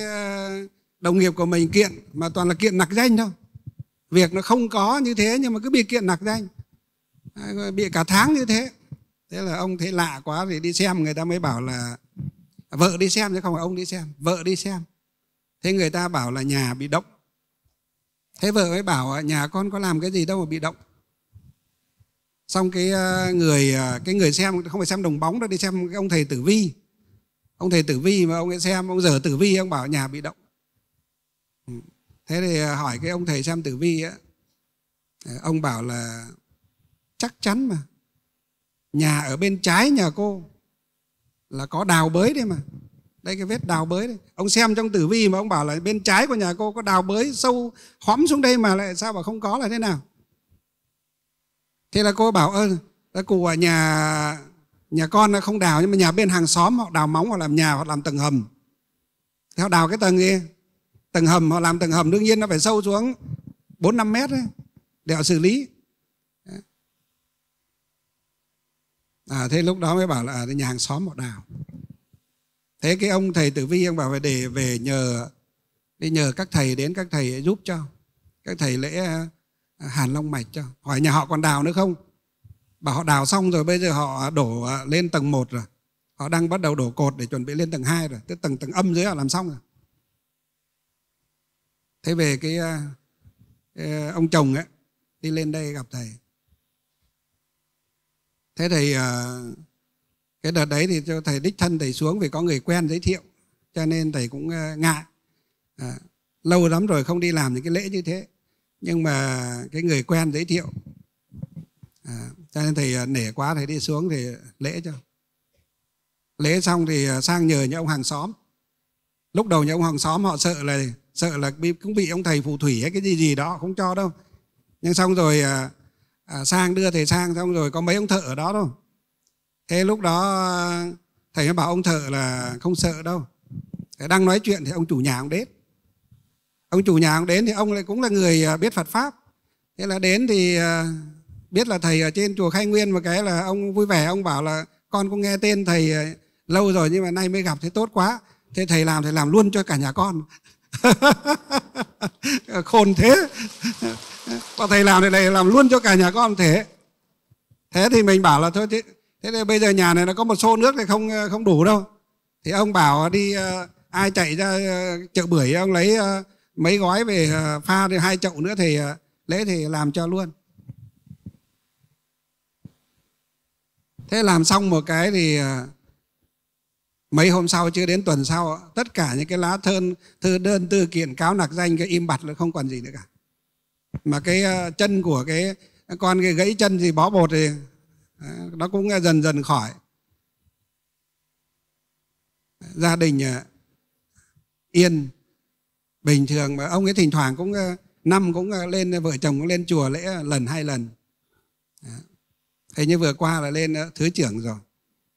[SPEAKER 1] đồng nghiệp của mình kiện mà toàn là kiện nặc danh thôi việc nó không có như thế nhưng mà cứ bị kiện nặc danh bị cả tháng như thế thế là ông thấy lạ quá thì đi xem người ta mới bảo là vợ đi xem chứ không phải ông đi xem vợ đi xem thế người ta bảo là nhà bị động thế vợ mới bảo nhà con có làm cái gì đâu mà bị động xong cái ờ, người ờ, cái người xem không phải xem đồng bóng đâu đi xem cái ông thầy tử vi ông thầy tử vi mà ông ấy xem ông dở tử vi ông bảo nhà bị động ừ. thế thì ờ, hỏi cái ông thầy xem tử vi á ông bảo là chắc chắn mà nhà ở bên trái nhà cô là có đào bới đấy mà đây cái vết đào bới đây ông xem trong tử vi mà ông bảo là bên trái của nhà cô có đào bới sâu hõm xuống đây mà lại sao mà không có là thế nào thế là cô bảo ơ là cụ ở nhà nhà con nó không đào nhưng mà nhà bên hàng xóm họ đào móng họ làm nhà họ làm tầng hầm thế họ đào cái tầng gì tầng hầm họ làm tầng hầm đương nhiên nó phải sâu xuống bốn năm mét đấy để họ xử lý à, thế lúc đó mới bảo là à, nhà hàng xóm họ đào thế cái ông thầy tử vi ông bảo phải để về nhờ đi nhờ các thầy đến các thầy giúp cho các thầy lễ à, hàn long mạch cho hỏi nhà họ còn đào nữa không bảo họ đào xong rồi bây giờ họ đổ à, lên tầng 1 rồi họ đang bắt đầu đổ cột để chuẩn bị lên tầng 2 rồi tức tầng tầng âm dưới họ làm xong rồi thế về cái, à, cái ông chồng ấy đi lên đây gặp thầy thế thì ờ, cái đợt đấy thì cho thầy đích thân thầy xuống vì có người quen giới thiệu cho nên thầy cũng ờ, ngại ờ, lâu lắm rồi không đi làm những cái lễ như thế nhưng mà cái người quen giới thiệu cho nên thầy nể quá thầy đi xuống thì lễ cho lễ xong thì sang nhờ nhà ông hàng xóm lúc đầu nhà ông hàng xóm họ sợ là sợ là cũng bị ông thầy phù thủy hay cái gì gì đó không cho đâu nhưng xong rồi à, sang đưa thầy sang xong rồi có mấy ông thợ ở đó đâu thế lúc đó thầy mới bảo ông thợ là không sợ đâu thầy đang nói chuyện thì ông chủ nhà ông đến ông chủ nhà ông đến thì ông lại cũng là người à, biết phật pháp thế là đến thì à, biết là thầy ở trên chùa khai nguyên một cái là ông vui vẻ ông bảo là con cũng nghe tên thầy à, lâu rồi nhưng mà nay mới gặp thế tốt quá thế thầy làm thầy làm luôn cho cả nhà con khôn thế và thầy làm thì thầy làm luôn cho cả nhà con thế thế thì mình bảo là thôi thế, thế thì bây giờ nhà này nó có một xô nước thì không không đủ đâu thì ông bảo đi ờ, ai chạy ra ờ, chợ bưởi ông lấy ờ, mấy gói về pha thì hai chậu nữa thì lấy thì làm cho luôn thế làm xong một cái thì mấy hôm sau chưa đến tuần sau tất cả những cái lá thơn thư đơn thư kiện cáo nạc danh cái im bặt là không còn gì nữa cả mà cái ờ, chân của cái con cái gãy chân gì bó bột thì ờ, nó cũng ờ, dần dần khỏi gia đình yên bình thường mà ông ấy thỉnh thoảng cũng năm cũng lên vợ chồng cũng lên chùa lễ lần hai lần thầy như vừa qua là lên thứ trưởng rồi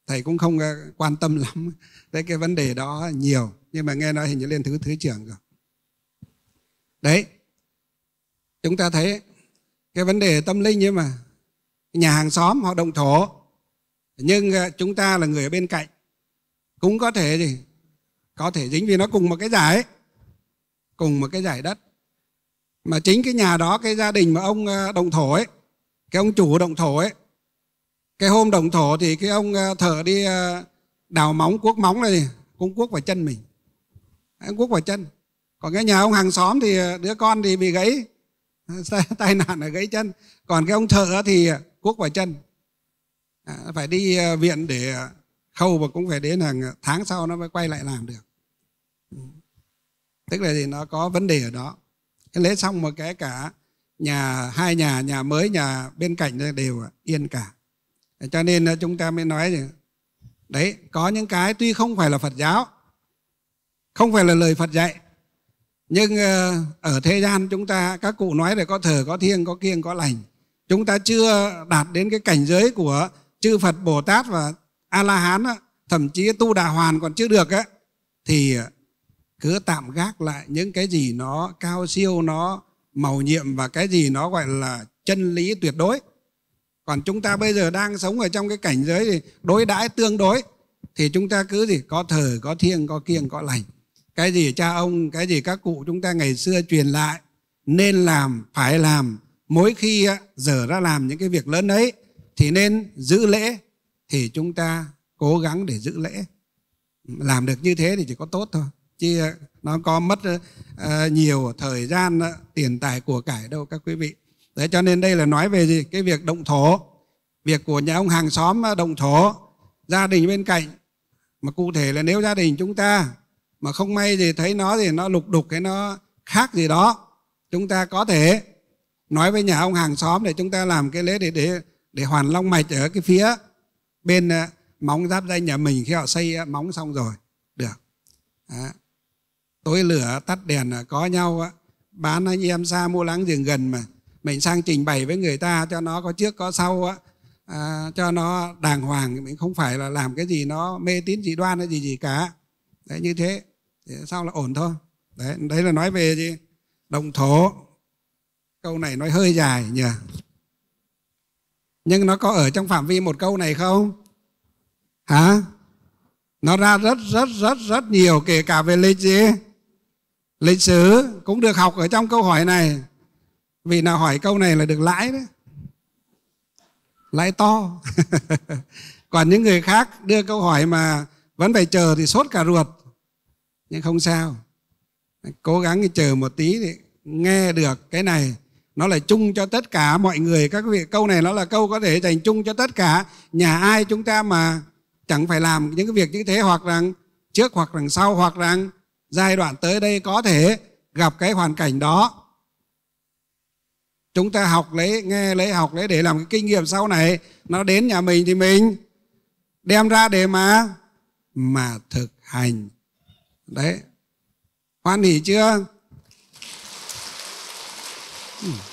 [SPEAKER 1] thầy cũng không quan tâm lắm tới cái vấn đề đó nhiều nhưng mà nghe nói hình như lên thứ thứ trưởng rồi đấy chúng ta thấy cái vấn đề tâm linh nhưng mà nhà hàng xóm họ động thổ nhưng ờ, chúng ta là người ở bên cạnh cũng có thể gì có thể dính vì nó cùng một cái giải cùng một cái giải đất mà chính cái nhà đó cái gia đình mà ông ờ, động thổ ấy cái ông chủ động thổ ấy cái hôm động thổ thì cái ông ờ, thợ đi đào móng cuốc móng này cũng cuốc vào chân mình cuốc vào chân còn cái nhà ông hàng xóm thì đứa con thì bị gãy tai nạn là gãy chân còn cái ông thợ thì cuốc vào chân à, phải đi à, viện để à, khâu và cũng phải đến hàng tháng sau nó mới quay lại làm được ừ. tức là thì nó có vấn đề ở đó cái lễ xong mà cái cả nhà hai nhà nhà mới nhà bên cạnh đều à, yên cả cho nên chúng ta mới nói đấy có những cái tuy không phải là phật giáo không phải là lời phật dạy nhưng ờ, ở thế gian chúng ta các cụ nói là có thờ có thiêng có kiêng có lành chúng ta chưa đạt đến cái cảnh giới của chư phật bồ tát và a la hán thậm chí tu đà hoàn còn chưa được ấy, thì ờ, cứ tạm gác lại những cái gì nó cao siêu nó màu nhiệm và cái gì nó gọi là chân lý tuyệt đối còn chúng ta bây giờ đang sống ở trong cái cảnh giới thì đối đãi tương đối thì chúng ta cứ gì có thờ có thiêng có kiêng có lành cái gì cha ông cái gì các cụ chúng ta ngày xưa truyền lại nên làm phải làm mỗi khi giờ ra làm những cái việc lớn ấy thì nên giữ lễ thì chúng ta cố gắng để giữ lễ làm được như thế thì chỉ có tốt thôi chứ nó có mất ờ, nhiều thời gian tiền tài của cải đâu các quý vị đấy cho nên đây là nói về gì cái việc động thổ việc của nhà ông hàng xóm động thổ gia đình bên cạnh mà cụ thể là nếu gia đình chúng ta mà không may thì thấy nó thì nó lục đục cái nó khác gì đó chúng ta có thể nói với nhà ông hàng xóm để chúng ta làm cái lễ để để để hoàn long mạch ở cái phía bên à, móng giáp danh nhà mình khi họ xây à, móng xong rồi được à, tối lửa tắt đèn à, có nhau bán anh em xa mua láng giềng gần mà mình sang trình bày với người ta cho nó có trước có sau à, cho nó đàng hoàng mình không phải là làm cái gì nó mê tín dị đoan hay gì gì cả đấy như thế thì dạ, sao là ổn thôi đấy, đấy là nói về gì động thổ câu này nói hơi dài nhỉ nhưng nó có ở trong phạm vi một câu này không hả nó ra rất rất rất rất nhiều kể cả về lịch gì lịch sử cũng được học ở trong câu hỏi này vì nào hỏi câu này là được lãi đấy lãi to còn những người khác đưa câu hỏi mà vẫn phải chờ thì sốt cả ruột nhưng không sao cố gắng chờ một tí thì nghe được cái này nó lại chung cho tất cả mọi người các vị câu này nó là câu có thể dành chung cho tất cả nhà ai chúng ta mà chẳng phải làm những cái việc như thế hoặc rằng trước hoặc rằng sau hoặc rằng giai đoạn tới đây có thể gặp cái hoàn cảnh đó chúng ta học lấy nghe lấy học lấy để làm cái kinh nghiệm sau này nó đến nhà mình thì mình đem ra để mà mà thực hành đấy hoan hỉ chưa ừ.